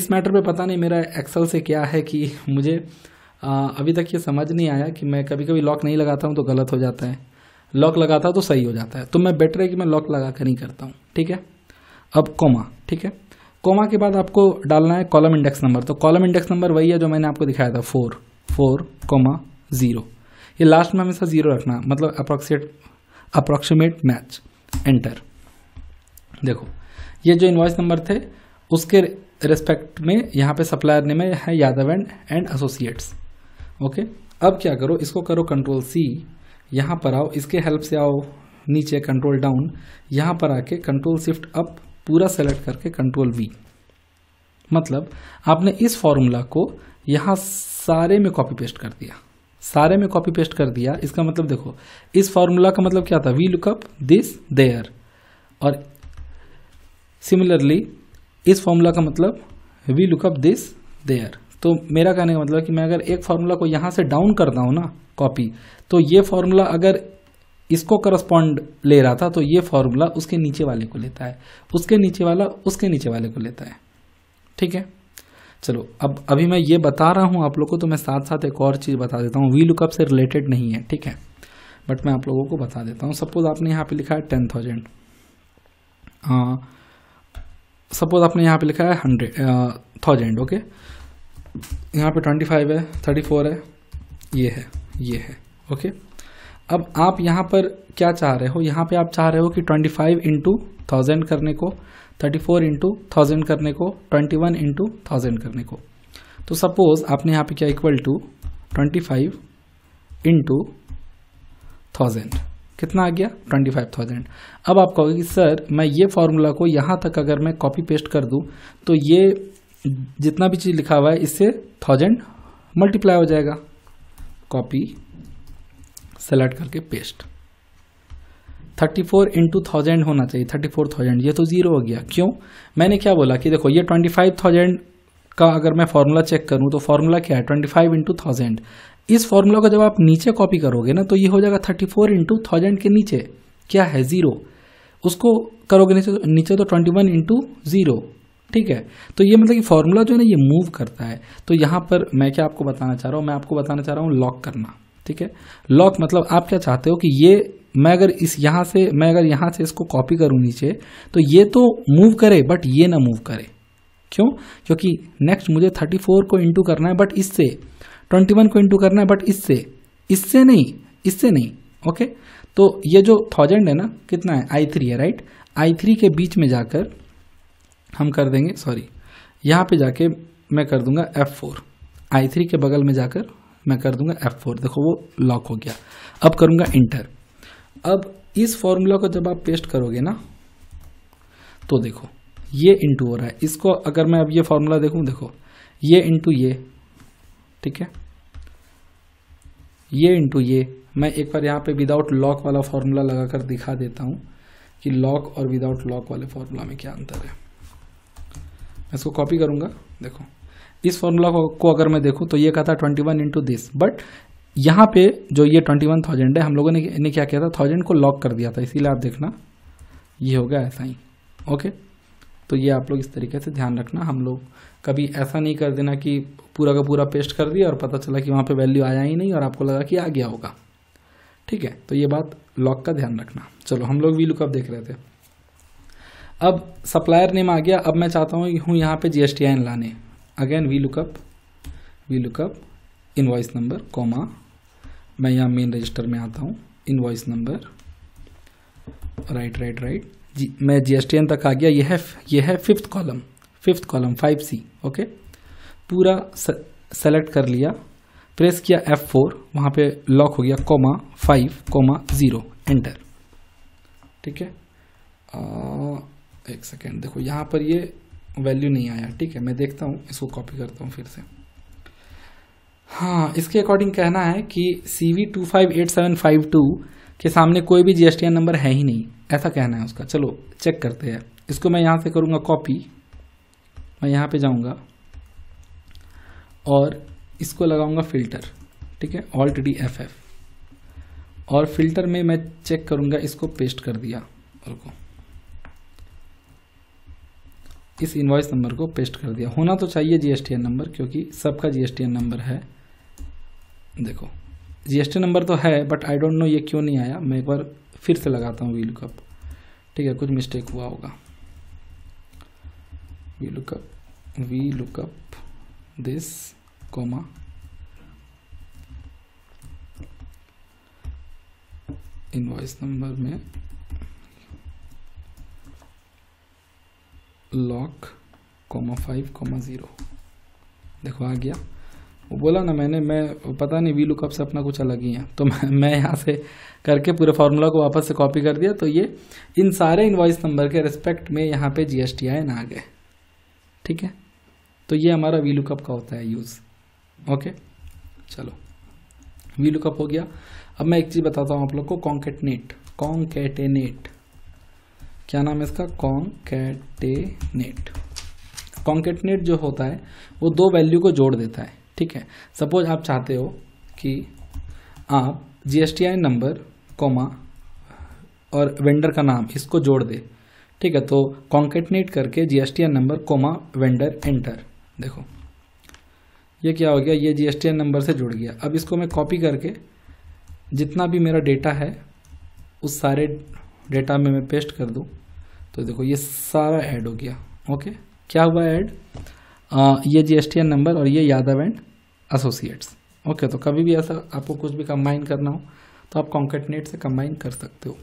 इस मैटर पे पता नहीं मेरा एक्सेल से क्या है कि मुझे आ, अभी तक ये समझ नहीं आया कि मैं कभी कभी लॉक नहीं लगाता हूँ तो गलत हो जाता है लॉक लगाता हूँ तो सही हो जाता है तो मैं बेटर है कि मैं लॉक लगा कर नहीं करता हूँ ठीक है अब कोमा ठीक है कोमा के बाद आपको डालना है कॉलम इंडेक्स नंबर तो कॉलम इंडेक्स नंबर वही है जो मैंने आपको दिखाया था फोर फोर कोमा ज़ीरो ये लास्ट में हमेशा ज़ीरो रखना है मतलब अप्रोक्सीट अप्रोक्सीमेट मैच एंटर देखो ये जो इन्वॉइस नंबर थे उसके रिस्पेक्ट में यहाँ पे सप्लायर ने में है Yadav and and associates okay अब क्या करो इसको करो कंट्रोल सी यहाँ पर आओ इसके हेल्प से आओ नीचे कंट्रोल डाउन यहाँ पर आके कंट्रोल शिफ्ट अप पूरा सेलेक्ट करके कंट्रोल वी मतलब आपने इस फॉर्मूला को यहाँ सारे में कॉपी पेस्ट कर दिया सारे में कॉपी पेस्ट कर दिया इसका मतलब देखो इस फॉर्मूला का मतलब क्या था वी लुकअप दिस देयर और सिमिलरली इस फॉर्मूला का मतलब वी लुकअप दिस देयर तो मेरा कहने का मतलब कि मैं अगर एक फार्मूला को यहाँ से डाउन करता हूँ ना कॉपी तो ये फार्मूला अगर इसको करस्पॉन्ड ले रहा था तो ये फॉर्मूला उसके नीचे वाले को लेता है उसके नीचे वाला उसके नीचे वाले को लेता है ठीक है चलो अब अभी मैं ये बता रहा हूँ आप लोग को तो मैं साथ साथ एक और चीज़ बता देता हूँ वी लुकअप से रिलेटेड नहीं है ठीक है बट मैं आप लोगों को बता देता हूँ सपोज आपने यहाँ पे लिखा है टेन थाउजेंड सपोज आपने यहाँ पे लिखा है हंड्रेड थाउजेंड ओके यहाँ पे ट्वेंटी फाइव है थर्टी फोर है ये है ये है ओके okay? अब आप यहाँ पर क्या चाह रहे हो यहाँ पे आप चाह रहे हो कि 25 फाइव इंटू थाउजेंड करने को 34 फोर इंटू थाउजेंड करने को 21 वन इंटू थाउजेंड करने को तो सपोज आपने यहाँ पे क्या equal to 25 five into thousand कितना आ गया 25,000 अब आप कहोगे कि सर मैं ये फार्मूला को यहाँ तक अगर मैं कॉपी पेस्ट कर दूँ तो ये जितना भी चीज़ लिखा हुआ है इससे थाउजेंड मल्टीप्लाई हो जाएगा कॉपी सेलेक्ट करके paste thirty four into thousand होना चाहिए थर्टी फोर थाउजेंड ये तो ज़ीरो हो गया क्यों मैंने क्या बोला कि देखो ये ट्वेंटी फाइव थाउजेंड का अगर मैं फॉर्मूला चेक करूँ तो फॉर्मूला क्या है ट्वेंटी फाइव इंटू थाउजेंड इस फॉर्मूला को जब आप नीचे कॉपी करोगे ना तो ये हो जाएगा थर्टी फोर इंटू थाउजेंड के नीचे क्या है ज़ीरो उसको करोगे नीचे नीचे तो ट्वेंटी वन इंटू ज़ीरो ठीक है तो ये मतलब कि फॉर्मूला जो है ना ये मूव करता है तो यहाँ पर मैं क्या आपको बताना चाह रहा हूँ मैं आपको बताना चाह रहा हूँ लॉक करना ठीक है लॉक मतलब आप क्या चाहते हो कि ये मैं अगर इस यहां से मैं अगर यहां से इसको कॉपी करूं नीचे तो ये तो मूव करे बट ये ना मूव करे क्यों क्योंकि नेक्स्ट मुझे 34 को इंटू करना है बट इससे 21 को इंटू करना है बट इससे इससे नहीं इससे नहीं ओके तो ये जो थाउजेंड है ना कितना है आई थ्री है राइट आई थ्री के बीच में जाकर हम कर देंगे सॉरी यहाँ पे जाके मैं कर दूंगा एफ फोर आई थ्री के बगल में जाकर मैं कर दूंगा एफ फोर देखो वो लॉक हो गया अब करूंगा इंटर अब इस फॉर्मूला को जब आप पेस्ट करोगे ना तो देखो ये इंटू हो रहा है इसको अगर मैं अब ये फॉर्मूला देखूं देखो ये इंटू ये ठीक है ये इंटू ये मैं एक बार यहां पे विदाउट लॉक वाला फॉर्मूला लगाकर दिखा देता हूं कि लॉक और विदाउट लॉक वाले फॉर्मूला में क्या अंतर है मैं इसको कॉपी करूंगा देखो इस फॉर्मूला को अगर मैं देखूँ तो ये कहा था twenty one into this but यहाँ पे जो ये ट्वेंटी वन थाउजेंड है हम लोगों ने, क्या किया था थाउजेंड को लॉक कर दिया था इसीलिए आप देखना ये हो गया ऐसा ही ओके तो ये आप लोग इस तरीके से ध्यान रखना हम लोग कभी ऐसा नहीं कर देना कि पूरा का पूरा पेस्ट कर दिया और पता चला कि वहाँ पर वैल्यू आया ही नहीं और आपको लगा कि आ गया होगा ठीक है तो ये बात लॉक का ध्यान रखना चलो हम लोग वी लुकअप देख रहे थे अब सप्लायर नेम आ गया अब मैं चाहता हूँ हूँ यहाँ पे जी लाने again V lookup V lookup voice number comma मैं यहाँ मेन रजिस्टर में आता हूँ voice number right right right जी मैं जीएसटीएन तक आ गया यह है यह है fifth column fifth column five C okay पूरा सेलेक्ट कर लिया प्रेस किया एफ फोर वहाँ पे लॉक हो गया comma five comma zero enter ठीक है आ, एक सेकेंड देखो यहाँ पर ये वैल्यू नहीं आया ठीक है मैं देखता हूँ इसको कॉपी करता हूँ फिर से हाँ इसके अकॉर्डिंग कहना है कि C V two five eight seven five two के सामने कोई भी जी नंबर है ही नहीं ऐसा कहना है उसका चलो चेक करते हैं इसको मैं यहाँ से करूँगा कॉपी मैं यहाँ पे जाऊँगा और इसको लगाऊँगा फिल्टर ठीक है ऑल्ट डी एफ एफ और फिल्टर में मैं चेक करूँगा इसको पेस्ट कर दिया रुको इस इन्वाइस नंबर को पेस्ट कर दिया होना तो चाहिए जी नंबर क्योंकि सबका जी नंबर है देखो जी नंबर तो है बट आई डोंट नो ये क्यों नहीं आया मैं एक बार फिर से लगाता हूँ वी लुकअप ठीक है कुछ मिस्टेक हुआ होगा V lookup V lookup this comma invoice number में lock comma five comma zero देखो आ गया वो बोला ना मैंने मैं पता नहीं वी लुकअप से अपना कुछ अलग ही है तो मैं मैं यहाँ से करके पूरे फार्मूला को वापस से कॉपी कर दिया तो ये इन सारे इन्वाइस नंबर के रेस्पेक्ट में यहाँ पे जी एस टी ना आ गए ठीक है तो ये हमारा वी लुकअप का होता है यूज़ ओके चलो वी लुकअप हो गया अब मैं एक चीज़ बताता हूँ आप लोग को कॉन्केटनेट कॉन्केटेनेट क्या नाम है इसका कॉन्केटेनेट कॉन्केटनेट जो होता है वो दो वैल्यू को जोड़ देता है ठीक है सपोज आप चाहते हो कि आप जीएसटीआई नंबर कॉमा और वेंडर का नाम इसको जोड़ दे ठीक है तो कॉन्केटनेट करके GSTI number comma vendor enter देखो ये क्या हो गया ये जीएसटीआई नंबर से जुड़ गया अब इसको मैं कॉपी करके जितना भी मेरा डेटा है उस सारे डेटा में मैं पेस्ट कर दूँ तो देखो ये सारा ऐड हो गया ओके क्या हुआ ऐड ये जीएसटीएन नंबर और ये यादव एंड एसोसिएट्स ओके तो कभी भी ऐसा आपको कुछ भी कंबाइन करना हो तो आप कॉन्केटनेट से कंबाइन कर सकते हो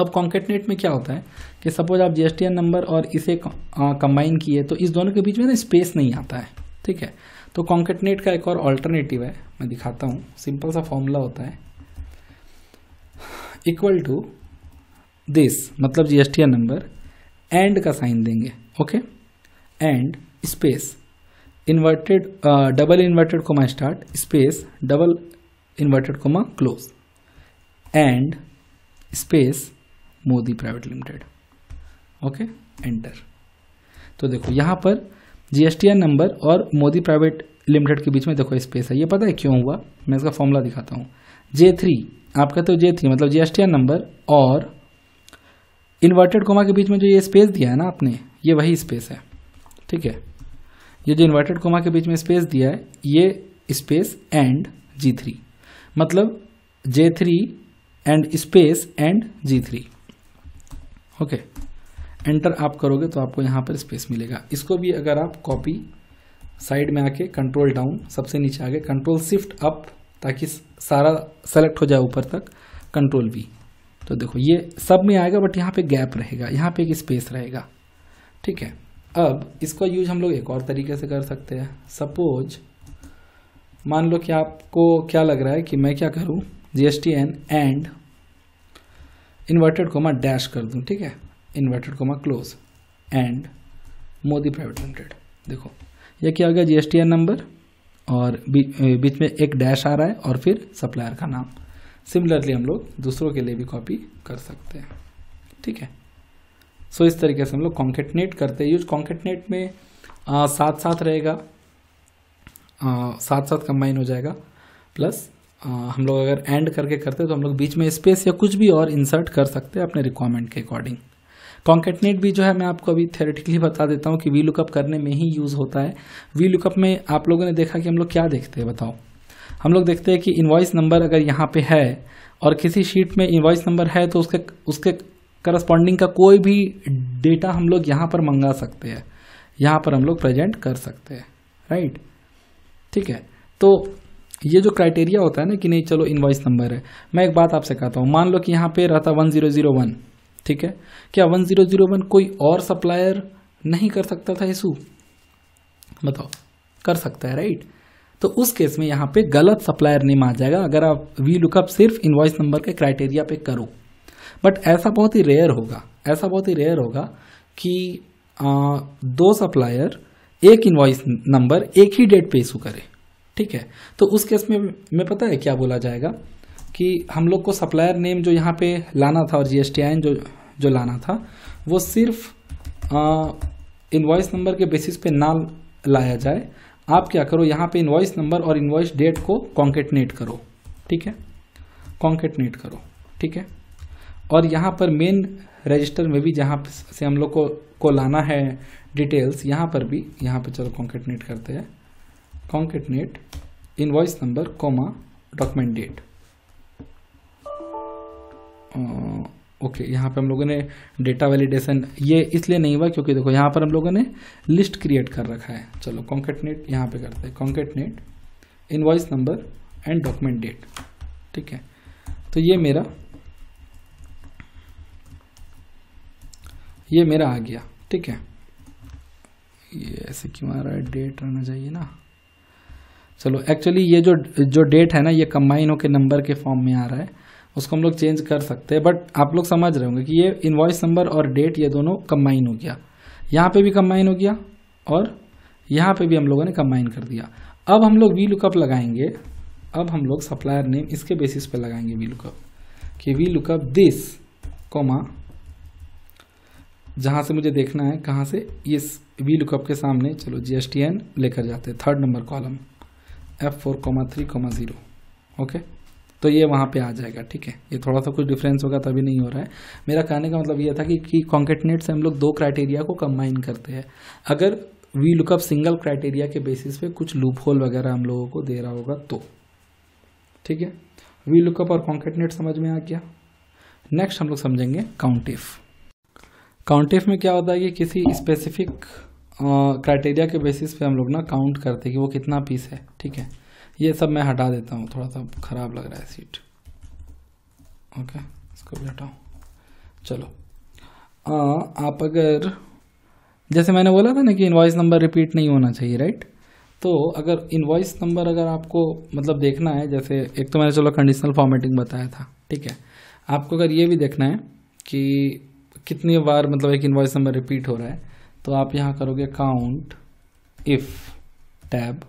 अब कॉन्केटनेट में क्या होता है कि सपोज आप जीएसटीएन नंबर और इसे कंबाइन किए तो इस दोनों के बीच में ना स्पेस नहीं आता है ठीक है तो कॉन्केटनेट का एक और ऑल्टरनेटिव है मैं दिखाता हूँ सिंपल सा फॉर्मूला होता है इक्वल टू दिस मतलब जी नंबर एंड का साइन देंगे okay and space inverted double inverted comma start space double inverted comma close and space Modi private limited okay enter तो देखो यहाँ पर जीएसटीएन नंबर और मोदी प्राइवेट लिमिटेड के बीच में देखो स्पेस है ये पता है क्यों हुआ मैं इसका फॉर्मूला दिखाता हूँ जे थ्री आपका तो जे थ्री मतलब जीएसटीएन नंबर और इन्वर्टेड कोमा के बीच में जो ये स्पेस दिया है ना आपने ये वही स्पेस है ठीक है ये जो इन्वर्टेड कोमा के बीच में स्पेस दिया है ये स्पेस एंड जी थ्री मतलब J three and space and G three okay enter आप करोगे तो आपको यहाँ पर स्पेस मिलेगा इसको भी अगर आप कॉपी साइड में आके कंट्रोल डाउन सबसे नीचे आके कंट्रोल शिफ्ट अप ताकि सारा सेलेक्ट हो जाए ऊपर तक कंट्रोल भी तो देखो ये सब में आएगा बट यहाँ पे गैप रहेगा यहाँ पे एक स्पेस रहेगा ठीक है अब इसका यूज हम लोग एक और तरीके से कर सकते हैं सपोज मान लो कि आपको क्या लग रहा है कि मैं क्या करूँ G S T N and inverted comma dash कर दूँ ठीक है inverted comma close and Modi private limited देखो यह क्या हो गया G S T N number और बीच में एक डैश आ रहा है और फिर सप्लायर का नाम सिमिलरली हम लोग दूसरों के लिए भी कॉपी कर सकते हैं ठीक है सो so, इस तरीके से हम लोग कॉन्केटनेट करते हैं यूज कॉन्केटनेट में आ, साथ साथ रहेगा आ, साथ साथ कंबाइन हो जाएगा प्लस आ, हम लोग अगर एंड करके करते हैं तो हम लोग बीच में स्पेस या कुछ भी और इंसर्ट कर सकते हैं अपने रिक्वायरमेंट के अकॉर्डिंग कॉन्केटनेट भी जो है मैं आपको अभी थेरेटिकली बता देता हूँ कि वी लुकअप करने में ही यूज़ होता है वी लुकअप में आप लोगों ने देखा कि हम लोग क्या देखते हैं बताओ हम लोग देखते हैं कि इन्वाइस नंबर अगर यहाँ पे है और किसी शीट में इन्वाइस नंबर है तो उसके उसके करस्पॉन्डिंग का कोई भी डेटा हम लोग यहाँ पर मंगा सकते हैं यहाँ पर हम लोग प्रेजेंट कर सकते हैं राइट ठीक है तो ये जो क्राइटेरिया होता है ना कि नहीं चलो इन्वाइस नंबर है मैं एक बात आपसे कहता हूँ मान लो कि यहाँ पे रहता वन जीरो जीरो वन ठीक है क्या वन जीरो जीरो वन कोई और सप्लायर नहीं कर सकता था इशू बताओ कर सकता है राइट तो उस केस में यहाँ पे गलत सप्लायर नेम आ जाएगा अगर आप वी लुकअप सिर्फ इन्वॉइस नंबर के क्राइटेरिया पे करो बट ऐसा बहुत ही रेयर होगा ऐसा बहुत ही रेयर होगा कि आ, दो सप्लायर एक इन्वॉइस नंबर एक ही डेट पे इशू करे ठीक है तो उस केस में मैं पता है क्या बोला जाएगा कि हम लोग को सप्लायर नेम जो यहाँ पे लाना था और जी जो जो लाना था वो सिर्फ इन्वॉइस नंबर के बेसिस पे ना लाया जाए आप क्या करो यहाँ पे इन्वाइस नंबर और इन्वाइस डेट को कॉन्केटनेट करो ठीक है कॉन्केटनेट करो ठीक है और यहाँ पर मेन रजिस्टर में भी जहाँ से हम लोग को को लाना है डिटेल्स यहाँ पर भी यहाँ पे चलो कॉन्केटनेट करते हैं concatenate invoice number comma document date okay okay, यहाँ पर हम लोगों ने डेटा वैलिडेशन ये इसलिए नहीं हुआ क्योंकि देखो यहाँ पर हम लोगों ने लिस्ट क्रिएट कर रखा है चलो कॉन्केट नेट यहाँ पर करते हैं concatenate invoice number and document date ठीक है तो ये मेरा ये मेरा आ गया ठीक है ये ऐसे क्यों आ रहा है डेट रहना चाहिए ना चलो एक्चुअली ये जो जो डेट है ना ये कंबाइन होकर नंबर के फॉर्म में आ रहा है उसको हम लोग चेंज कर सकते हैं बट आप लोग समझ रहे होंगे कि ये इन्वॉइस नंबर और डेट ये दोनों कम्बाइन हो गया यहाँ पे भी कम्बाइन हो गया और यहाँ पे भी हम लोगों ने कम्बाइन कर दिया अब हम लोग वी लुकअप लगाएंगे अब हम लोग सप्लायर नेम इसके बेसिस पे लगाएंगे वी लुकअप कि वी लुकअप दिस कोमा जहाँ से मुझे देखना है कहाँ से इस वी लुकअप के सामने चलो जी एस टी एन लेकर जाते third number column F four comma three comma zero okay तो ये वहाँ पे आ जाएगा ठीक है ये थोड़ा सा कुछ डिफरेंस होगा तभी नहीं हो रहा है मेरा कहने का मतलब ये था कि, कि कॉन्केटनेट से हम लोग दो क्राइटेरिया को कंबाइन करते हैं अगर वी लुकअप सिंगल क्राइटेरिया के बेसिस पे कुछ लूप होल वगैरह हम लोगों को दे रहा होगा तो ठीक है वी लुकअप और कॉन्केटनेट समझ में आ गया नेक्स्ट हम लोग समझेंगे काउंटिफ काउंटिफ में क्या होता है कि किसी स्पेसिफिक क्राइटेरिया के बेसिस पे हम लोग ना काउंट करते हैं कि वो कितना पीस है ठीक है ये सब मैं हटा देता हूँ थोड़ा सा ख़राब लग रहा है सीट ओके इसको भी हटाओ चलो आ, आप अगर जैसे मैंने बोला था ना कि इन्वाइस नंबर रिपीट नहीं होना चाहिए राइट तो अगर इन्वाइस नंबर अगर आपको मतलब देखना है जैसे एक तो मैंने चलो कंडीशनल फॉर्मेटिंग बताया था ठीक है आपको अगर ये भी देखना है कि कितनी बार मतलब एक इन्वाइस नंबर रिपीट हो रहा है तो आप यहाँ करोगे count if tab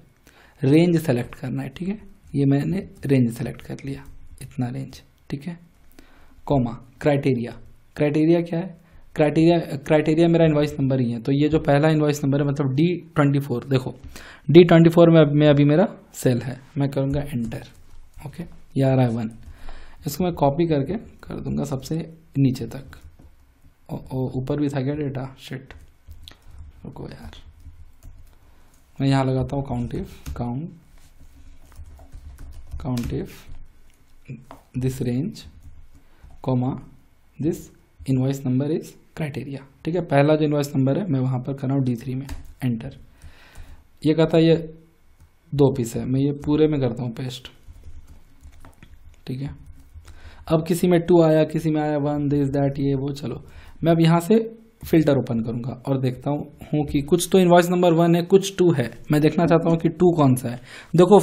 range select करना है ठीक है ये मैंने रेंज सेलेक्ट कर लिया इतना रेंज ठीक है कॉमा क्राइटेरिया क्राइटेरिया क्या है क्राइटेरिया क्राइटेरिया मेरा इन्वाइस नंबर ही है तो ये जो पहला इन्वाइस नंबर है मतलब डी ट्वेंटी फोर देखो डी ट्वेंटी फोर में में अभी मेरा सेल है मैं करूँगा एंटर ओके ये आ रहा है वन इसको मैं कॉपी करके कर दूंगा सबसे नीचे तक ऊपर भी था क्या डेटा शिट रुको यार मैं यहाँ लगाता हूँ count if count count if this range comma this invoice number is criteria ठीक है पहला जो इन्वाइस नंबर है मैं वहाँ पर कर रहा हूँ डी थ्री में एंटर ये कहता है ये दो पीस है मैं ये पूरे में करता हूँ पेस्ट ठीक है अब किसी में टू आया किसी में आया वन दिस दैट ये वो चलो मैं अब यहाँ से फिल्टर ओपन करूंगा और देखता हूँ हूँ कि कुछ तो इन्वाइस नंबर वन है कुछ टू है मैं देखना चाहता हूँ कि टू कौन सा है देखो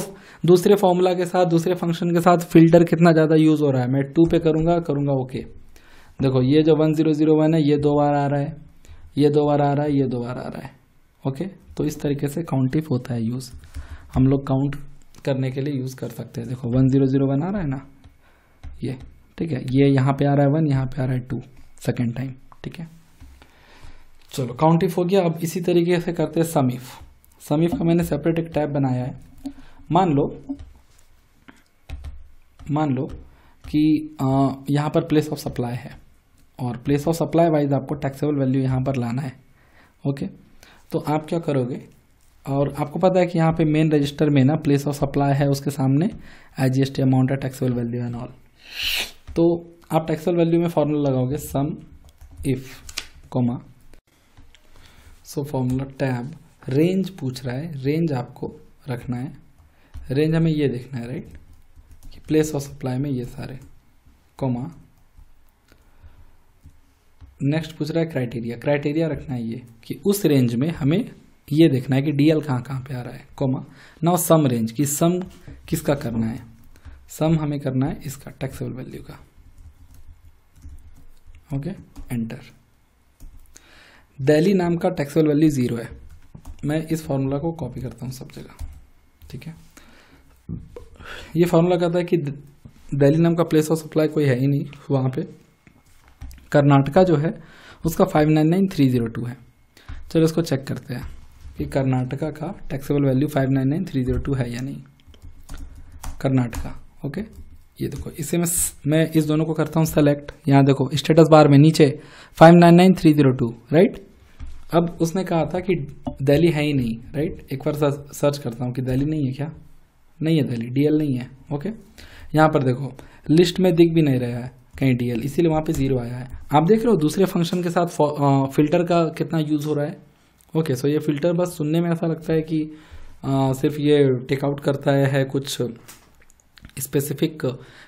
दूसरे फॉर्मूला के साथ दूसरे फंक्शन के साथ फिल्टर कितना ज़्यादा यूज़ हो रहा है मैं टू पे करूंगा करूंगा ओके देखो ये जो वन ज़ीरो ज़ीरो वन है ये दो बार आ रहा है ये दो बार आ रहा है ये दो बार आ रहा है ओके तो इस तरीके से काउंटिव होता है यूज़ हम लोग काउंट करने के लिए यूज़ कर सकते हैं देखो वन ज़ीरो ज़ीरो वन आ रहा है ना ये ठीक है ये यहाँ पे आ रहा है वन यहाँ पे आ रहा है टू सेकेंड टाइम ठीक है चलो काउंट इफ हो गया अब इसी तरीके से करते हैं समीफ समीफ का मैंने सेपरेट एक टैब बनाया है मान लो मान लो कि यहाँ पर प्लेस ऑफ सप्लाई है और प्लेस ऑफ सप्लाई वाइज आपको टैक्सेबल वैल्यू यहाँ पर लाना है ओके तो आप क्या करोगे और आपको पता है कि यहाँ पे मेन रजिस्टर में ना प्लेस ऑफ सप्लाई है उसके सामने I G S T amount है टैक्सेबल वैल्यू एंड ऑल तो आप टैक्सेबल वैल्यू में फॉर्मूला लगाओगे sum if comma so formula tab range पूछ रहा है रेंज आपको रखना है रेंज हमें ये देखना है राइट कि प्लेस ऑफ सप्लाई में ये सारे कोमा नेक्स्ट पूछ रहा है क्राइटेरिया क्राइटेरिया रखना है ये कि उस रेंज में हमें ये देखना है कि डीएल कहाँ कहाँ पे आ रहा है कोमा नाउ सम रेंज कि सम किसका करना है सम हमें करना है इसका टैक्सेबल वैल्यू का ओके एंटर दहली नाम का टैक्सेबल वैल्यू ज़ीरो है मैं इस फार्मूला को कॉपी करता हूँ सब जगह ठीक है ये फार्मूला कहता है कि दहली नाम का प्लेस ऑफ सप्लाई कोई है ही नहीं वहाँ पे कर्नाटका जो है उसका five nine nine three zero two है चलो इसको चेक करते हैं कि कर्नाटका का taxable value five nine nine three zero two है या नहीं कर्नाटका ओके ये देखो इसे मैं मैं इस दोनों को करता हूँ सेलेक्ट यहाँ देखो स्टेटस बार में नीचे five nine nine three zero two right अब उसने कहा था कि दिल्ली है ही नहीं राइट एक बार सर्च करता हूँ कि दिल्ली नहीं है क्या नहीं है दिल्ली डीएल नहीं है ओके यहाँ पर देखो लिस्ट में दिख भी नहीं रहा है कहीं डीएल इसीलिए वहाँ पे ज़ीरो आया है आप देख रहे हो दूसरे फंक्शन के साथ फिल्टर का कितना यूज़ हो रहा है ओके सो ये फिल्टर बस सुनने में ऐसा लगता है कि आ, सिर्फ ये टेकआउट करता है, है कुछ स्पेसिफिक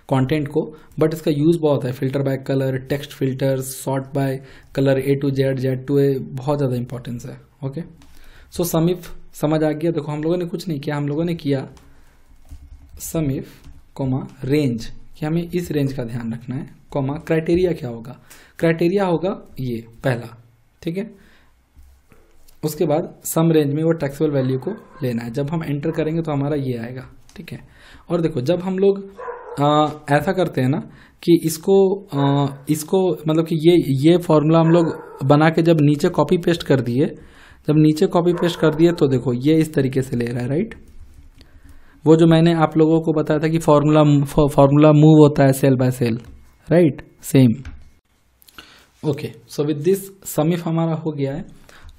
कंटेंट को बट इसका यूज़ बहुत है filter by colour text filter sort by colour A to Z Z to A बहुत ज़्यादा इंपॉर्टेंस है ओके सो समीफ समझ आ गया देखो हम लोगों ने कुछ नहीं किया हम लोगों ने किया समीफ कोमा रेंज कि हमें इस रेंज का ध्यान रखना है कोमा क्राइटेरिया क्या होगा क्राइटेरिया होगा ये पहला ठीक है उसके बाद सम रेंज में वो टैक्सेबल वैल्यू को लेना है जब हम एंटर करेंगे तो हमारा ये आएगा ठीक है और देखो जब हम लोग आ, ऐसा करते हैं ना कि इसको आ, इसको मतलब कि ये ये फॉर्मूला हम लोग बना के जब नीचे कॉपी पेस्ट कर दिए जब नीचे कॉपी पेस्ट कर दिए तो देखो ये इस तरीके से ले रहा है राइट वो जो मैंने आप लोगों को बताया था कि फॉर्मूला फॉर्मूला मूव होता है cell by cell right same okay so with this sum if हमारा हो गया है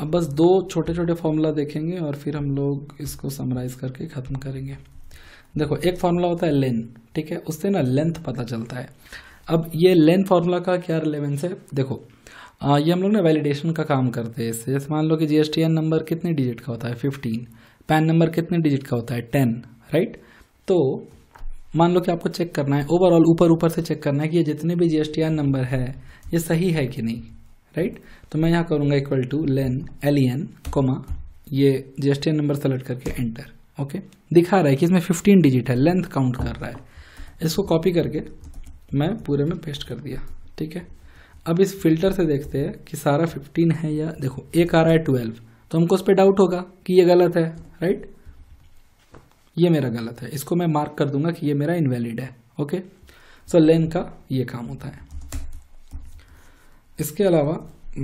अब बस दो छोटे छोटे फॉर्मूला देखेंगे और फिर हम लोग इसको समराइज करके ख़त्म करेंगे देखो एक फार्मूला होता है लेन ठीक है उससे ना लेंथ पता चलता है अब ये लेंथ फार्मूला का क्या रिलेवेंस है देखो आ, ये हम लोग ना वैलिडेशन का काम करते हैं इससे जैसे मान लो कि जी नंबर कितने डिजिट का होता है फिफ्टीन पैन नंबर कितने डिजिट का होता है टेन राइट तो मान लो कि आपको चेक करना है ओवरऑल ऊपर ऊपर से चेक करना है कि ये जितने भी जी नंबर है ये सही है कि नहीं राइट तो मैं यहाँ करूँगा equal to len alien comma ये जी नंबर सेलेक्ट करके एंटर ओके दिखा रहा है कि इसमें फिफ्टीन डिजिट है लेंथ काउंट कर रहा है इसको कॉपी करके मैं पूरे में पेस्ट कर दिया ठीक है अब इस फिल्टर से देखते हैं कि सारा फिफ्टीन है या देखो एक आ रहा है ट्वेल्व तो हमको उस पर डाउट होगा कि ये गलत है राइट ये मेरा गलत है इसको मैं मार्क कर दूंगा कि ये मेरा इनवैलिड है ओके सो लेंथ का ये काम होता है इसके अलावा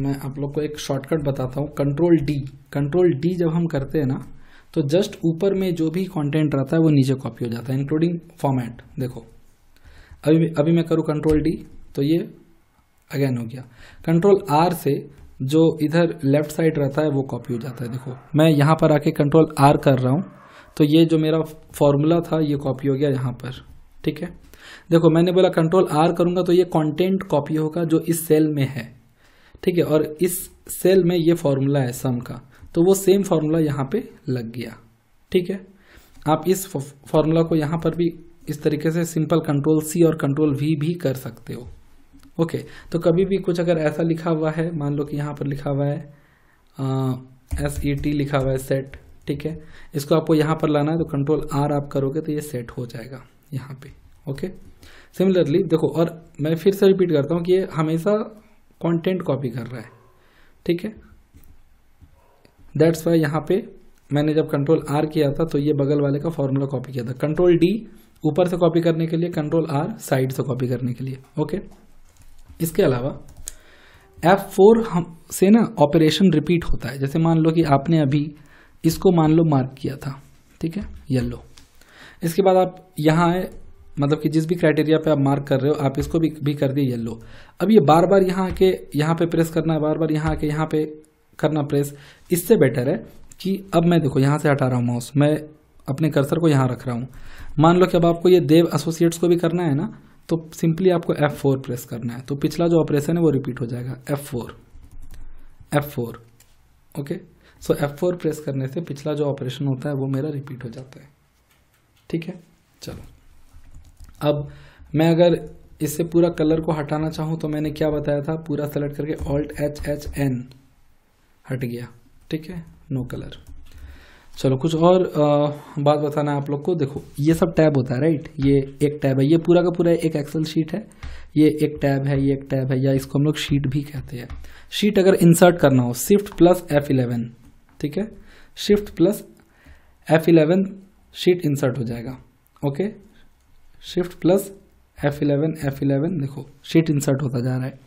मैं आप लोग को एक शॉर्टकट बताता हूँ कंट्रोल डी कंट्रोल डी जब हम करते हैं ना तो जस्ट ऊपर में जो भी कंटेंट रहता है वो नीचे कॉपी हो जाता है इंक्लूडिंग फॉर्मेट देखो अभी अभी मैं करूँ कंट्रोल डी तो ये अगेन हो गया कंट्रोल आर से जो इधर लेफ्ट साइड रहता है वो कॉपी हो जाता है देखो मैं यहाँ पर आके कंट्रोल आर कर रहा हूँ तो ये जो मेरा फॉर्मूला था ये कॉपी हो गया यहाँ पर ठीक है देखो मैंने बोला कंट्रोल आर करूँगा तो ये कंटेंट कॉपी होगा जो इस सेल में है ठीक है और इस सेल में ये फॉर्मूला है सम का तो वो सेम फार्मूला यहाँ पे लग गया ठीक है आप इस फार्मूला को यहाँ पर भी इस तरीके से सिंपल कंट्रोल सी और कंट्रोल वी भी कर सकते हो ओके तो कभी भी कुछ अगर ऐसा लिखा हुआ है मान लो कि यहाँ पर लिखा हुआ है एस ई टी लिखा हुआ है सेट ठीक है इसको आपको यहाँ पर लाना है तो कंट्रोल आर आप करोगे तो ये सेट हो जाएगा यहाँ पे ओके सिमिलरली देखो और मैं फिर से रिपीट करता हूँ कि ये हमेशा कंटेंट कॉपी कर रहा है ठीक है दैट्स वाई यहाँ पे मैंने जब कंट्रोल आर किया था तो ये बगल वाले का फॉर्मूला कॉपी किया था कंट्रोल डी ऊपर से कॉपी करने के लिए कंट्रोल आर साइड से कॉपी करने के लिए ओके इसके अलावा एफ फोर हम से ना ऑपरेशन रिपीट होता है जैसे मान लो कि आपने अभी इसको मान लो मार्क किया था ठीक है येल्लो इसके बाद आप यहाँ आए मतलब कि जिस भी क्राइटेरिया पे आप मार्क कर रहे हो आप इसको भी भी कर दिए येल्लो अब ये बार बार यहाँ के यहाँ पे प्रेस करना है बार बार यहाँ के यहाँ पे करना प्रेस इससे बेटर है कि अब मैं देखो यहाँ से हटा रहा हूँ माउस मैं अपने कर्सर को यहाँ रख रहा हूँ मान लो कि अब आपको ये देव एसोसिएट्स को भी करना है ना तो सिंपली आपको F4 प्रेस करना है तो पिछला जो ऑपरेशन है वो रिपीट हो जाएगा F4 F4 okay so F4 press करने से पिछला जो ऑपरेशन होता है वो मेरा रिपीट हो जाता है ठीक है चलो अब मैं अगर इससे पूरा कलर को हटाना चाहूँ तो मैंने क्या बताया था पूरा सेलेक्ट करके ऑल्ट एच एच एन हट गया ठीक है नो कलर चलो कुछ और आ, बात बताना आप लोग को देखो ये सब टैब होता है राइट ये एक टैब है ये पूरा का पूरा एक एक्सेल शीट है ये एक टैब है ये एक टैब है या इसको हम लोग शीट भी कहते हैं शीट अगर इंसर्ट करना हो शिफ्ट प्लस एफ इलेवन ठीक है shift plus F eleven sheet insert हो जाएगा okay shift plus F eleven F eleven देखो शीट इंसर्ट होता जा रहा है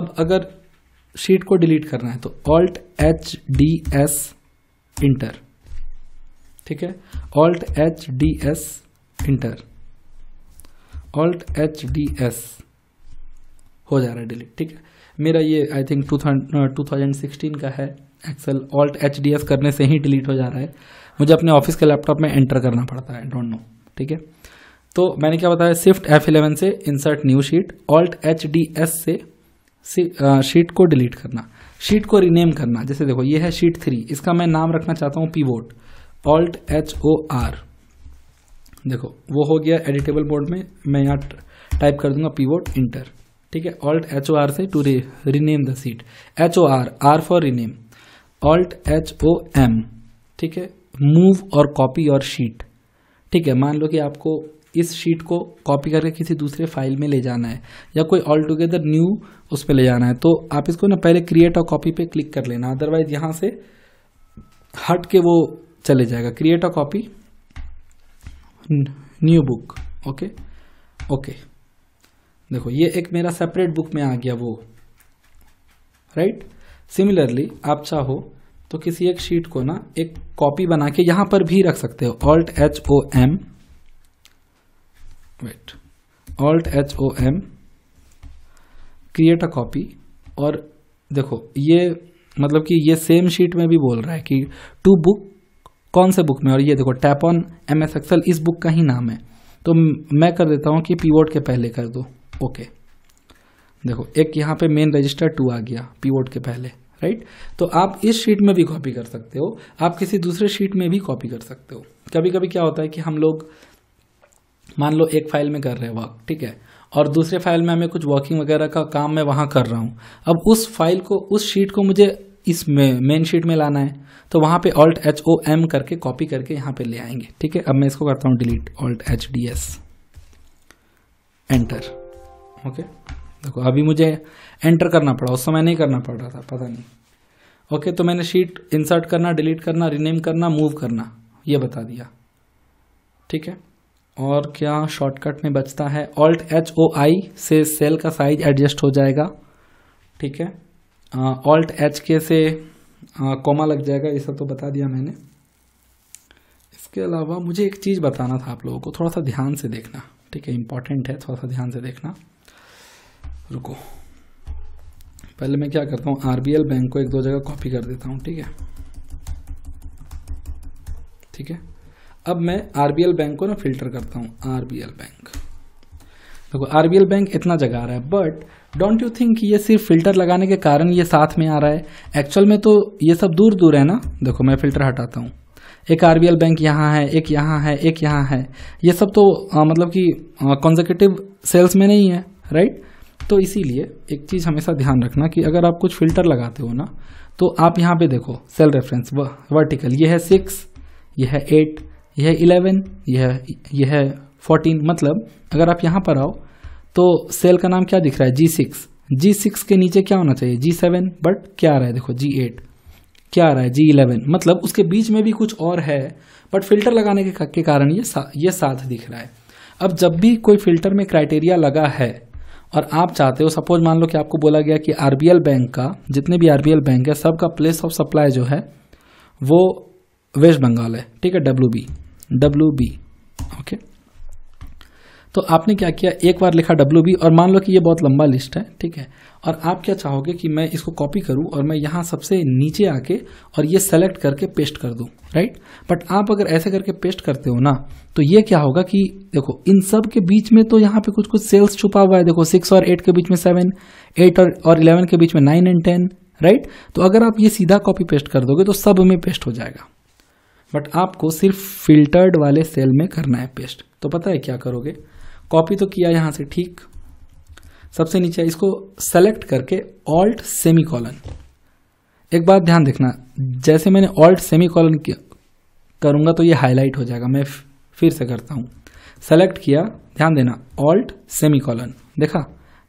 अब अगर शीट को डिलीट करना है तो alt H D S enter ठीक है alt H D S enter alt H D S हो जा रहा है डिलीट ठीक है मेरा ये I think two thousand sixteen का है excel alt H D S करने से ही डिलीट हो जा रहा है मुझे अपने ऑफिस के लैपटॉप में एंटर करना पड़ता है डोंट नो ठीक है तो मैंने क्या बताया शिफ्ट एफ इलेवन से insert new sheet alt H D S से शीट को डिलीट करना शीट को रीनेम करना जैसे देखो ये है शीट थ्री इसका मैं नाम रखना चाहता हूँ pivot alt H O R देखो वो हो गया एडिटेबल बोर्ड में मैं यहाँ टाइप कर दूंगा पीवोट इंटर ठीक है ऑल्ट एच ओ आर से to rename the sheet H O R R for rename alt H O M ठीक है मूव और कॉपी और शीट ठीक है मान लो कि आपको इस शीट को कॉपी करके किसी दूसरे फाइल में ले जाना है या कोई ऑल टुगेदर न्यू उस पर ले जाना है तो आप इसको ना पहले क्रिएट और कॉपी पे क्लिक कर लेना अदरवाइज यहाँ से हट के वो चले जाएगा क्रिएट और copy new book okay okay देखो ये एक मेरा सेपरेट बुक में आ गया वो राइट सिमिलरली आप चाहो तो किसी एक शीट को ना एक कॉपी बना के यहां पर भी रख सकते हो alt H O M wait alt H O M create a copy और देखो ये मतलब कि ये सेम शीट में भी बोल रहा है कि टू बुक कौन से बुक में और ये देखो tap on M S Excel इस बुक का ही नाम है तो मैं कर देता हूँ कि पीवोट के पहले कर दो ओके देखो एक यहाँ पे मेन रजिस्टर टू आ गया पीवोट के पहले राइट तो आप इस शीट में भी कॉपी कर सकते हो आप किसी दूसरे शीट में भी कॉपी कर सकते हो कभी कभी क्या होता है कि हम लोग मान लो एक फाइल में कर रहे हैं वर्क ठीक है और दूसरे फाइल में हमें कुछ वर्किंग वगैरह का काम मैं वहाँ कर रहा हूँ अब उस फाइल को उस शीट को मुझे इस मेन शीट में लाना है तो वहाँ पे ऑल्ट एच ओ एम करके कॉपी करके यहाँ पे ले आएंगे ठीक है अब मैं इसको करता हूँ delete alt H D S enter okay देखो अभी मुझे एंटर करना पड़ा उस समय नहीं करना पड़ रहा था पता नहीं ओके okay, तो मैंने शीट इंसर्ट करना डिलीट करना रिनेम करना मूव करना ये बता दिया ठीक है और क्या शॉर्टकट में बचता है ऑल्ट एच ओ आई से सेल का साइज एडजस्ट हो जाएगा ठीक है ऑल्ट एच के से कोमा लग जाएगा ये सब तो बता दिया मैंने इसके अलावा मुझे एक चीज़ बताना था आप लोगों को थोड़ा सा ध्यान से देखना ठीक है इम्पॉर्टेंट है थोड़ा सा ध्यान से देखना रुको पहले मैं क्या करता हूँ आर बैंक को एक दो जगह कॉपी कर देता हूँ ठीक है ठीक है अब मैं आरबीएल बैंक को ना फिल्टर करता हूँ आरबीएल बैंक देखो आरबीएल बैंक इतना जगह आ रहा है बट डोंट यू थिंक ये सिर्फ फिल्टर लगाने के कारण ये साथ में आ रहा है एक्चुअल में तो ये सब दूर दूर है ना देखो मैं फिल्टर हटाता हूँ एक आर बैंक यहाँ है एक यहाँ है एक यहाँ है ये सब तो आ, मतलब कि कॉन्जिव सेल्स में नहीं है राइट तो इसीलिए एक चीज़ हमेशा ध्यान रखना कि अगर आप कुछ फिल्टर लगाते हो ना तो आप यहाँ पे देखो सेल रेफरेंस वर्टिकल ये है सिक्स ये है एट यह इलेवन यह यह फोर्टीन मतलब अगर आप यहाँ पर आओ तो सेल का नाम क्या दिख रहा है जी सिक्स जी सिक्स के नीचे क्या होना चाहिए जी सेवन बट क्या आ रहा है देखो जी एट क्या आ रहा है जी इलेवन मतलब उसके बीच में भी कुछ और है बट फिल्टर लगाने के, के कारण ये सा, ये साथ दिख रहा है अब जब भी कोई फिल्टर में क्राइटेरिया लगा है और आप चाहते हो सपोज मान लो कि आपको बोला गया कि आर बैंक का जितने भी आर बैंक है सबका प्लेस ऑफ सप्लाई जो है वो वेस्ट बंगाल है ठीक है डब्ल्यू डब्ल्यू बी ओके तो आपने क्या किया एक बार लिखा डब्ल्यू बी और मान लो कि ये बहुत लंबा लिस्ट है ठीक है और आप क्या चाहोगे कि मैं इसको कॉपी करूं और मैं यहां सबसे नीचे आके और ये सेलेक्ट करके पेस्ट कर दूं राइट बट आप अगर ऐसे करके पेस्ट करते हो ना तो ये क्या होगा कि देखो इन सब के बीच में तो यहां पे कुछ कुछ सेल्स छुपा हुआ है देखो सिक्स और एट के बीच में सेवन एट और इलेवन के बीच में नाइन एंड टेन राइट तो अगर आप ये सीधा कॉपी पेस्ट कर दोगे तो सब में पेस्ट हो जाएगा बट आपको सिर्फ फिल्टर्ड वाले सेल में करना है पेस्ट तो पता है क्या करोगे कॉपी तो किया यहाँ से ठीक सबसे नीचे इसको सेलेक्ट करके ऑल्ट सेमी कॉलन एक बात ध्यान देखना जैसे मैंने ऑल्ट सेमी कॉलन करूँगा तो ये हाईलाइट हो जाएगा मैं फिर से करता हूँ सेलेक्ट किया ध्यान देना ऑल्ट सेमी कॉलन देखा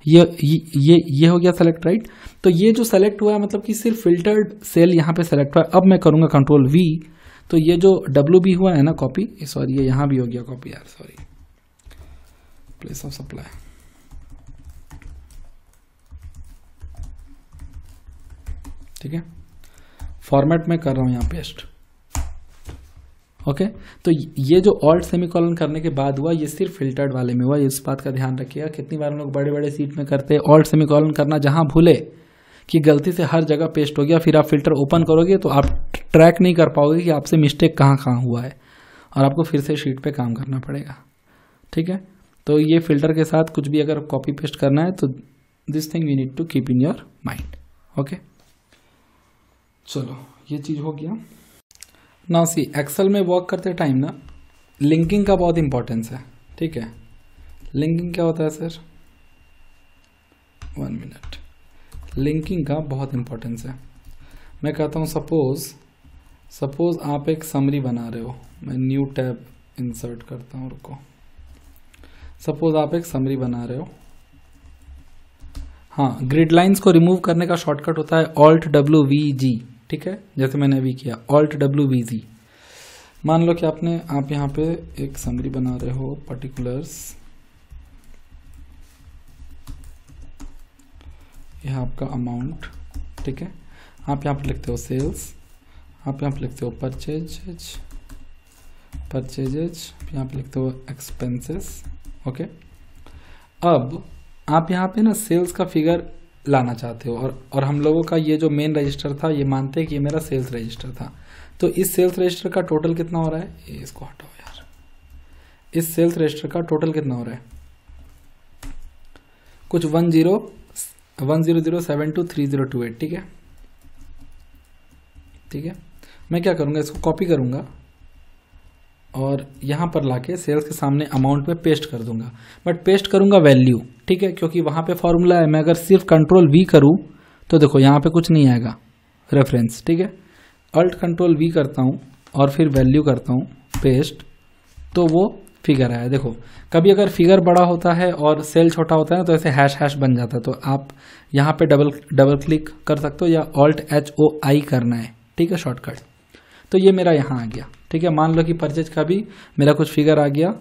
ये ये ये हो गया सेलेक्ट राइट तो ये जो सेलेक्ट हुआ है मतलब कि सिर्फ फिल्टर्ड सेल यहाँ पे सेलेक्ट हुआ है अब मैं करूँगा कंट्रोल वी तो ये जो डब्ल्यू भी हुआ है ना कॉपी सॉरी ये यहाँ भी हो गया कॉपी यार सॉरी प्लेस ऑफ सप्लाई ठीक है फॉर्मेट में कर रहा हूँ यहाँ पेस्ट ओके okay? तो ये जो ऑल्ट सेमिकॉलन करने के बाद हुआ ये सिर्फ फिल्टर्ड वाले में हुआ इस बात का ध्यान रखिएगा कितनी बार हम लोग बड़े बड़े सीट में करते हैं ऑल्ट सेमीकॉलन करना जहां भूले कि गलती से हर जगह पेस्ट हो गया फिर आप फिल्टर ओपन करोगे तो आप ट्रैक नहीं कर पाओगे कि आपसे मिस्टेक कहाँ कहाँ हुआ है और आपको फिर से शीट पे काम करना पड़ेगा ठीक है तो ये फिल्टर के साथ कुछ भी अगर कॉपी पेस्ट करना है तो this thing you need to keep in your mind okay चलो ये चीज़ हो गया ना सी एक्सल में वर्क करते टाइम ना लिंकिंग का बहुत इंपॉर्टेंस है ठीक है लिंकिंग क्या होता है सर वन मिनट लिंकिंग का बहुत इंपॉर्टेंस है मैं कहता हूँ सपोज सपोज आप एक समरी बना रहे हो मैं न्यू टैब इंसर्ट करता हूँ रुको सपोज आप एक समरी बना रहे हो हाँ ग्रिड लाइन्स को रिमूव करने का शॉर्टकट होता है ऑल्ट डब्ल्यू वी जी ठीक है जैसे मैंने अभी किया ऑल्ट डब्ल्यू वी जी मान लो कि आपने आप यहाँ पे एक समरी बना रहे हो पर्टिकुलर्स यह आपका अमाउंट ठीक है आप यहाँ पर लिखते हो सेल्स आप यहाँ पर लिखते हो परचेज परचेजेज यहाँ पर लिखते हो एक्सपेंसेस ओके अब आप यहाँ पे ना सेल्स का फिगर लाना चाहते हो और और हम लोगों का ये जो मेन रजिस्टर था ये मानते हैं कि ये मेरा सेल्स रजिस्टर था तो इस सेल्स रजिस्टर का टोटल कितना हो रहा है ये इसको हटाओ यार इस सेल्स रजिस्टर का टोटल कितना हो रहा है कुछ one zero one zero zero seven two three zero two eight ठीक है ठीक है मैं क्या करूँगा इसको कॉपी करूँगा और यहाँ पर लाके सेल्स के सामने अमाउंट में पेस्ट कर दूंगा बट पेस्ट करूँगा वैल्यू ठीक है क्योंकि वहाँ पे फॉर्मूला है मैं अगर सिर्फ कंट्रोल वी करूँ तो देखो यहाँ पे कुछ नहीं आएगा रेफरेंस ठीक है अल्ट कंट्रोल वी करता हूँ और फिर वैल्यू करता हूँ पेस्ट तो वो फिगर आया देखो कभी अगर फिगर बड़ा होता है और सेल छोटा होता है ना तो ऐसे हैश हैश बन जाता है तो आप यहाँ पे डबल डबल क्लिक कर सकते हो या ऑल्ट एच ओ आई करना है ठीक है शॉर्टकट तो ये मेरा यहाँ आ गया ठीक है मान लो कि परचेज का भी मेरा कुछ फिगर आ गया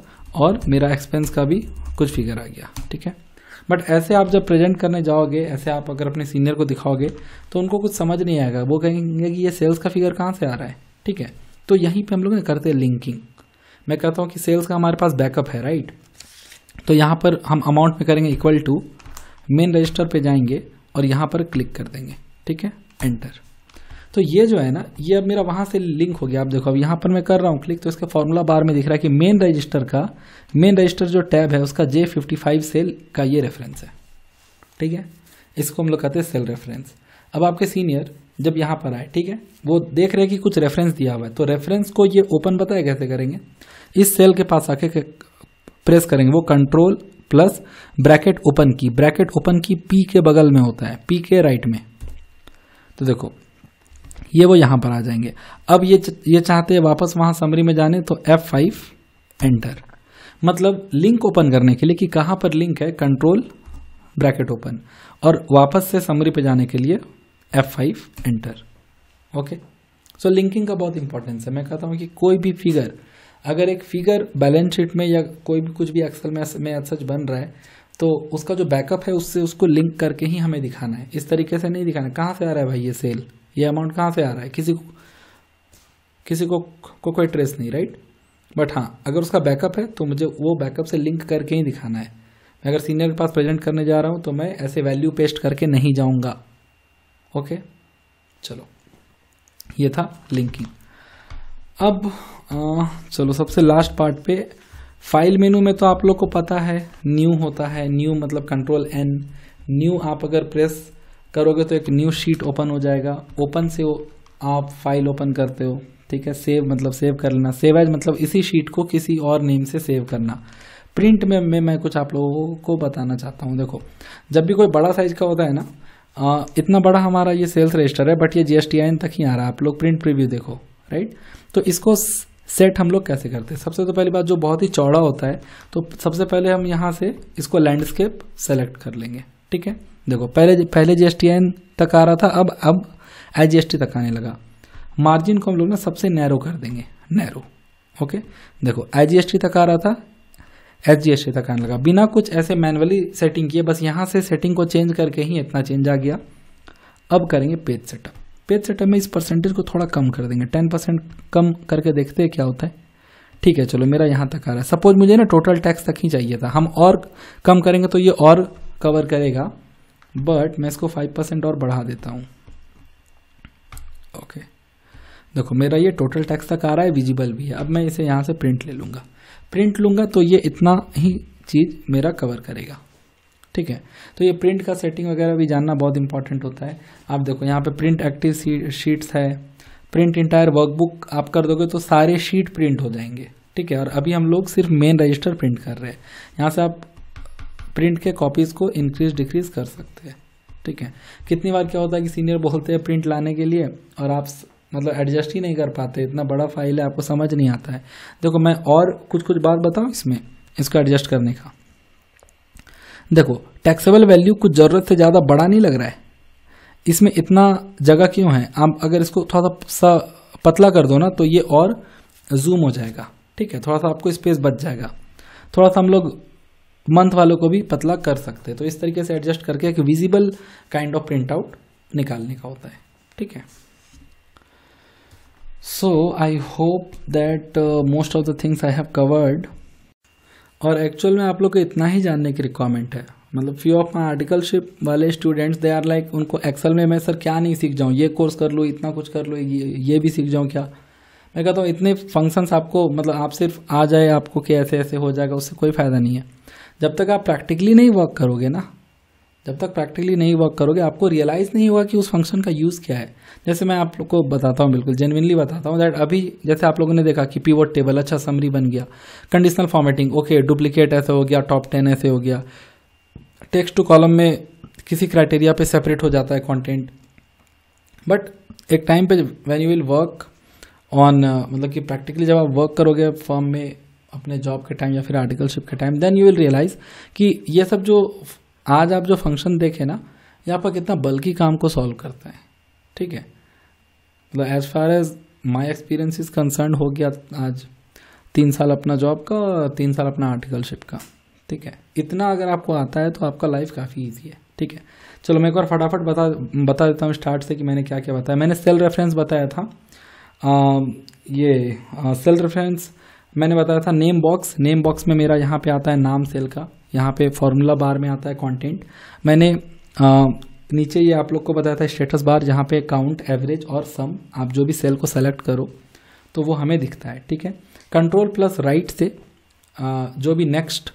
और मेरा एक्सपेंस का भी कुछ फिगर आ गया ठीक है बट ऐसे आप जब प्रेजेंट करने जाओगे ऐसे आप अगर अपने सीनियर को दिखाओगे तो उनको कुछ समझ नहीं आएगा वो कहेंगे कि ये सेल्स का फिगर कहाँ से आ रहा है ठीक है तो यहीं पे हम लोग करते हैं लिंकिंग मैं कहता हूँ कि सेल्स का हमारे पास बैकअप है राइट तो यहाँ पर हम अमाउंट में करेंगे इक्वल टू मेन रजिस्टर पे जाएंगे और यहाँ पर क्लिक कर देंगे ठीक है एंटर तो ये जो है ना ये अब मेरा वहाँ से लिंक हो गया आप देखो अब यहाँ पर मैं कर रहा हूँ क्लिक तो इसका फॉर्मूला बार में दिख रहा है कि मेन रजिस्टर का मेन रजिस्टर जो टैब है उसका जे फिफ्टी फाइव सेल का ये रेफरेंस है ठीक है इसको हम लोग कहते हैं सेल रेफरेंस अब आपके सीनियर जब यहाँ पर आए ठीक है वो देख रहे हैं कि कुछ रेफरेंस दिया हुआ है तो रेफरेंस को ये ओपन बताए कैसे करेंगे इस सेल के पास आके प्रेस करेंगे वो कंट्रोल प्लस ब्रैकेट ओपन की ब्रैकेट ओपन की पी के बगल में होता है पी के राइट में तो देखो ये वो यहाँ पर आ जाएंगे अब ये ये चाहते हैं वापस वहाँ समरी में जाने तो F5 एंटर मतलब लिंक ओपन करने के लिए कि कहाँ पर लिंक है कंट्रोल ब्रैकेट ओपन और वापस से समरी पे जाने के लिए F5 enter okay so linking का बहुत इंपॉर्टेंस है मैं कहता हूँ कि कोई भी फिगर अगर एक फिगर बैलेंस शीट में या कोई भी कुछ भी एक्सेल में में सच बन रहा है तो उसका जो बैकअप है उससे उसको लिंक करके ही हमें दिखाना है इस तरीके से नहीं दिखाना कहाँ से आ रहा है भाई ये सेल ये अमाउंट कहाँ से आ रहा है किसी को किसी को को कोई ट्रेस नहीं राइट बट हाँ अगर उसका बैकअप है तो मुझे वो बैकअप से लिंक करके ही दिखाना है मैं अगर सीनियर के पास प्रेजेंट करने जा रहा हूँ तो मैं ऐसे वैल्यू पेस्ट करके नहीं जाऊँगा ओके चलो ये था लिंकिंग अब आ, चलो सबसे लास्ट पार्ट पे फाइल मेनू में तो आप लोग को पता है न्यू होता है न्यू मतलब कंट्रोल एन न्यू आप अगर प्रेस करोगे तो एक न्यू शीट ओपन हो जाएगा ओपन से आप फाइल ओपन करते हो ठीक है सेव मतलब सेव कर लेना सेव एज मतलब इसी शीट को किसी और नेम से सेव करना प्रिंट में मैं मैं कुछ आप लोगों को बताना चाहता हूँ देखो जब भी कोई बड़ा साइज का होता है ना आ, इतना बड़ा हमारा ये सेल्स रजिस्टर है बट ये जीएसटी तक ही आ रहा है आप लोग प्रिंट प्रिव्यू देखो राइट तो इसको सेट हम लोग कैसे करते हैं सबसे तो पहली बात जो बहुत ही चौड़ा होता है तो सबसे पहले हम यहाँ से इसको लैंडस्केप सेलेक्ट कर लेंगे ठीक है देखो पहले पहले जी तक आ रहा था अब अब आई तक आने लगा मार्जिन को हम लोग ना सबसे नैरो कर देंगे नैरो ओके देखो आई तक आ रहा था एच तक आने लगा बिना कुछ ऐसे मैनुअली सेटिंग किए बस यहाँ से सेटिंग को चेंज करके ही इतना चेंज आ गया अब करेंगे पेज सेटअप पेज सेटअप में इस परसेंटेज को थोड़ा कम कर देंगे टेन परसेंट कम करके देखते हैं क्या होता है ठीक है चलो मेरा यहाँ तक आ रहा है सपोज मुझे ना टोटल टैक्स तक ही चाहिए था हम और कम करेंगे तो ये और कवर करेगा बट मैं इसको फाइव परसेंट और बढ़ा देता हूँ ओके देखो मेरा ये टोटल टैक्स तक आ रहा है विजिबल भी है अब मैं इसे यहाँ से प्रिंट ले लूँगा प्रिंट लूँगा तो ये इतना ही चीज़ मेरा कवर करेगा ठीक है तो ये प्रिंट का सेटिंग वगैरह भी जानना बहुत इंपॉर्टेंट होता है आप देखो यहाँ पे प्रिंट एक्टिव शीट्स है प्रिंट इंटायर वर्कबुक आप कर दोगे तो सारे शीट प्रिंट हो जाएंगे ठीक है और अभी हम लोग सिर्फ मेन रजिस्टर प्रिंट कर रहे हैं यहाँ से आप प्रिंट के कॉपीज़ को इंक्रीज डिक्रीज कर सकते हैं ठीक है कितनी बार क्या होता है कि सीनियर बोलते हैं प्रिंट लाने के लिए और आप मतलब एडजस्ट ही नहीं कर पाते इतना बड़ा फाइल है आपको समझ नहीं आता है देखो मैं और कुछ कुछ बात बताऊँ इसमें इसको एडजस्ट करने का देखो टैक्सेबल वैल्यू कुछ ज़रूरत से ज़्यादा बड़ा नहीं लग रहा है इसमें इतना जगह क्यों है आप अगर इसको थोड़ा सा पतला कर दो ना तो ये और जूम हो जाएगा ठीक है थोड़ा सा आपको स्पेस बच जाएगा थोड़ा सा हम लोग मंथ वालों को भी पतला कर सकते हैं तो इस तरीके से एडजस्ट करके एक visible kind of print out निकालने का होता है ठीक है so I hope that most of the things I have covered और एक्चुअल में आप लोग को इतना ही जानने की रिक्वायरमेंट है मतलब फ्यू ऑफ माई आर्टिकलशिप वाले स्टूडेंट्स दे आर लाइक उनको एक्सेल में मैं सर क्या नहीं सीख जाऊँ ये कोर्स कर लूँ इतना कुछ कर लूँ ये ये भी सीख जाऊँ क्या मैं कहता हूँ इतने फंक्शंस आपको मतलब आप सिर्फ आ जाए आपको कि ऐसे ऐसे हो जाएगा उससे कोई फ़ायदा नहीं है जब तक आप प्रैक्टिकली नहीं वर्क करोगे ना जब तक प्रैक्टिकली नहीं वर्क करोगे आपको रियलाइज़ नहीं होगा कि उस फंक्शन का यूज़ क्या है जैसे मैं आप लोग को बताता हूँ बिल्कुल जेनविनली बताता हूँ दैट अभी जैसे आप लोगों ने देखा कि पी टेबल अच्छा समरी बन गया कंडीशनल फॉर्मेटिंग ओके डुप्लीकेट ऐसे हो गया टॉप टेन ऐसे हो गया टेक्स्ट टू कॉलम में किसी क्राइटेरिया पे सेपरेट हो जाता है कंटेंट बट एक टाइम पे when you will work on मतलब कि प्रैक्टिकली जब आप वर्क करोगे फॉर्म में अपने जॉब के टाइम या फिर आर्टिकलशिप के time then you will realise कि ये सब जो आज आप जो फंक्शन देखें ना यहाँ पर कितना बल्कि काम को सॉल्व करते हैं ठीक है मतलब as far as my experience is concern हो गया आज तीन साल अपना जॉब का और तीन साल अपना आर्टिकलशिप का ठीक है इतना अगर आपको आता है तो आपका लाइफ काफ़ी ईजी है ठीक है चलो मैं एक बार फटाफट बता बता देता हूँ स्टार्ट से कि मैंने क्या क्या बताया मैंने सेल रेफरेंस बताया था आ, ये आ, सेल रेफरेंस मैंने बताया था नेम बॉक्स नेम बॉक्स में मेरा यहाँ पे आता है नाम सेल का यहाँ पे फॉर्मूला बार में आता है कंटेंट मैंने आ, नीचे ये आप लोग को बताया था स्टेटस बार जहाँ पे काउंट एवरेज और सम आप जो भी सेल को सेलेक्ट करो तो वो हमें दिखता है ठीक है कंट्रोल प्लस राइट से आ, जो भी नेक्स्ट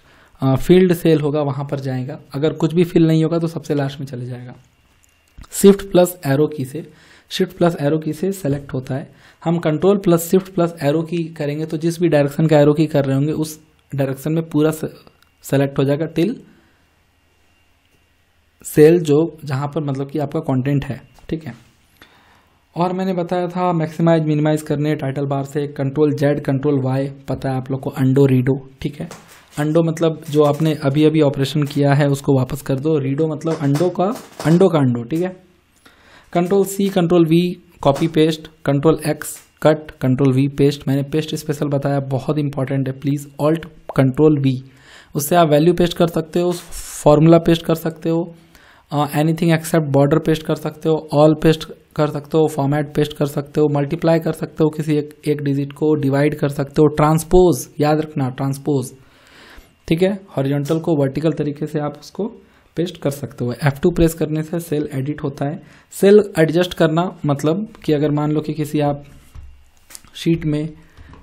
फील्ड सेल होगा वहाँ पर जाएगा अगर कुछ भी फील नहीं होगा तो सबसे लास्ट में चले जाएगा शिफ्ट प्लस एरो की से शिफ्ट प्लस एरो की से सेलेक्ट होता है हम control plus shift plus arrow key करेंगे तो जिस भी डायरेक्शन का एरो की कर रहे होंगे उस डायरेक्शन में पूरा सेलेक्ट हो जाएगा टिल सेल जो जहाँ पर मतलब कि आपका कंटेंट है ठीक है और मैंने बताया था मैक्सिमाइज मिनिमाइज करने टाइटल बार से कंट्रोल जेड कंट्रोल वाई पता है आप लोग को अंडो रीडो ठीक है अंडो मतलब जो आपने अभी अभी ऑपरेशन किया है उसको वापस कर दो रीडो मतलब अंडो का अंडो का अंडो ठीक है control C control V copy paste control X cut control V paste मैंने पेस्ट स्पेशल बताया बहुत इंपॉर्टेंट है प्लीज़ ऑल्ट कंट्रोल वी उससे आप वैल्यू पेस्ट कर सकते हो फॉर्मूला पेस्ट कर सकते हो एनीथिंग एक्सेप्ट बॉर्डर पेस्ट कर सकते हो ऑल पेस्ट कर सकते हो फॉर्मेट पेस्ट कर सकते हो मल्टीप्लाई कर सकते हो किसी एक एक डिजिट को डिवाइड कर सकते हो ट्रांसपोज याद रखना ट्रांसपोज ठीक है हॉरिजॉन्टल को वर्टिकल तरीके से आप उसको पेस्ट कर सकते हो F2 प्रेस करने से सेल एडिट होता है सेल एडजस्ट करना मतलब कि अगर मान लो कि किसी आप शीट में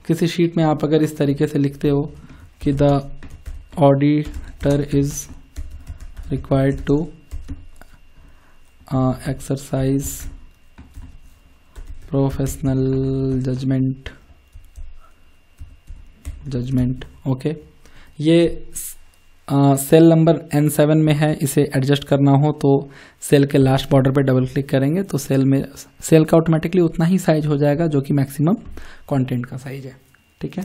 किसी शीट में आप अगर इस तरीके से लिखते हो कि the auditor is required to uh, exercise professional judgment judgment okay okay. ये सेल नंबर एन सेवन में है इसे एडजस्ट करना हो तो सेल के लास्ट बॉर्डर पे डबल क्लिक करेंगे तो सेल में सेल का ऑटोमेटिकली उतना ही साइज हो जाएगा जो कि मैक्सिमम कंटेंट का साइज है ठीक है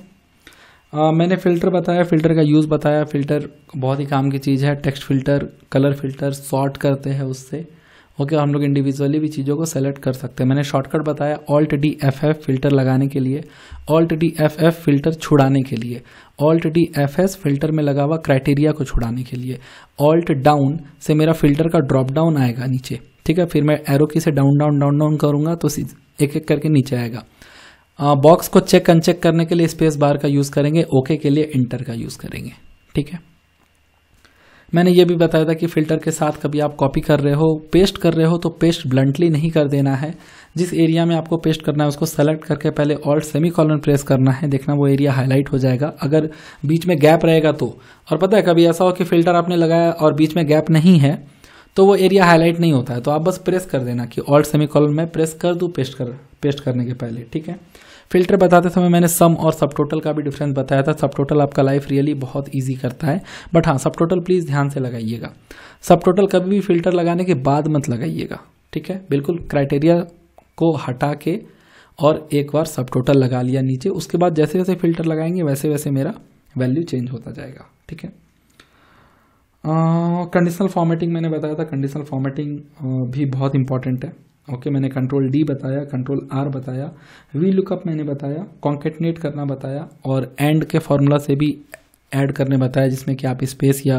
आ, मैंने फ़िल्टर बताया फ़िल्टर का यूज़ बताया फ़िल्टर बहुत ही काम की चीज़ है text filter colour filter sort करते हैं उससे ओके हम लोग इंडिविजुअली भी चीज़ों को सेलेक्ट कर सकते हैं मैंने शॉर्टकट बताया alt D F F filter लगाने के लिए alt D F F filter छुड़ाने के लिए alt D F S filter में लगा हुआ क्राइटेरिया को छुड़ाने के लिए ऑल्ट डाउन से मेरा फिल्टर का ड्रॉप डाउन आएगा नीचे ठीक है फिर मैं एरो की से डाउन डाउन डाउन डाउन करूँगा तो एक एक करके नीचे आएगा बॉक्स हाँ, को चेक अनचेक करने के लिए स्पेस बार का यूज़ करेंगे ओके के लिए इंटर का यूज़ करेंगे ठीक है मैंने ये भी बताया था कि फ़िल्टर के साथ कभी आप कॉपी कर रहे हो पेस्ट कर रहे हो तो पेस्ट ब्लंटली नहीं कर देना है जिस एरिया में आपको पेस्ट करना है उसको सेलेक्ट करके पहले ऑल्ट सेमी कॉलन प्रेस करना है देखना वो एरिया हाईलाइट हो जाएगा अगर बीच में गैप रहेगा तो और पता है कभी ऐसा हो कि फ़िल्टर आपने लगाया और बीच में गैप नहीं है तो वो एरिया हाईलाइट नहीं होता है तो आप बस प्रेस कर देना कि ऑल्ट सेमी कॉलन में प्रेस कर दूँ पेस्ट कर पेस्ट करने के पहले ठीक है फिल्टर बताते समय मैंने सम और सब टोटल का भी डिफरेंस बताया था सब टोटल आपका लाइफ रियली बहुत ईजी करता है बट हाँ सब टोटल प्लीज़ ध्यान से लगाइएगा सब टोटल कभी भी फिल्टर लगाने के बाद मत लगाइएगा ठीक है बिल्कुल क्राइटेरिया को हटा के और एक बार सब टोटल लगा लिया नीचे उसके बाद जैसे जैसे फिल्टर लगाएंगे वैसे वैसे मेरा वैल्यू चेंज होता जाएगा ठीक है कंडीशनल फॉर्मेटिंग मैंने बताया था कंडीशनल फॉर्मेटिंग भी बहुत इंपॉर्टेंट है ओके okay, मैंने कंट्रोल डी बताया कंट्रोल आर बताया वी लुकअप मैंने बताया कॉन्केटनेट करना बताया और एंड के फॉर्मूला से भी ऐड करने बताया जिसमें कि आप स्पेस या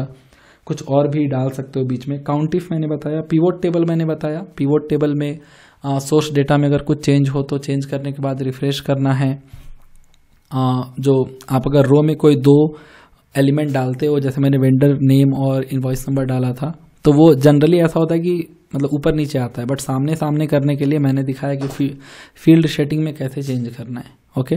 कुछ और भी डाल सकते हो बीच में काउंटिफ मैंने बताया पीवोट टेबल मैंने बताया पीवोट टेबल में सोर्स डेटा में अगर कुछ चेंज हो तो चेंज करने के बाद रिफ्रेश करना है आ, जो आप अगर रो में कोई दो एलिमेंट डालते हो जैसे मैंने वेंडर नेम और इन्वॉइस नंबर डाला था तो वो जनरली ऐसा होता है कि मतलब ऊपर नीचे आता है बट सामने सामने करने के लिए मैंने दिखाया कि फी, फील्ड सेटिंग में कैसे चेंज करना है ओके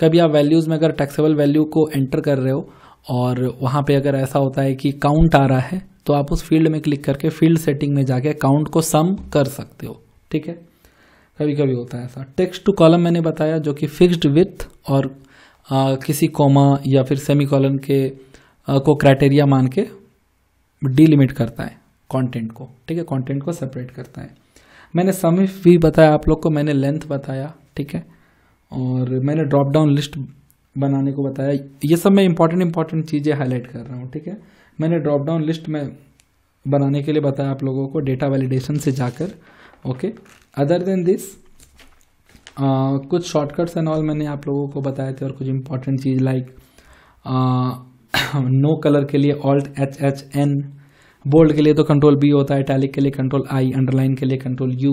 कभी आप वैल्यूज़ में अगर टैक्सेबल वैल्यू को एंटर कर रहे हो और वहाँ पे अगर ऐसा होता है कि काउंट आ रहा है तो आप उस फील्ड में क्लिक करके फील्ड सेटिंग में जाके काउंट को सम कर सकते हो ठीक है कभी कभी होता है ऐसा टेक्स्ट टू कॉलम मैंने बताया जो कि फिक्स्ड विथ और आ, किसी कोमा या फिर सेमी कॉलम के आ, को क्राइटेरिया मान के डीलिमिट करता है कंटेंट को ठीक है कंटेंट को सेपरेट करता है मैंने समय भी बताया आप लोग को मैंने लेंथ बताया ठीक है और मैंने ड्रॉप डाउन लिस्ट बनाने को बताया ये सब मैं इंपॉर्टेंट इंपॉर्टेंट चीज़ें हाईलाइट कर रहा हूँ ठीक है मैंने ड्रॉप डाउन लिस्ट में बनाने के लिए बताया आप लोगों को डेटा वैलिडेशन से जाकर ओके अदर देन दिस कुछ शॉर्टकट्स एंड ऑल मैंने आप लोगों को बताए थे और कुछ इंपॉर्टेंट चीज़ लाइक नो कलर के लिए alt H H N bold के लिए तो कंट्रोल बी होता है टैलिक के लिए कंट्रोल आई अंडरलाइन के लिए कंट्रोल यू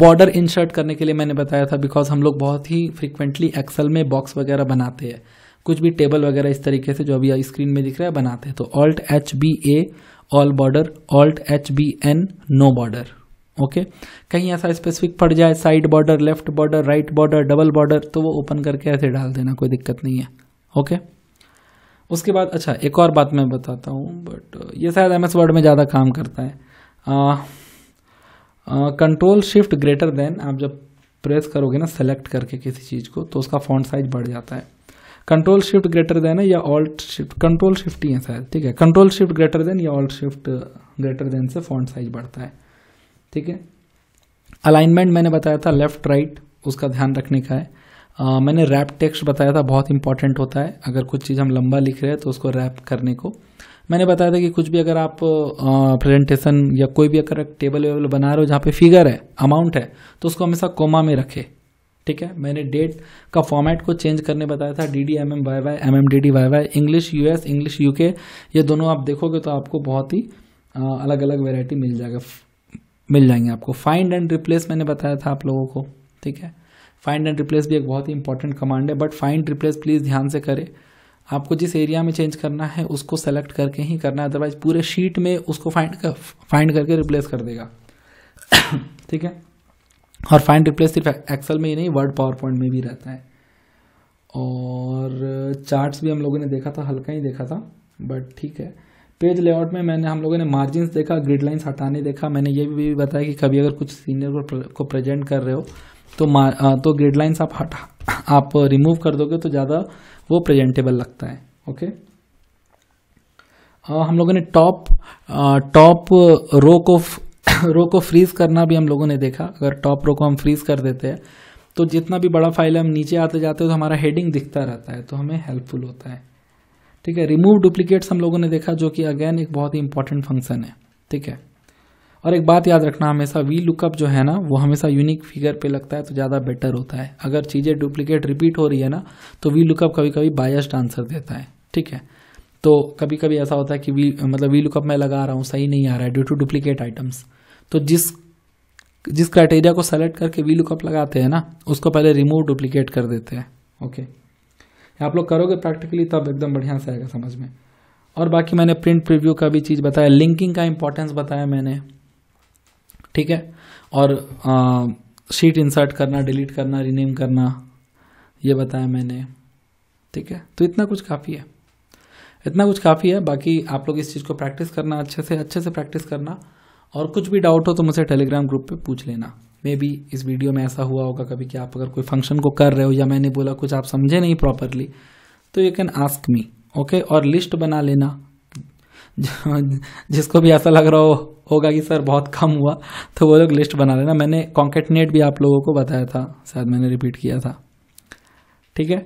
बॉर्डर इंसर्ट करने के लिए मैंने बताया था बिकॉज हम लोग बहुत ही फ्रिक्वेंटली एक्सल में बॉक्स वगैरह बनाते हैं कुछ भी टेबल वगैरह इस तरीके से जो अभी स्क्रीन में दिख रहा है बनाते हैं तो alt H B A all border alt H B N no border okay कहीं ऐसा स्पेसिफिक पड़ जाए side border left border right border double border तो वो ओपन करके ऐसे डाल देना कोई दिक्कत नहीं है ओके okay? उसके बाद अच्छा एक और बात मैं बताता हूँ बट uh, ये शायद एम एस वर्ड में ज़्यादा काम करता है कंट्रोल शिफ्ट ग्रेटर देन आप जब प्रेस करोगे ना सेलेक्ट करके किसी चीज़ को तो उसका फॉन्ट साइज बढ़ जाता है कंट्रोल शिफ्ट ग्रेटर देन है या ऑल्ट शिफ्ट कंट्रोल शिफ्ट ही है शायद ठीक है कंट्रोल शिफ्ट ग्रेटर देन या ऑल्ट शिफ्ट ग्रेटर देन से फॉन्ट साइज बढ़ता है ठीक है अलाइनमेंट मैंने बताया था लेफ्ट राइट right, उसका ध्यान रखने का है आ, मैंने रैप टेक्स्ट बताया था बहुत इंपॉर्टेंट होता है अगर कुछ चीज़ हम लंबा लिख रहे हैं तो उसको रैप करने को मैंने बताया था कि कुछ भी अगर आप प्रेजेंटेशन या कोई भी अगर टेबल वेबल बना रहे हो जहाँ पे फिगर है अमाउंट है तो उसको हमेशा कोमा में रखें ठीक है मैंने डेट का फॉर्मेट को चेंज करने बताया था D D M M Y Y M M D D Y Y English U S English U K ये दोनों आप देखोगे तो आपको बहुत ही अलग अलग वेराइटी मिल जाएगा मिल जाएंगे आपको फाइंड एंड रिप्लेस मैंने बताया था आप लोगों को ठीक है फाइंड एंड रिप्लेस भी एक बहुत ही इंपॉर्टेंट कमांड है बट फाइंड रिप्लेस प्लीज़ ध्यान से करें आपको जिस एरिया में चेंज करना है उसको सेलेक्ट करके ही करना है अदरवाइज पूरे शीट में उसको फाइंड कर फाइंड करके रिप्लेस कर देगा ठीक है और फाइंड रिप्लेस सिर्फ एक्सेल में ही नहीं वर्ड पावर पॉइंट में भी रहता है और चार्ट्स भी हम लोगों ने देखा था हल्का ही देखा था बट ठीक है पेज लेआउट में मैंने हम लोगों ने मार्जिन देखा ग्रिड लाइन्स हटाने देखा मैंने ये भी बताया कि कभी अगर कुछ सीनियर को प्रेजेंट कर रहे हो तो मा तो ग्रेड लाइन्स आप हटा आप रिमूव कर दोगे तो ज़्यादा वो प्रेजेंटेबल लगता है ओके आ, हम लोगों ने टॉप टॉप रो को रो को फ्रीज करना भी हम लोगों ने देखा अगर टॉप रो को हम फ्रीज कर देते हैं तो जितना भी बड़ा फाइल हम नीचे आते जाते हो तो हमारा हेडिंग दिखता रहता है तो हमें हेल्पफुल होता है ठीक है रिमूव डुप्लीकेट्स हम लोगों ने देखा जो कि अगेन एक बहुत ही इंपॉर्टेंट फंक्शन है ठीक है और एक बात याद रखना हमेशा वी लुकअप जो है ना वो हमेशा यूनिक फिगर पे लगता है तो ज़्यादा बेटर होता है अगर चीज़ें डुप्लीकेट रिपीट हो रही है ना तो वी लुकअप कभी कभी बायस्ड आंसर देता है ठीक है तो कभी कभी ऐसा होता है कि वी मतलब वी लुकअप मैं लगा रहा हूँ सही नहीं आ रहा है ड्यू टू डुप्लीकेट आइटम्स तो जिस जिस क्राइटेरिया को सेलेक्ट करके वी लुकअप लगाते हैं ना उसको पहले रिमूव डुप्लीकेट कर देते हैं ओके आप लोग करोगे प्रैक्टिकली तब एकदम बढ़िया से आएगा समझ में और बाकी मैंने प्रिंट प्रिव्यू का भी चीज़ बताया लिंकिंग का इंपॉर्टेंस बताया मैंने ठीक है और शीट इंसर्ट करना डिलीट करना रीनेम करना ये बताया मैंने ठीक है तो इतना कुछ काफ़ी है इतना कुछ काफ़ी है बाकी आप लोग इस चीज़ को प्रैक्टिस करना अच्छे से अच्छे से प्रैक्टिस करना और कुछ भी डाउट हो तो मुझे टेलीग्राम ग्रुप पे पूछ लेना मे बी इस वीडियो में ऐसा हुआ होगा कभी कि आप अगर कोई फंक्शन को कर रहे हो या मैंने बोला कुछ आप समझे नहीं प्रॉपरली तो you can ask me okay और लिस्ट बना लेना जिसको भी ऐसा लग रहा हो होगा कि सर बहुत कम हुआ तो वो लोग लिस्ट बना लेना मैंने कॉन्केटनेट भी आप लोगों को बताया था शायद मैंने रिपीट किया था ठीक है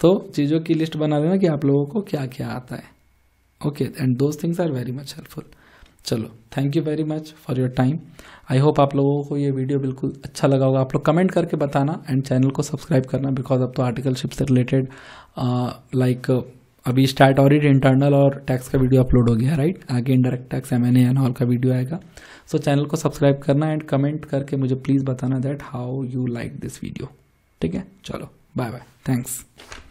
तो चीज़ों की लिस्ट बना लेना कि आप लोगों को क्या क्या आता है okay and those things are very much helpful चलो thank you very much for your time I hope आप लोगों को ये वीडियो बिल्कुल अच्छा लगा होगा आप लोग कमेंट करके बताना एंड चैनल को सब्सक्राइब करना बिकॉज अब तो आर्टिकलशिप से रिलेटेड लाइक uh, अभी स्टार्ट ऑडिट इंटरनल और टैक्स का वीडियो अपलोड हो गया राइट आगे indirect tax M N N all का वीडियो आएगा सो so, चैनल को सब्सक्राइब करना एंड कमेंट करके मुझे प्लीज़ बताना that how you like this video ठीक है चलो बाय बाय थैंक्स